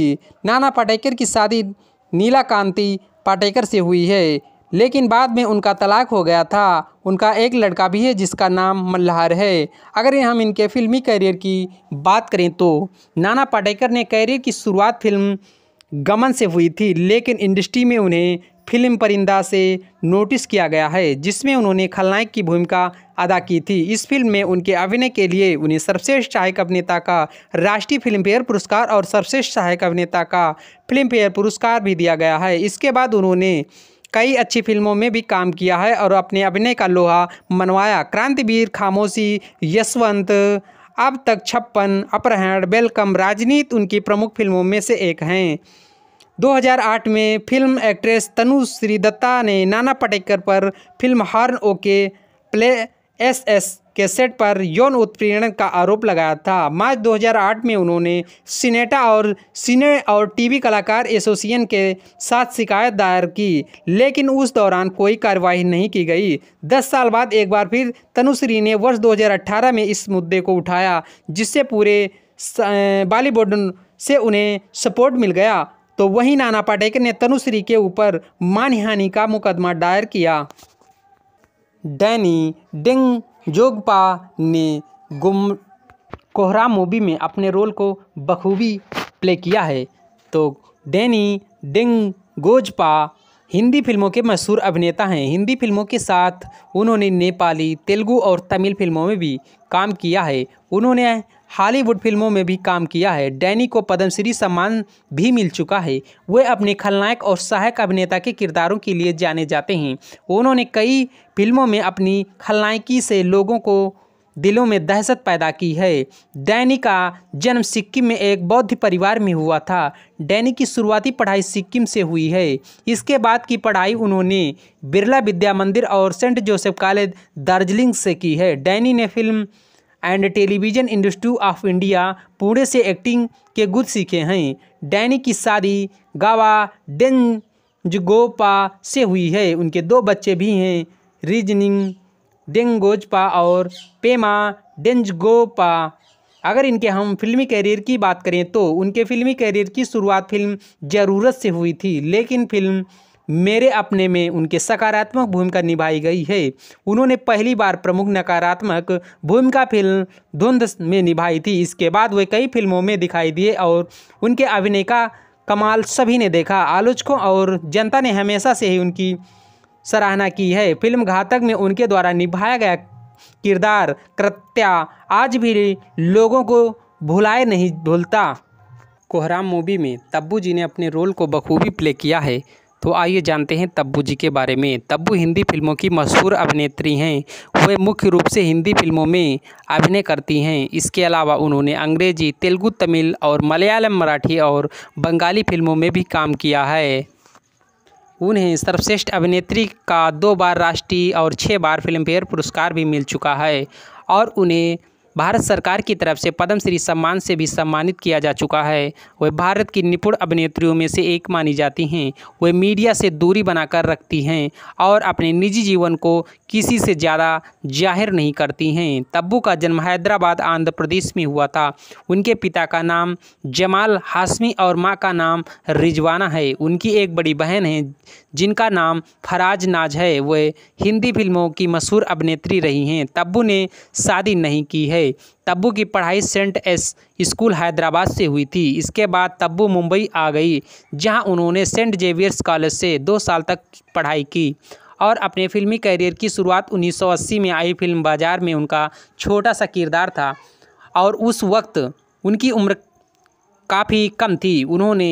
नाना पाटेकर की शादी नीला कांति पाटेकर से हुई है लेकिन बाद में उनका तलाक हो गया था उनका एक लड़का भी है जिसका नाम मल्हार है अगर हम इनके फिल्मी करियर की बात करें तो नाना पाटेकर ने करियर की शुरुआत फिल्म गमन से हुई थी लेकिन इंडस्ट्री में उन्हें फिल्म परिंदा से नोटिस किया गया है जिसमें उन्होंने खलनायक की भूमिका अदा की थी इस फिल्म में उनके अभिनय के लिए उन्हें सर्वश्रेष्ठ सहायक अभिनेता का राष्ट्रीय फिल्म फेयर पुरस्कार और सर्वश्रेष्ठ सहायक अभिनेता का फिल्म फेयर पुरस्कार भी दिया गया है इसके बाद उन्होंने कई अच्छी फिल्मों में भी काम किया है और अपने अभिनय का लोहा मनवाया क्रांतिवीर खामोशी यशवंत अब तक छप्पन अपहरण वेलकम राजनीत उनकी प्रमुख फिल्मों में से एक हैं 2008 में फिल्म एक्ट्रेस तनु दत्ता ने नाना पटेकर पर film horn okay please कैसेट पर यौन उत्पीड़न का आरोप लगाया था मार्च 2008 में उन्होंने सिनेटा और सिने और टीवी कलाकार एसोसिएशन के साथ शिकायत दायर की लेकिन उस दौरान कोई कार्रवाई नहीं की गई दस साल बाद एक बार फिर तनुश्री ने वर्ष 2018 में इस मुद्दे को उठाया जिससे पूरे बॉलीवुड से उन्हें सपोर्ट मिल गया तो वहीं नाना पाटेकर ने तनुश्री के ऊपर मानहानि का मुकदमा दायर किया डैनी डिंग जोगपा ने गुम कोहरा मूवी में अपने रोल को बखूबी प्ले किया है तो डैनी गोजपा हिंदी फिल्मों के मशहूर अभिनेता हैं हिंदी फिल्मों के साथ उन्होंने नेपाली तेलुगू और तमिल फिल्मों में भी काम किया है उन्होंने हॉलीवुड फिल्मों में भी काम किया है डैनी को पद्मश्री सम्मान भी मिल चुका है वे अपने खलनायक और सहायक अभिनेता के किरदारों के लिए जाने जाते हैं उन्होंने कई फिल्मों में अपनी खलनायकी से लोगों को दिलों में दहशत पैदा की है डैनी का जन्म सिक्किम में एक बौद्ध परिवार में हुआ था डैनी की शुरुआती पढ़ाई सिक्किम से हुई है इसके बाद की पढ़ाई उन्होंने बिरला विद्या मंदिर और सेंट जोसेफ कॉलेज दार्जिलिंग से की है डैनी ने film and television industry of India Pune से एक्टिंग के गुद सीखे हैं डैनी की शादी गावा डेंजगोपा से हुई है उनके दो बच्चे भी हैं रीजनिंग डेंगोजपा और पेमा डेंजगोपा अगर इनके हम फिल्मी करियर की बात करें तो उनके फिल्मी करियर की शुरुआत फिल्म ज़रूरत से हुई थी लेकिन फिल्म मेरे अपने में उनके सकारात्मक भूमिका निभाई गई है उन्होंने पहली बार प्रमुख नकारात्मक भूमिका फिल्म धुंध में निभाई थी इसके बाद वे कई फिल्मों में दिखाई दिए और उनके अभिनय का कमाल सभी ने देखा आलोचकों और जनता ने हमेशा से ही उनकी सराहना की है फिल्म घातक में उनके द्वारा निभाया गया किरदार कृत्या आज भी लोगों को भुलाए नहीं भूलता कोहराम मूवी में तब्बू जी ने अपने रोल को बखूबी प्ले किया है तो आइए जानते हैं तब्बू जी के बारे में तब्बू हिंदी फिल्मों की मशहूर अभिनेत्री हैं वे मुख्य रूप से हिंदी फिल्मों में अभिनय करती हैं इसके अलावा उन्होंने अंग्रेजी तेलुगु तमिल और मलयालम मराठी और बंगाली फिल्मों में भी काम किया है उन्हें सर्वश्रेष्ठ अभिनेत्री का दो बार राष्ट्रीय और छः बार फिल्मफेयर पुरस्कार भी मिल चुका है और उन्हें भारत सरकार की तरफ से पद्मश्री सम्मान से भी सम्मानित किया जा चुका है वे भारत की निपुण अभिनेत्रियों में से एक मानी जाती हैं वे मीडिया से दूरी बनाकर रखती हैं और अपने निजी जीवन को किसी से ज़्यादा जाहिर नहीं करती हैं तब्बू का जन्म हैदराबाद आंध्र प्रदेश में हुआ था उनके पिता का नाम जमाल हाशमी और माँ का नाम रिजवाना है उनकी एक बड़ी बहन है जिनका नाम फराज नाज है वह हिंदी फिल्मों की मशहूर अभिनेत्री रही हैं तब्बू ने शादी नहीं की है तब्बू की पढ़ाई सेंट एस स्कूल हैदराबाद से हुई थी इसके बाद तब्बू मुंबई आ गई जहां उन्होंने सेंट जेवियर्स कॉलेज से दो साल तक पढ़ाई की और अपने फिल्मी करियर की शुरुआत 1980 में आई फिल्म बाजार में उनका छोटा सा किरदार था और उस वक्त उनकी उम्र काफ़ी कम थी उन्होंने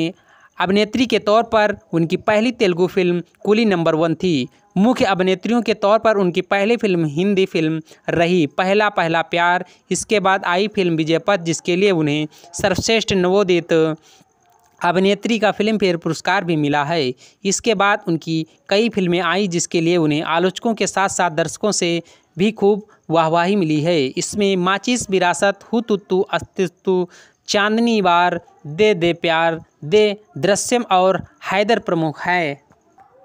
अभिनेत्री के तौर पर उनकी पहली तेलुगु फिल्म कुली नंबर वन थी मुख्य अभिनेत्रियों के तौर पर उनकी पहली फिल्म हिंदी फिल्म रही पहला पहला प्यार इसके बाद आई फिल्म विजयपथ जिसके लिए उन्हें सर्वश्रेष्ठ नवोदित अभिनेत्री का फिल्म फेयर पुरस्कार भी मिला है इसके बाद उनकी कई फिल्में आई जिसके लिए उन्हें आलोचकों के साथ साथ दर्शकों से भी खूब वाहवाही मिली है इसमें माचिस विरासत तुत्तु अस्तित्व चांदनी बार दे दे प्यार दे दृश्यम और हैदर प्रमुख है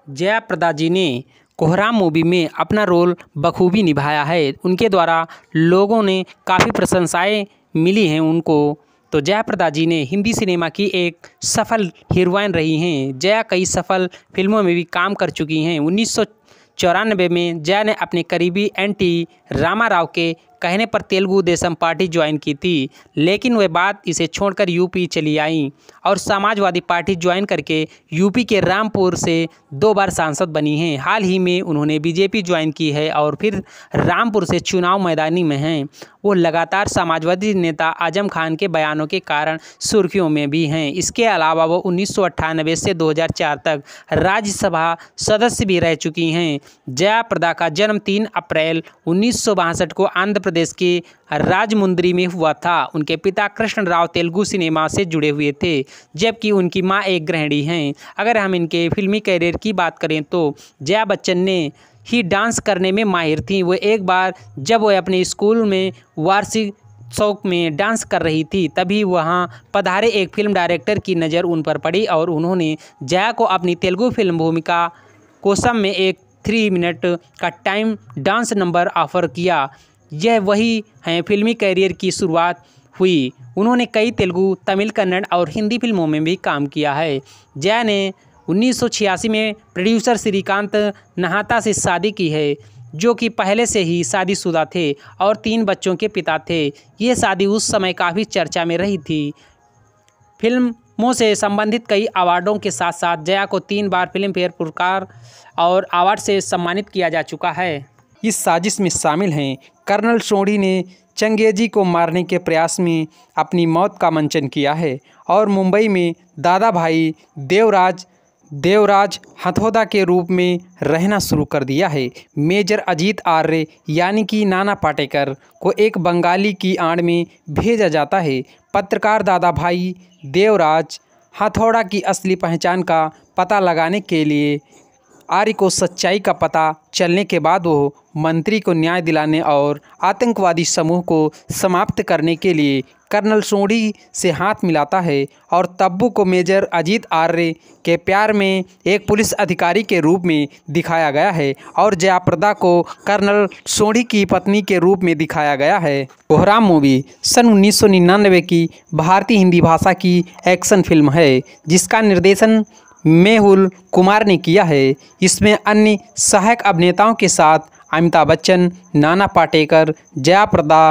जया प्रदा जी ने कोहराम मूवी में अपना रोल बखूबी निभाया है उनके द्वारा लोगों ने काफ़ी प्रशंसाएं मिली हैं उनको तो जया प्रदा जी ने हिंदी सिनेमा की एक सफल हीरोइन रही हैं जया कई सफल फिल्मों में भी काम कर चुकी हैं उन्नीस चौरानबे में जया ने अपने करीबी एंटी रामा राव के कहने पर तेलुगु देशम पार्टी ज्वाइन की थी लेकिन वे बात इसे छोड़कर यूपी चली आईं और समाजवादी पार्टी ज्वाइन करके यूपी के रामपुर से दो बार सांसद बनी हैं हाल ही में उन्होंने बीजेपी ज्वाइन की है और फिर रामपुर से चुनाव मैदानी में हैं वो लगातार समाजवादी नेता आजम खान के बयानों के कारण सुर्खियों में भी हैं इसके अलावा वो उन्नीस से 2004 तक राज्यसभा सदस्य भी रह चुकी हैं जया प्रदा का जन्म तीन अप्रैल उन्नीस को आंध्र प्रदेश के राजमुंद्री में हुआ था उनके पिता कृष्ण राव तेलुगु सिनेमा से जुड़े हुए थे जबकि उनकी मां एक गृहिणी हैं अगर हम इनके फिल्मी करियर की बात करें तो जया बच्चन ने ही डांस करने में माहिर थी वो एक बार जब वह अपने स्कूल में वार्षिक शौक में डांस कर रही थी तभी वहां पधारे एक फिल्म डायरेक्टर की नज़र उन पर पड़ी और उन्होंने जया को अपनी तेलुगु फिल्म भूमिका कोसम में एक थ्री मिनट का टाइम डांस नंबर ऑफर किया यह वही हैं फिल्मी करियर की शुरुआत हुई उन्होंने कई तेलुगु तमिल कन्नड़ और हिंदी फिल्मों में भी काम किया है जया ने उन्नीस में प्रोड्यूसर श्रीकांत नहाता से शादी की है जो कि पहले से ही शादीशुदा थे और तीन बच्चों के पिता थे ये शादी उस समय काफ़ी चर्चा में रही थी फिल्मों से संबंधित कई अवार्डों के साथ साथ जया को तीन बार फिल्म फेयर पुरस्कार और अवार्ड से सम्मानित किया जा चुका है इस साजिश में शामिल हैं कर्नल सोढ़ी ने चंगेजी को मारने के प्रयास में अपनी मौत का मंचन किया है और मुंबई में दादा भाई देवराज देवराज हथौदा के रूप में रहना शुरू कर दिया है मेजर अजीत आर्य यानी कि नाना पाटेकर को एक बंगाली की आड़ में भेजा जाता है पत्रकार दादा भाई देवराज हथौड़ा की असली पहचान का पता लगाने के लिए आर्य को सच्चाई का पता चलने के बाद वो मंत्री को न्याय दिलाने और आतंकवादी समूह को समाप्त करने के लिए कर्नल सोढ़ी से हाथ मिलाता है और तब्बू को मेजर अजीत आर्य के प्यार में एक पुलिस अधिकारी के रूप में दिखाया गया है और जयाप्रदा को कर्नल सोढ़ी की पत्नी के रूप में दिखाया गया है कोहराम मूवी सन 1999 की भारतीय हिंदी भाषा की एक्शन फिल्म है जिसका निर्देशन मेहुल कुमार ने किया है इसमें अन्य सहायक अभिनेताओं के साथ अमिताभ बच्चन नाना पाटेकर जया प्रदा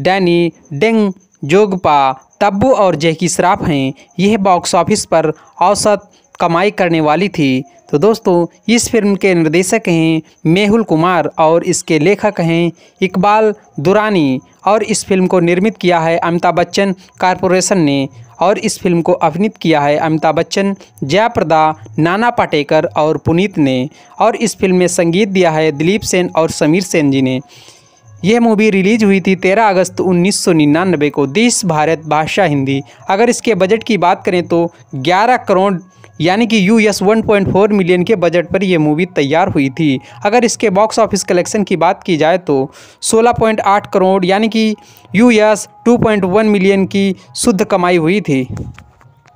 डैनी डेंग जोगपा तब्बू और जैकी श्राफ हैं यह बॉक्स ऑफिस पर औसत कमाई करने वाली थी तो दोस्तों इस फिल्म के निर्देशक हैं मेहुल कुमार और इसके लेखक हैं इकबाल दुरानी और इस फिल्म को निर्मित किया है अमिताभ बच्चन कारपोरेशन ने और इस फिल्म को अभिनीत किया है अमिताभ बच्चन जयाप्रदा नाना पाटेकर और पुनीत ने और इस फिल्म में संगीत दिया है दिलीप सेन और समीर सेन जी ने यह मूवी रिलीज हुई थी 13 अगस्त उन्नीस को देश भारत भाषा हिंदी अगर इसके बजट की बात करें तो 11 करोड़ यानी कि यू एस वन मिलियन के बजट पर यह मूवी तैयार हुई थी अगर इसके बॉक्स ऑफिस कलेक्शन की बात की जाए तो 16.8 करोड़ यानी कि यू एस टू मिलियन की शुद्ध कमाई हुई थी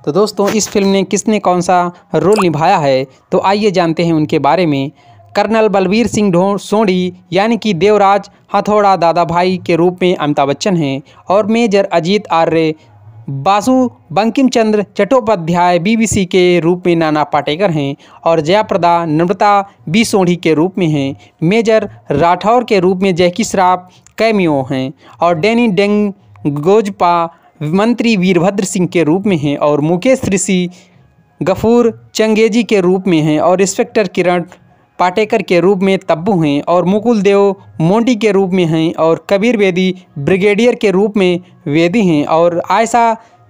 तो दोस्तों इस फिल्म ने किसने कौन सा रोल निभाया है तो आइए जानते हैं उनके बारे में कर्नल बलबीर सिंह ढो सोढ़ी यानी कि देवराज हथौड़ा दादा भाई के रूप में अमिताभ बच्चन हैं और मेजर अजीत आर्य बासु बंकिम चंद्र चट्टोपाध्याय बीबीसी के रूप में नाना पाटेकर हैं और जयाप्रदा नम्रता बी सोढ़ी के रूप में हैं मेजर राठौर के रूप में जैकी श्राफ कैमियो हैं और डैनी डेंग गोजपा मंत्री वीरभद्र सिंह के रूप में हैं और मुकेश ऋषि गफूर चंगेजी के रूप में हैं और इंस्पेक्टर किरण पाटेकर के रूप में तब्बू हैं और मुकुल देव मोंडी के रूप में हैं और कबीर वेदी ब्रिगेडियर के रूप में वेदी हैं और आयशा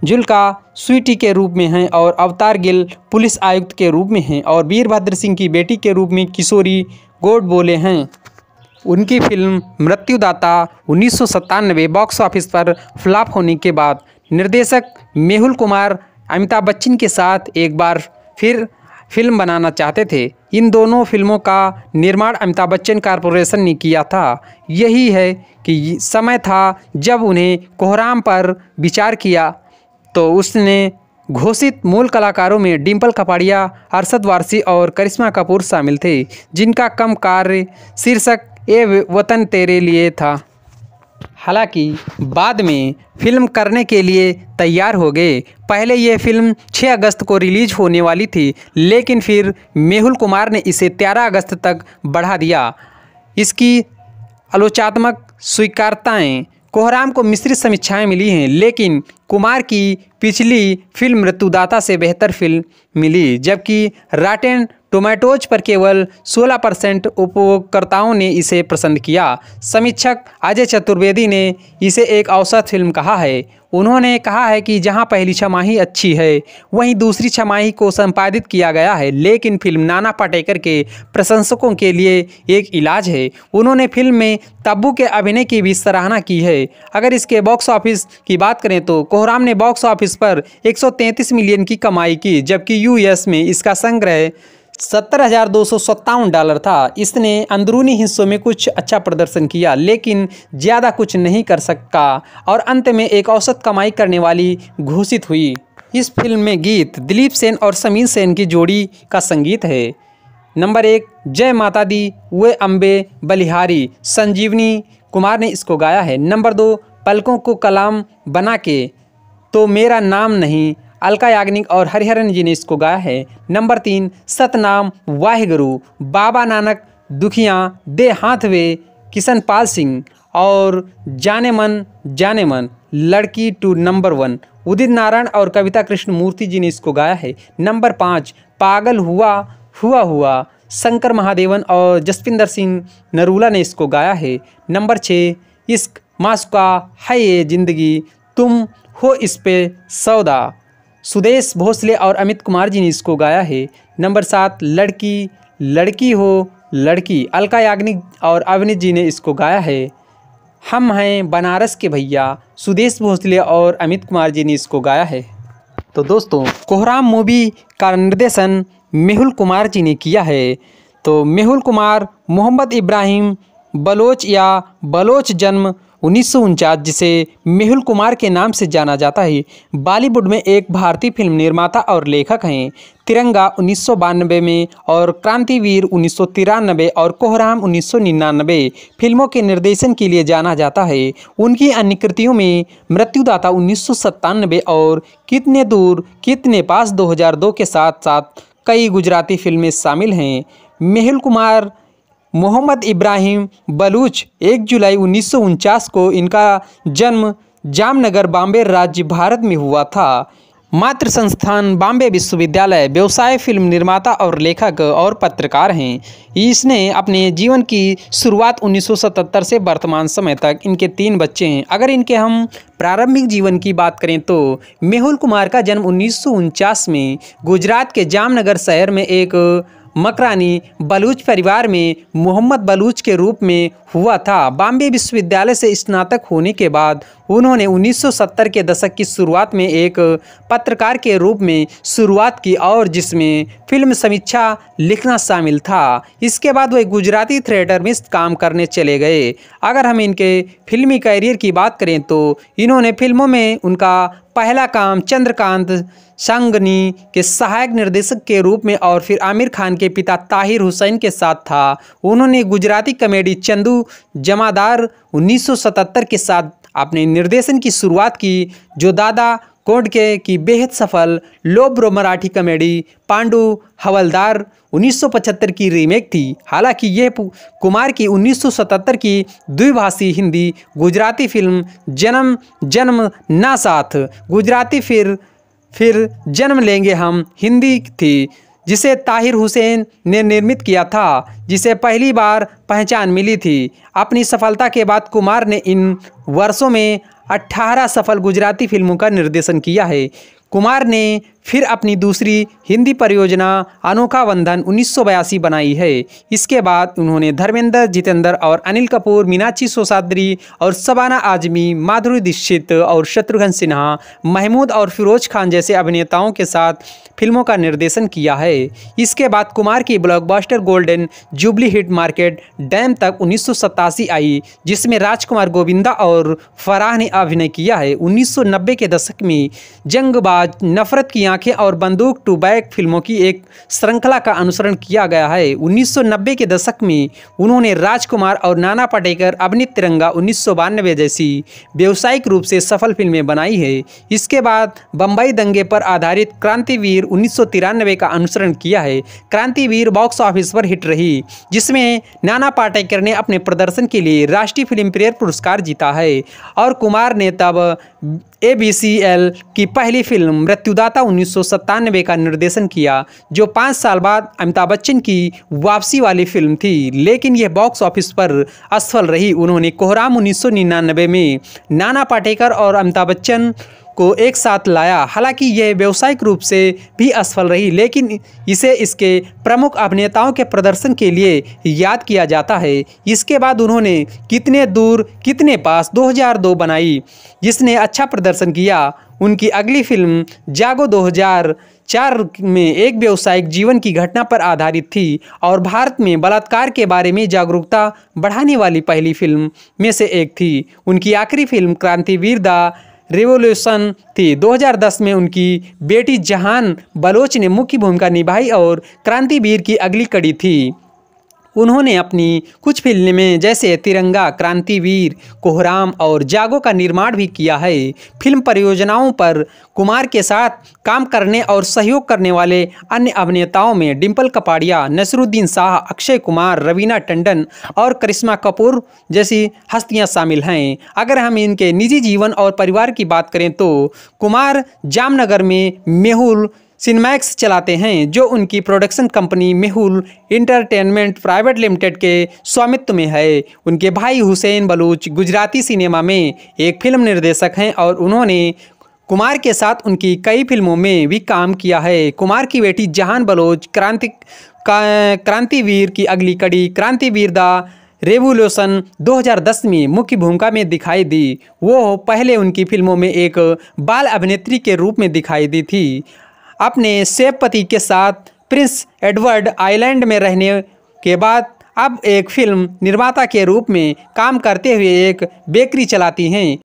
जुल्का स्वीटी के रूप में हैं और अवतार गिल पुलिस आयुक्त के रूप में हैं और वीरभद्र सिंह की बेटी के रूप में किशोरी गोड बोले हैं उनकी फिल्म मृत्युदाता उन्नीस बॉक्स ऑफिस पर फ्लॉप होने के बाद निर्देशक मेहुल कुमार अमिताभ बच्चन के साथ एक बार फिर फिल्म बनाना चाहते थे इन दोनों फिल्मों का निर्माण अमिताभ बच्चन कॉरपोरेशन ने किया था यही है कि समय था जब उन्हें कोहराम पर विचार किया तो उसने घोषित मूल कलाकारों में डिम्पल कपाड़िया अरसद वारसी और करिश्मा कपूर शामिल थे जिनका कम कार्य शीर्षक ए वतन तेरे लिए था हालांकि बाद में फिल्म करने के लिए तैयार हो गए पहले ये फिल्म 6 अगस्त को रिलीज होने वाली थी लेकिन फिर मेहुल कुमार ने इसे 13 अगस्त तक बढ़ा दिया इसकी आलोचनात्मक स्वीकारताएं कोहराम को मिश्रित समीक्षाएं मिली हैं लेकिन कुमार की पिछली फिल्म मृत्युदाता से बेहतर फिल्म मिली जबकि राटेन टोमेटोज पर केवल 16 परसेंट उपभोगकर्ताओं ने इसे पसंद किया समीक्षक अजय चतुर्वेदी ने इसे एक औसत फिल्म कहा है उन्होंने कहा है कि जहां पहली छमाही अच्छी है वहीं दूसरी छमाही को संपादित किया गया है लेकिन फिल्म नाना पाटेकर के प्रशंसकों के लिए एक इलाज है उन्होंने फिल्म में तब्बू के अभिनय की भी सराहना की है अगर इसके बॉक्स ऑफिस की बात करें तो कोहराम ने बॉक्स ऑफिस पर 133 मिलियन की कमाई की जबकि यूएस में इसका संग्रह सत्तर हज़ार दो सौ सत्तावन डॉलर था इसने अंदरूनी हिस्सों में कुछ अच्छा प्रदर्शन किया लेकिन ज़्यादा कुछ नहीं कर सका और अंत में एक औसत कमाई करने वाली घोषित हुई इस फिल्म में गीत दिलीप सेन और समीर सेन की जोड़ी का संगीत है नंबर एक जय माता दी वे अम्बे बलिहारी संजीवनी कुमार ने इसको गाया है नंबर दो पलकों को कलाम बना के तो मेरा नाम नहीं अलका याग्निक और हरिहरन जी ने इसको गाया है नंबर तीन सतनाम वाहिगुरु बाबा नानक दुखियाँ दे हाथ वे किशन पाल सिंह और जाने मन जाने मन लड़की to number one Udit Narayan और कविता कृष्ण मूर्ति जी ने इसको गाया है नंबर पाँच पागल हुआ हुआ हुआ शंकर महादेवन और जसविंदर सिंह नरूला ने इसको गाया है नंबर छः इश्क मास्का है ये जिंदगी तुम हो इस पे सौदा सुदेश भोसले और अमित कुमार जी ने इसको गाया है नंबर सात लड़की लड़की हो लड़की अलका याग्निक और अवनीत जी ने इसको गाया है हम हैं बनारस के भैया सुदेश भोसले और अमित कुमार जी ने इसको गाया है तो दोस्तों कोहराम मूवी का निर्देशन मेहुल कुमार जी ने किया है तो मेहुल कुमार मोहम्मद इब्राहिम बलोच या बलोच जन्म उन्नीस जिसे मेहुल कुमार के नाम से जाना जाता है बॉलीवुड में एक भारतीय फिल्म निर्माता और लेखक हैं तिरंगा उन्नीस में और क्रांतिवीर उन्नीस और कोहराम उन्नीस फिल्मों के निर्देशन के लिए जाना जाता है उनकी अन्य कृतियों में मृत्युदाता उन्नीस और कितने दूर कितने पास 2002 के साथ साथ कई गुजराती फिल्में शामिल हैं मेहुल कुमार मोहम्मद इब्राहिम बलूच 1 जुलाई उन्नीस को इनका जन्म जामनगर बॉम्बे राज्य भारत में हुआ था मातृ संस्थान बॉम्बे विश्वविद्यालय व्यवसाय फिल्म निर्माता और लेखक और पत्रकार हैं इसने अपने जीवन की शुरुआत 1977 से वर्तमान समय तक इनके तीन बच्चे हैं अगर इनके हम प्रारंभिक जीवन की बात करें तो मेहुल कुमार का जन्म उन्नीस में गुजरात के जामनगर शहर में एक मकरानी बलूच परिवार में मोहम्मद बलूच के रूप में हुआ था बॉम्बे विश्वविद्यालय से स्नातक होने के बाद उन्होंने 1970 के दशक की शुरुआत में एक पत्रकार के रूप में शुरुआत की और जिसमें फिल्म समीक्षा लिखना शामिल था इसके बाद वे गुजराती थिएटर में काम करने चले गए अगर हम इनके फिल्मी करियर की बात करें तो इन्होंने फिल्मों में उनका पहला काम चंद्रकांत संगनी के सहायक निर्देशक के रूप में और फिर आमिर खान के पिता ताहिर हुसैन के साथ था उन्होंने गुजराती कॉमेडी चंदू जमादार 1977 के साथ अपने निर्देशन की शुरुआत की जो दादा कोडके की बेहद सफल लोब्रो मराठी कॉमेडी पांडु हवलदार 1975 की रीमेक थी हालांकि यह कुमार की 1977 की द्विभाषी हिंदी गुजराती फिल्म जन्म जन्म ना साथ गुजराती फिर फिर जन्म लेंगे हम हिंदी थी जिसे ताहिर हुसैन ने निर्मित किया था जिसे पहली बार पहचान मिली थी अपनी सफलता के बाद कुमार ने इन वर्षों में 18 सफल गुजराती फिल्मों का निर्देशन किया है कुमार ने फिर अपनी दूसरी हिंदी परियोजना अनोखा बंधन 1982 बनाई है इसके बाद उन्होंने धर्मेंद्र जितेंद्र और अनिल कपूर मीनाक्षी सोसाद्री और सबाना आजमी माधुरी दीक्षित और शत्रुघ्न सिन्हा महमूद और फिरोज खान जैसे अभिनेताओं के साथ फिल्मों का निर्देशन किया है इसके बाद कुमार की ब्लॉकबस्टर गोल्डन जुबली हिट मार्केट डैम तक उन्नीस आई जिसमें राजकुमार गोविंदा और फराह ने अभिनय किया है उन्नीस के दशक में जंगबाज नफरत की आंखें और बंदूक टू बैक फिल्मों की एक श्रृंखला का अनुसरण किया गया है 1990 के दशक में उन्होंने राजकुमार और नाना पाटेकर अवनी तिरंगा उन्नीस जैसी व्यावसायिक रूप से सफल फिल्में बनाई है इसके बाद बम्बई दंगे पर आधारित क्रांतिवीर उन्नीस का अनुसरण किया है क्रांतिवीर बॉक्स ऑफिस पर हिट रही जिसमें नाना पाटेकर ने अपने प्रदर्शन के लिए राष्ट्रीय फिल्म प्रेयर पुरस्कार जीता है और कुमार ने तब ए बी सी एल की पहली फिल्म मृत्युदाता उन्नीस का निर्देशन किया जो पाँच साल बाद अमिताभ बच्चन की वापसी वाली फिल्म थी लेकिन यह बॉक्स ऑफिस पर असफल रही उन्होंने कोहराम उन्नीस में नाना पाटेकर और अमिताभ बच्चन को एक साथ लाया हालांकि यह व्यावसायिक रूप से भी असफल रही लेकिन इसे इसके प्रमुख अभिनेताओं के प्रदर्शन के लिए याद किया जाता है इसके बाद उन्होंने कितने दूर कितने पास 2002 बनाई जिसने अच्छा प्रदर्शन किया उनकी अगली फिल्म जागो 2004 में एक व्यावसायिक जीवन की घटना पर आधारित थी और भारत में बलात्कार के बारे में जागरूकता बढ़ाने वाली पहली फिल्म में से एक थी उनकी आखिरी फिल्म क्रांतिवीर द रिवोल्यूशन थी 2010 में उनकी बेटी जहान बलोच ने मुख्य भूमिका निभाई और क्रांतिवीर की अगली कड़ी थी उन्होंने अपनी कुछ फिल्में जैसे तिरंगा क्रांतिवीर कोहराम और जागो का निर्माण भी किया है फिल्म परियोजनाओं पर कुमार के साथ काम करने और सहयोग करने वाले अन्य अभिनेताओं में डिम्पल कपाड़िया नसरुद्दीन शाह अक्षय कुमार रवीना टंडन और करिश्मा कपूर जैसी हस्तियां शामिल हैं अगर हम इनके निजी जीवन और परिवार की बात करें तो कुमार जामनगर में मेहुल सिनेमैक्स चलाते हैं जो उनकी production company Mehul entertainment private limited के स्वामित्व में है उनके भाई हुसैन बलूच गुजराती सिनेमा में एक फिल्म निर्देशक हैं और उन्होंने कुमार के साथ उनकी कई फिल्मों में भी काम किया है कुमार की बेटी जहान बलोच क्रांति क्रांतिवीर की अगली कड़ी क्रांतिवीर द रेवोल्यूशन 2010 में मुख्य भूमिका में दिखाई दी वो पहले उनकी फिल्मों में एक बाल अभिनेत्री के रूप में दिखाई दी थी अपने सेब पति के साथ प्रिंस एडवर्ड आइलैंड में रहने के बाद अब एक फिल्म निर्माता के रूप में काम करते हुए एक बेकरी चलाती हैं